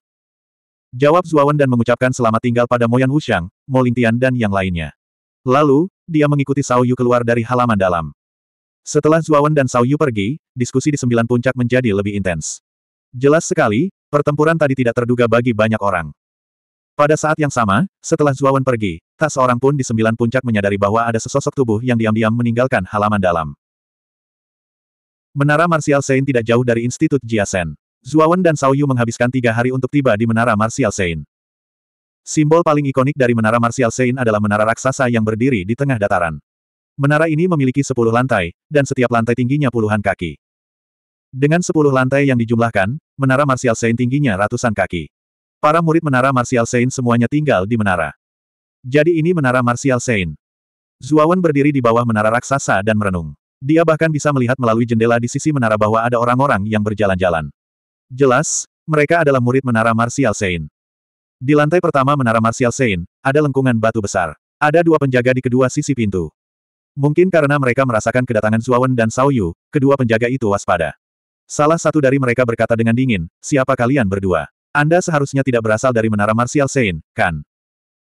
Jawab Zuawan dan mengucapkan selamat tinggal pada Moyan Wuxiang, Molintian dan yang lainnya. Lalu, dia mengikuti Sao Yu keluar dari halaman dalam. Setelah Zuawan dan Sao Yu pergi, diskusi di sembilan puncak menjadi lebih intens. Jelas sekali, pertempuran tadi tidak terduga bagi banyak orang. Pada saat yang sama, setelah Zuawan pergi, tak seorang pun di sembilan puncak menyadari bahwa ada sesosok tubuh yang diam-diam meninggalkan halaman dalam. Menara Martial Saint tidak jauh dari Institut Jiasen. Zuawan dan Yu menghabiskan tiga hari untuk tiba di Menara Martial Saint. Simbol paling ikonik dari Menara Martial Saint adalah menara raksasa yang berdiri di tengah dataran. Menara ini memiliki sepuluh lantai, dan setiap lantai tingginya puluhan kaki. Dengan sepuluh lantai yang dijumlahkan, Menara Martial Saint tingginya ratusan kaki. Para murid menara Martial Saint semuanya tinggal di menara. Jadi ini menara Martial Saint. Zuawan berdiri di bawah menara raksasa dan merenung. Dia bahkan bisa melihat melalui jendela di sisi menara bahwa ada orang-orang yang berjalan-jalan. Jelas, mereka adalah murid menara Martial Saint. Di lantai pertama menara Martial Saint, ada lengkungan batu besar. Ada dua penjaga di kedua sisi pintu. Mungkin karena mereka merasakan kedatangan Zuawan dan Sauyu, kedua penjaga itu waspada. Salah satu dari mereka berkata dengan dingin, siapa kalian berdua? Anda seharusnya tidak berasal dari menara Martial Sein, kan?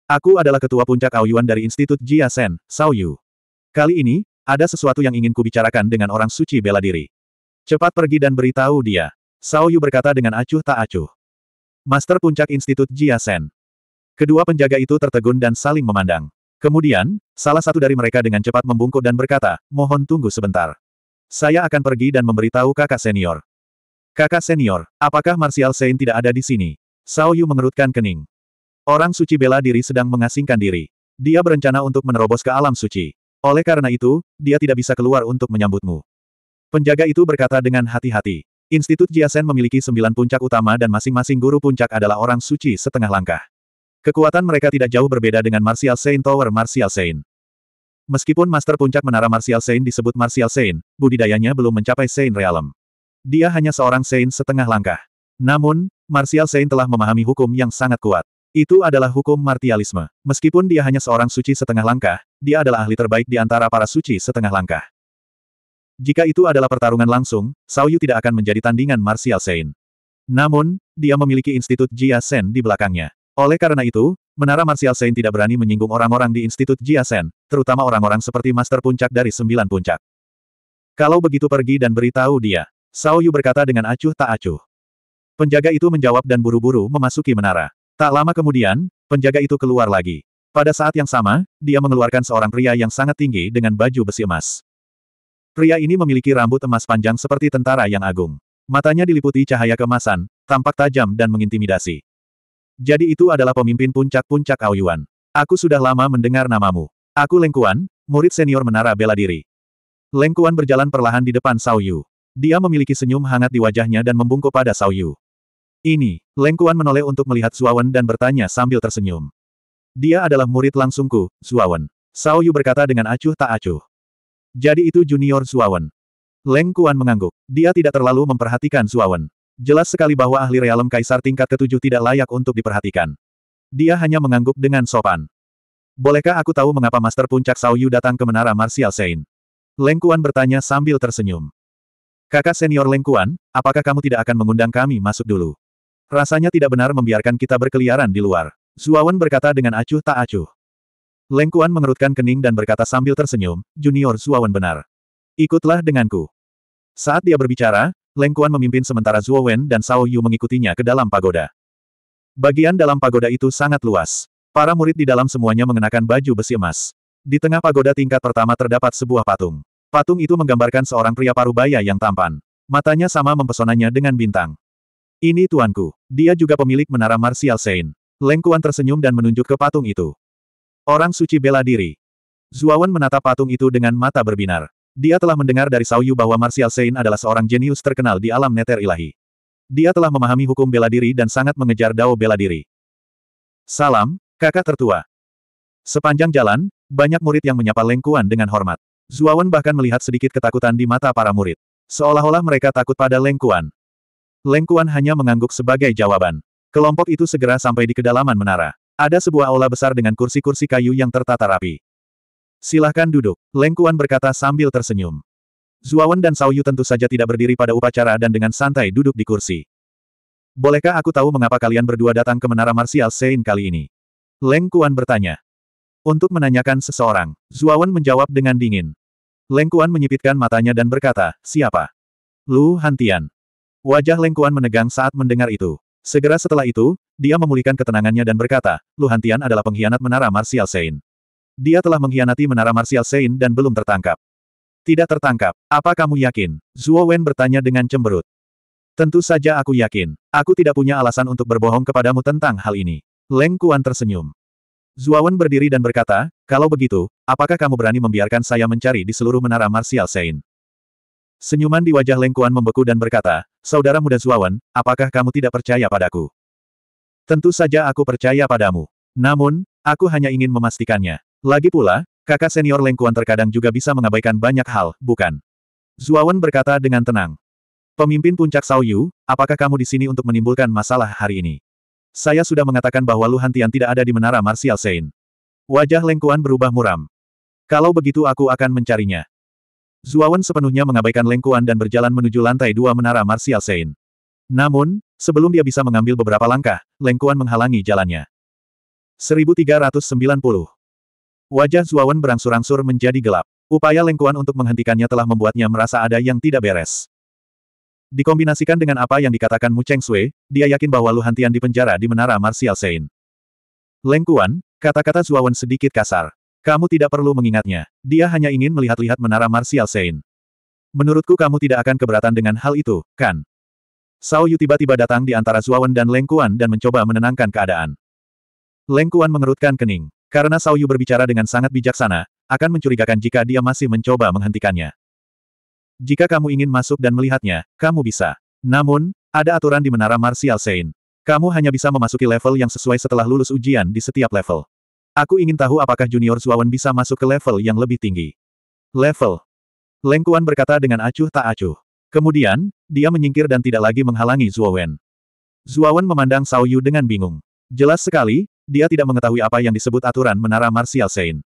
Aku adalah ketua puncak Aoyuan dari Institut Jia Sen, Sao Yu. Kali ini, ada sesuatu yang ingin kubicarakan dengan orang suci bela diri. Cepat pergi dan beritahu dia. Sao Yu berkata dengan acuh tak acuh. Master puncak Institut Jia Sen. Kedua penjaga itu tertegun dan saling memandang. Kemudian, salah satu dari mereka dengan cepat membungkuk dan berkata, mohon tunggu sebentar. Saya akan pergi dan memberitahu kakak senior. Kakak senior, apakah Martial Saint tidak ada di sini? Sao Yu mengerutkan kening. Orang suci bela diri sedang mengasingkan diri. Dia berencana untuk menerobos ke alam suci. Oleh karena itu, dia tidak bisa keluar untuk menyambutmu. Penjaga itu berkata dengan hati-hati. Institut Jiasen memiliki sembilan puncak utama dan masing-masing guru puncak adalah orang suci setengah langkah. Kekuatan mereka tidak jauh berbeda dengan Martial Saint Tower Martial Saint. Meskipun Master Puncak Menara Martial Saint disebut Martial Saint, budidayanya belum mencapai Saint Realm. Dia hanya seorang Saint setengah langkah. Namun, Martial Saint telah memahami hukum yang sangat kuat. Itu adalah hukum martialisme. Meskipun dia hanya seorang suci setengah langkah, dia adalah ahli terbaik di antara para suci setengah langkah. Jika itu adalah pertarungan langsung, Yu tidak akan menjadi tandingan Martial Saint. Namun, dia memiliki Institut Jia Sen di belakangnya. Oleh karena itu, Menara Martial Saint tidak berani menyinggung orang-orang di Institut Jia Sen, terutama orang-orang seperti Master Puncak dari Sembilan Puncak. Kalau begitu pergi dan beritahu dia. Sao Yu berkata dengan acuh tak acuh. Penjaga itu menjawab dan buru-buru memasuki menara. Tak lama kemudian, penjaga itu keluar lagi. Pada saat yang sama, dia mengeluarkan seorang pria yang sangat tinggi dengan baju besi emas. Pria ini memiliki rambut emas panjang seperti tentara yang agung. Matanya diliputi cahaya kemasan, tampak tajam dan mengintimidasi. Jadi itu adalah pemimpin puncak-puncak Aoyuan. Aku sudah lama mendengar namamu. Aku Lengkuan, murid senior menara bela diri. Lengkuan berjalan perlahan di depan Sao Yu. Dia memiliki senyum hangat di wajahnya dan membungkuk pada Sao Yu. Ini, Leng Kuan menoleh untuk melihat Suawan dan bertanya sambil tersenyum. Dia adalah murid langsungku, Suawan. Sao Yu berkata dengan acuh tak acuh. Jadi itu junior Suawan. Leng Kuan mengangguk. Dia tidak terlalu memperhatikan Suawan. Jelas sekali bahwa ahli realem kaisar tingkat ketujuh tidak layak untuk diperhatikan. Dia hanya mengangguk dengan sopan. Bolehkah aku tahu mengapa Master Puncak Sao Yu datang ke Menara Martial Sein? Leng Kuan bertanya sambil tersenyum. Kakak senior Lengkuan, apakah kamu tidak akan mengundang kami masuk dulu? Rasanya tidak benar membiarkan kita berkeliaran di luar. Zuawan berkata dengan acuh tak acuh. Lengkuan mengerutkan kening dan berkata sambil tersenyum, Junior Zuawan benar. Ikutlah denganku. Saat dia berbicara, Lengkuan memimpin sementara Zuowen dan Sao Yu mengikutinya ke dalam pagoda. Bagian dalam pagoda itu sangat luas. Para murid di dalam semuanya mengenakan baju besi emas. Di tengah pagoda tingkat pertama terdapat sebuah patung. Patung itu menggambarkan seorang pria parubaya yang tampan. Matanya sama mempesonanya dengan bintang. Ini tuanku. Dia juga pemilik menara Martial Sein. Lengkuan tersenyum dan menunjuk ke patung itu. Orang suci bela diri. Zuawan menatap patung itu dengan mata berbinar. Dia telah mendengar dari Sauyu bahwa Martial Sein adalah seorang jenius terkenal di alam neter ilahi. Dia telah memahami hukum bela diri dan sangat mengejar dao bela diri. Salam, kakak tertua. Sepanjang jalan, banyak murid yang menyapa Lengkuan dengan hormat. Zuawan bahkan melihat sedikit ketakutan di mata para murid. Seolah-olah mereka takut pada Lengkuan. Lengkuan hanya mengangguk sebagai jawaban. Kelompok itu segera sampai di kedalaman menara. Ada sebuah aula besar dengan kursi-kursi kayu yang tertata rapi. Silahkan duduk, Lengkuan berkata sambil tersenyum. Zuawan dan Sauyu tentu saja tidak berdiri pada upacara dan dengan santai duduk di kursi. Bolehkah aku tahu mengapa kalian berdua datang ke menara marsial Sein kali ini? Leng Kuan bertanya. Untuk menanyakan seseorang, Zuawan menjawab dengan dingin. Lengkuan menyipitkan matanya dan berkata, siapa? Lu Hantian. Wajah Lengkuan menegang saat mendengar itu. Segera setelah itu, dia memulihkan ketenangannya dan berkata, Lu Hantian adalah pengkhianat menara Martial Sein. Dia telah mengkhianati menara Martial Sein dan belum tertangkap. Tidak tertangkap. Apa kamu yakin? Zuo Wen bertanya dengan cemberut. Tentu saja aku yakin. Aku tidak punya alasan untuk berbohong kepadamu tentang hal ini. Lengkuan tersenyum. tersenyum. Wen berdiri dan berkata, kalau begitu, Apakah kamu berani membiarkan saya mencari di seluruh menara Marsial Sein? Senyuman di wajah Lengkuan membeku dan berkata, Saudara muda Zuawan, apakah kamu tidak percaya padaku? Tentu saja aku percaya padamu. Namun, aku hanya ingin memastikannya. Lagi pula, kakak senior Lengkuan terkadang juga bisa mengabaikan banyak hal, bukan? Zuawan berkata dengan tenang. Pemimpin puncak Sao Yu, apakah kamu di sini untuk menimbulkan masalah hari ini? Saya sudah mengatakan bahwa Luhantian tidak ada di menara Marsial Sein. Wajah Lengkuan berubah muram. Kalau begitu aku akan mencarinya. Zuawan sepenuhnya mengabaikan lengkuan dan berjalan menuju lantai dua menara Martial Sein. Namun, sebelum dia bisa mengambil beberapa langkah, lengkuan menghalangi jalannya. 1390. Wajah Zuawan berangsur-angsur menjadi gelap. Upaya lengkuan untuk menghentikannya telah membuatnya merasa ada yang tidak beres. Dikombinasikan dengan apa yang dikatakan Mu Cheng Sui, dia yakin bahwa Lu Hantian dipenjara di menara Martial Sein. Lengkuan, kata-kata Zuawan sedikit kasar. Kamu tidak perlu mengingatnya. Dia hanya ingin melihat-lihat menara Martial Sein. Menurutku kamu tidak akan keberatan dengan hal itu, kan? Sao Yu tiba-tiba datang di antara Zuawan dan Lengkuan dan mencoba menenangkan keadaan. Lengkuan mengerutkan kening. Karena Sao Yu berbicara dengan sangat bijaksana, akan mencurigakan jika dia masih mencoba menghentikannya. Jika kamu ingin masuk dan melihatnya, kamu bisa. Namun, ada aturan di Menara Martial Sein. Kamu hanya bisa memasuki level yang sesuai setelah lulus ujian di setiap level. Aku ingin tahu apakah junior Zuawan bisa masuk ke level yang lebih tinggi. Level. Lengkuan berkata dengan acuh tak acuh. Kemudian, dia menyingkir dan tidak lagi menghalangi Zuawan. Zuawan memandang Sao Yu dengan bingung. Jelas sekali, dia tidak mengetahui apa yang disebut aturan Menara Martial Sein.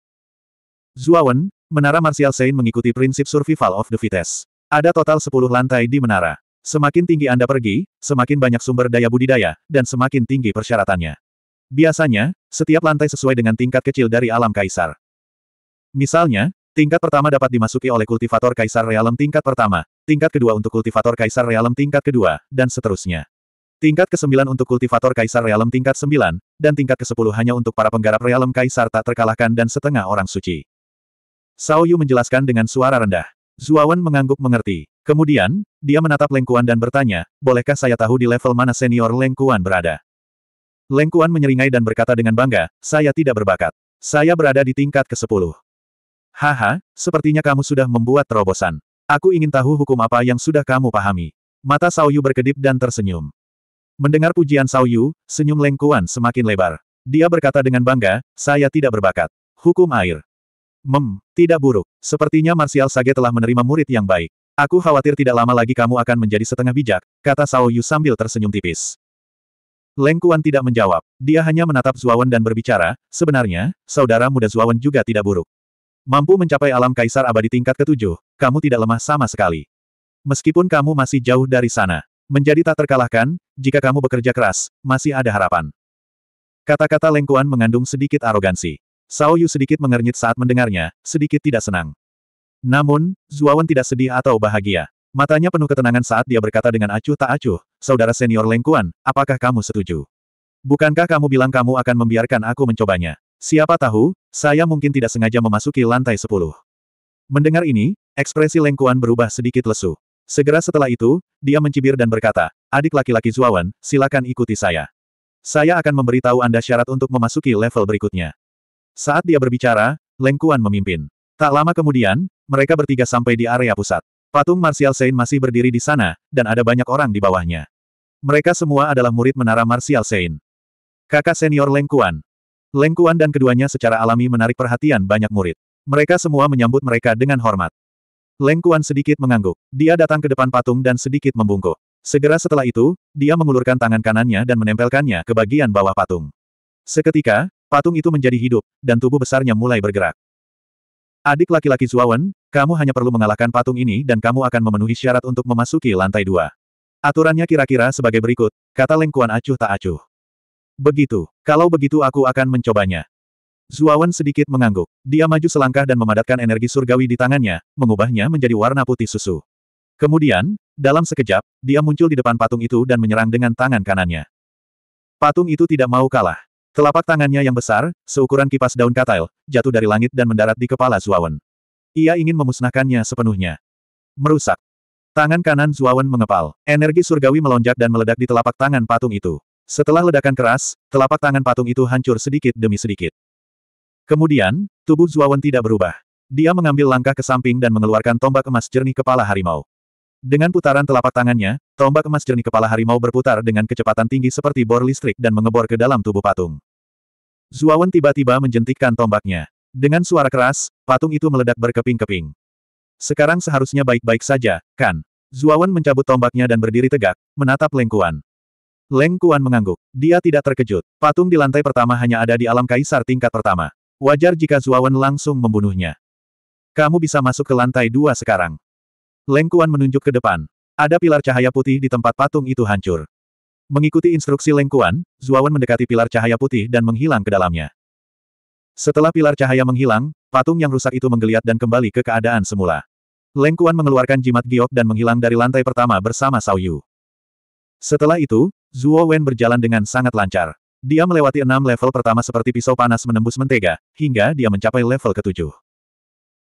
Zuawan, Menara Martial Sein mengikuti prinsip survival of the fittest. Ada total 10 lantai di menara. Semakin tinggi Anda pergi, semakin banyak sumber daya budidaya, dan semakin tinggi persyaratannya. Biasanya, setiap lantai sesuai dengan tingkat kecil dari alam kaisar. Misalnya, tingkat pertama dapat dimasuki oleh kultivator kaisar realem tingkat pertama, tingkat kedua untuk kultivator kaisar realem tingkat kedua, dan seterusnya. Tingkat ke-9 untuk kultivator kaisar realem tingkat 9, dan tingkat ke-10 hanya untuk para penggarap realem kaisar tak terkalahkan dan setengah orang suci. Sao Yu menjelaskan dengan suara rendah. Zuawan mengangguk mengerti. Kemudian, dia menatap Lengkuan dan bertanya, bolehkah saya tahu di level mana senior Lengkuan berada? Lengkuan menyeringai dan berkata dengan bangga, saya tidak berbakat. Saya berada di tingkat ke-10. Haha, sepertinya kamu sudah membuat terobosan. Aku ingin tahu hukum apa yang sudah kamu pahami. Mata Yu berkedip dan tersenyum. Mendengar pujian Yu, senyum Lengkuan semakin lebar. Dia berkata dengan bangga, saya tidak berbakat. Hukum air. Mem, tidak buruk. Sepertinya Martial Sage telah menerima murid yang baik. Aku khawatir tidak lama lagi kamu akan menjadi setengah bijak, kata Yu sambil tersenyum tipis. Leng Kuan tidak menjawab. Dia hanya menatap Zuawan dan berbicara, sebenarnya, saudara muda Zuawan juga tidak buruk. Mampu mencapai alam kaisar abadi tingkat ketujuh, kamu tidak lemah sama sekali. Meskipun kamu masih jauh dari sana, menjadi tak terkalahkan, jika kamu bekerja keras, masih ada harapan. Kata-kata Leng Kuan mengandung sedikit arogansi. Sao Yu sedikit mengernyit saat mendengarnya, sedikit tidak senang. Namun, Zuawan tidak sedih atau bahagia. Matanya penuh ketenangan saat dia berkata dengan acuh tak acuh, saudara senior Lengkuan, apakah kamu setuju? Bukankah kamu bilang kamu akan membiarkan aku mencobanya? Siapa tahu, saya mungkin tidak sengaja memasuki lantai sepuluh. Mendengar ini, ekspresi Lengkuan berubah sedikit lesu. Segera setelah itu, dia mencibir dan berkata, adik laki-laki Zuawan, silakan ikuti saya. Saya akan memberitahu Anda syarat untuk memasuki level berikutnya. Saat dia berbicara, Lengkuan memimpin. Tak lama kemudian, mereka bertiga sampai di area pusat. Patung Marsial Saint masih berdiri di sana, dan ada banyak orang di bawahnya. Mereka semua adalah murid menara Marsial Saint. Kakak senior Lengkuan. Lengkuan dan keduanya secara alami menarik perhatian banyak murid. Mereka semua menyambut mereka dengan hormat. Lengkuan sedikit mengangguk. Dia datang ke depan patung dan sedikit membungkuk. Segera setelah itu, dia mengulurkan tangan kanannya dan menempelkannya ke bagian bawah patung. Seketika, patung itu menjadi hidup, dan tubuh besarnya mulai bergerak. Adik laki-laki Zuawan, kamu hanya perlu mengalahkan patung ini dan kamu akan memenuhi syarat untuk memasuki lantai dua. Aturannya kira-kira sebagai berikut, kata Lengkuan acuh tak acuh. Begitu, kalau begitu aku akan mencobanya. Zuawan sedikit mengangguk. Dia maju selangkah dan memadatkan energi surgawi di tangannya, mengubahnya menjadi warna putih susu. Kemudian, dalam sekejap, dia muncul di depan patung itu dan menyerang dengan tangan kanannya. Patung itu tidak mau kalah. Telapak tangannya yang besar, seukuran kipas daun katail, jatuh dari langit dan mendarat di kepala Zuawan. Ia ingin memusnahkannya sepenuhnya. Merusak. Tangan kanan Zuawan mengepal. Energi surgawi melonjak dan meledak di telapak tangan patung itu. Setelah ledakan keras, telapak tangan patung itu hancur sedikit demi sedikit. Kemudian, tubuh Zuawan tidak berubah. Dia mengambil langkah ke samping dan mengeluarkan tombak emas jernih kepala harimau. Dengan putaran telapak tangannya, tombak emas jernih kepala harimau berputar dengan kecepatan tinggi seperti bor listrik dan mengebor ke dalam tubuh patung. Zuawan tiba-tiba menjentikkan tombaknya. Dengan suara keras, patung itu meledak berkeping-keping. Sekarang seharusnya baik-baik saja, kan? Zuawan mencabut tombaknya dan berdiri tegak, menatap Lengkuan. Lengkuan mengangguk. Dia tidak terkejut. Patung di lantai pertama hanya ada di alam kaisar tingkat pertama. Wajar jika Zuawan langsung membunuhnya. Kamu bisa masuk ke lantai dua sekarang. Lengkuan menunjuk ke depan. Ada pilar cahaya putih di tempat patung itu hancur. Mengikuti instruksi Lengkuan, Kuan, Zuawan mendekati pilar cahaya putih dan menghilang ke dalamnya. Setelah pilar cahaya menghilang, patung yang rusak itu menggeliat dan kembali ke keadaan semula. Leng mengeluarkan jimat giok dan menghilang dari lantai pertama bersama Sao Yu. Setelah itu, Zuo Wen berjalan dengan sangat lancar. Dia melewati enam level pertama seperti pisau panas menembus mentega, hingga dia mencapai level ketujuh.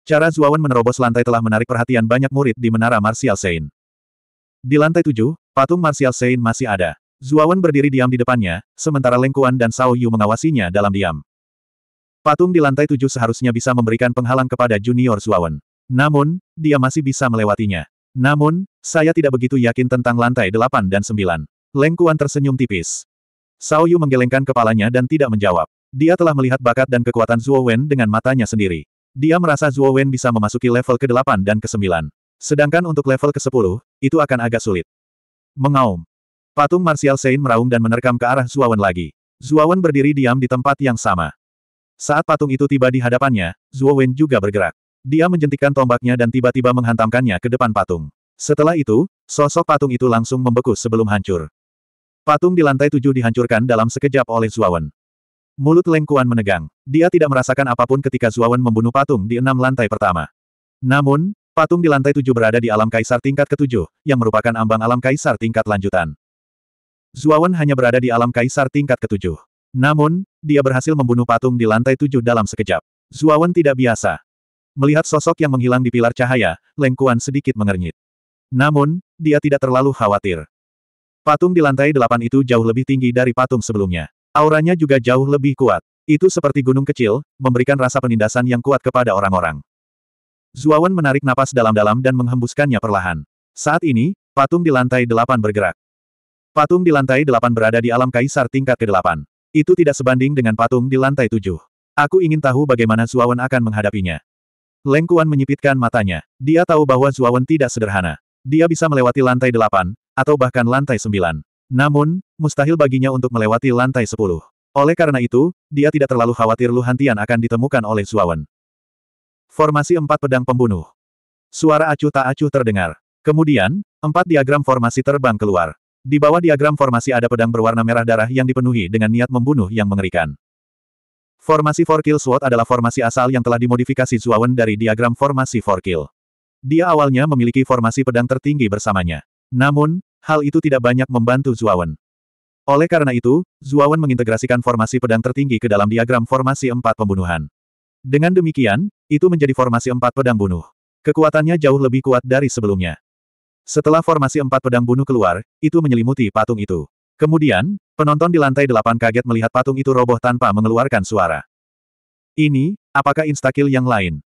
Cara Zuo Wen menerobos lantai telah menarik perhatian banyak murid di Menara Martial Sein. Di lantai tujuh, patung Martial Sein masih ada. Zuo Wen berdiri diam di depannya, sementara Lengkuan dan Sao Yu mengawasinya dalam diam. Patung di lantai tujuh seharusnya bisa memberikan penghalang kepada Junior Suawen. Namun, dia masih bisa melewatinya. Namun, saya tidak begitu yakin tentang lantai delapan dan sembilan. Lengkuan tersenyum tipis. Sao Yu menggelengkan kepalanya dan tidak menjawab. Dia telah melihat bakat dan kekuatan Zuo Wen dengan matanya sendiri. Dia merasa Zuo Wen bisa memasuki level ke-8 dan ke-9. Sedangkan untuk level ke-10, itu akan agak sulit. Mengaum. Patung Martial Sein meraung dan menerkam ke arah Zuo Wen lagi. Zuo Wen berdiri diam di tempat yang sama. Saat patung itu tiba di hadapannya, Zuo Wen juga bergerak. Dia menjentikan tombaknya dan tiba-tiba menghantamkannya ke depan patung. Setelah itu, sosok patung itu langsung membeku sebelum hancur. Patung di lantai tujuh dihancurkan dalam sekejap oleh Zuo Wen. Mulut Leng Kuan menegang. Dia tidak merasakan apapun ketika Zuawan membunuh patung di enam lantai pertama. Namun, patung di lantai tujuh berada di alam kaisar tingkat ketujuh, yang merupakan ambang alam kaisar tingkat lanjutan. Zuawan hanya berada di alam kaisar tingkat ketujuh. Namun, dia berhasil membunuh patung di lantai tujuh dalam sekejap. Zuawan tidak biasa. Melihat sosok yang menghilang di pilar cahaya, Lengkuan sedikit mengernyit. Namun, dia tidak terlalu khawatir. Patung di lantai delapan itu jauh lebih tinggi dari patung sebelumnya. Auranya juga jauh lebih kuat. Itu seperti gunung kecil, memberikan rasa penindasan yang kuat kepada orang-orang. Zuawan menarik napas dalam-dalam dan menghembuskannya perlahan. Saat ini, patung di lantai delapan bergerak. Patung di lantai delapan berada di alam kaisar tingkat ke-8. Itu tidak sebanding dengan patung di lantai tujuh. Aku ingin tahu bagaimana Zuawan akan menghadapinya. Leng Kuan menyipitkan matanya. Dia tahu bahwa Zuawan tidak sederhana. Dia bisa melewati lantai delapan, atau bahkan lantai sembilan. Namun, mustahil baginya untuk melewati lantai sepuluh. Oleh karena itu, dia tidak terlalu khawatir Lu Hantian akan ditemukan oleh Zuawan. Formasi empat pedang pembunuh. Suara acuh tak acuh terdengar. Kemudian, empat diagram formasi terbang keluar. Di bawah diagram formasi ada pedang berwarna merah darah yang dipenuhi dengan niat membunuh yang mengerikan. Formasi 4 Kill Sword adalah formasi asal yang telah dimodifikasi Zuawan dari diagram formasi 4 Kill. Dia awalnya memiliki formasi pedang tertinggi bersamanya. Namun, hal itu tidak banyak membantu Zuawan. Oleh karena itu, Zuawan mengintegrasikan formasi pedang tertinggi ke dalam diagram formasi 4 pembunuhan. Dengan demikian, itu menjadi formasi 4 pedang bunuh. Kekuatannya jauh lebih kuat dari sebelumnya. Setelah formasi empat pedang bunuh keluar, itu menyelimuti patung itu. Kemudian, penonton di lantai delapan kaget melihat patung itu roboh tanpa mengeluarkan suara. Ini, apakah instakil yang lain?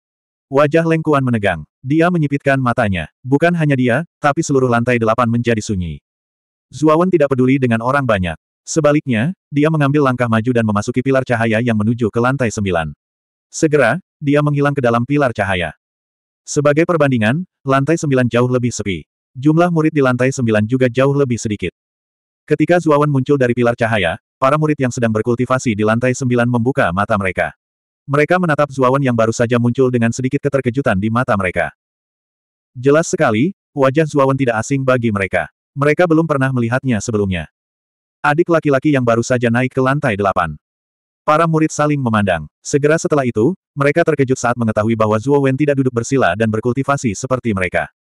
Wajah lengkuan menegang. Dia menyipitkan matanya. Bukan hanya dia, tapi seluruh lantai delapan menjadi sunyi. Zuawan tidak peduli dengan orang banyak. Sebaliknya, dia mengambil langkah maju dan memasuki pilar cahaya yang menuju ke lantai sembilan. Segera, dia menghilang ke dalam pilar cahaya. Sebagai perbandingan, lantai sembilan jauh lebih sepi. Jumlah murid di lantai sembilan juga jauh lebih sedikit. Ketika Zuawan muncul dari pilar cahaya, para murid yang sedang berkultivasi di lantai sembilan membuka mata mereka. Mereka menatap Zuawan yang baru saja muncul dengan sedikit keterkejutan di mata mereka. Jelas sekali, wajah Zuawan tidak asing bagi mereka. Mereka belum pernah melihatnya sebelumnya. Adik laki-laki yang baru saja naik ke lantai delapan. Para murid saling memandang. Segera setelah itu, mereka terkejut saat mengetahui bahwa Zuo tidak duduk bersila dan berkultivasi seperti mereka.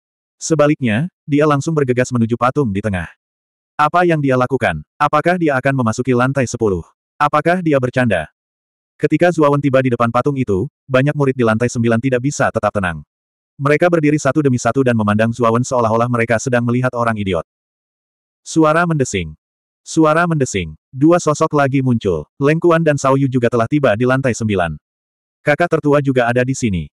Sebaliknya, dia langsung bergegas menuju patung di tengah. Apa yang dia lakukan? Apakah dia akan memasuki lantai sepuluh? Apakah dia bercanda? Ketika Zuawan tiba di depan patung itu, banyak murid di lantai sembilan tidak bisa tetap tenang. Mereka berdiri satu demi satu dan memandang Zuawan seolah-olah mereka sedang melihat orang idiot. Suara mendesing. Suara mendesing. Dua sosok lagi muncul. Lengkuan dan Sauyu juga telah tiba di lantai sembilan. Kakak tertua juga ada di sini.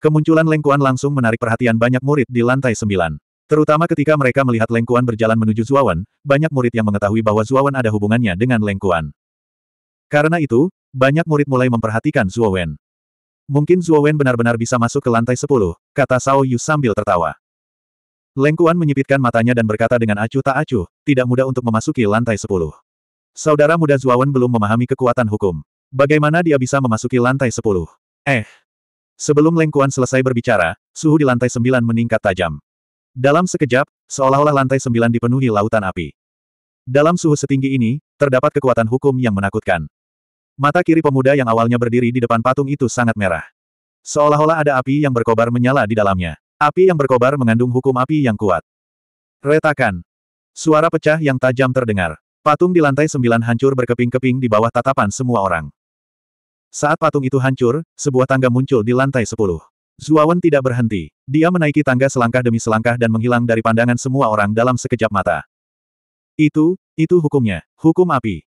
Kemunculan Lengkuan langsung menarik perhatian banyak murid di lantai sembilan. Terutama ketika mereka melihat Lengkuan berjalan menuju Zuawan, banyak murid yang mengetahui bahwa Zuawan ada hubungannya dengan Lengkuan. Karena itu, banyak murid mulai memperhatikan Zuawan. Mungkin Zuawan benar-benar bisa masuk ke lantai sepuluh, kata Sao Yu sambil tertawa. Lengkuan menyipitkan matanya dan berkata dengan acuh tak acuh, tidak mudah untuk memasuki lantai sepuluh. Saudara muda Zuawan belum memahami kekuatan hukum. Bagaimana dia bisa memasuki lantai sepuluh? Eh, Sebelum Lengkuan selesai berbicara, suhu di lantai sembilan meningkat tajam. Dalam sekejap, seolah-olah lantai sembilan dipenuhi lautan api. Dalam suhu setinggi ini, terdapat kekuatan hukum yang menakutkan. Mata kiri pemuda yang awalnya berdiri di depan patung itu sangat merah. Seolah-olah ada api yang berkobar menyala di dalamnya. Api yang berkobar mengandung hukum api yang kuat. Retakan. Suara pecah yang tajam terdengar. Patung di lantai sembilan hancur berkeping-keping di bawah tatapan semua orang. Saat patung itu hancur, sebuah tangga muncul di lantai sepuluh. Zuawan tidak berhenti. Dia menaiki tangga selangkah demi selangkah dan menghilang dari pandangan semua orang dalam sekejap mata. Itu, itu hukumnya, hukum api.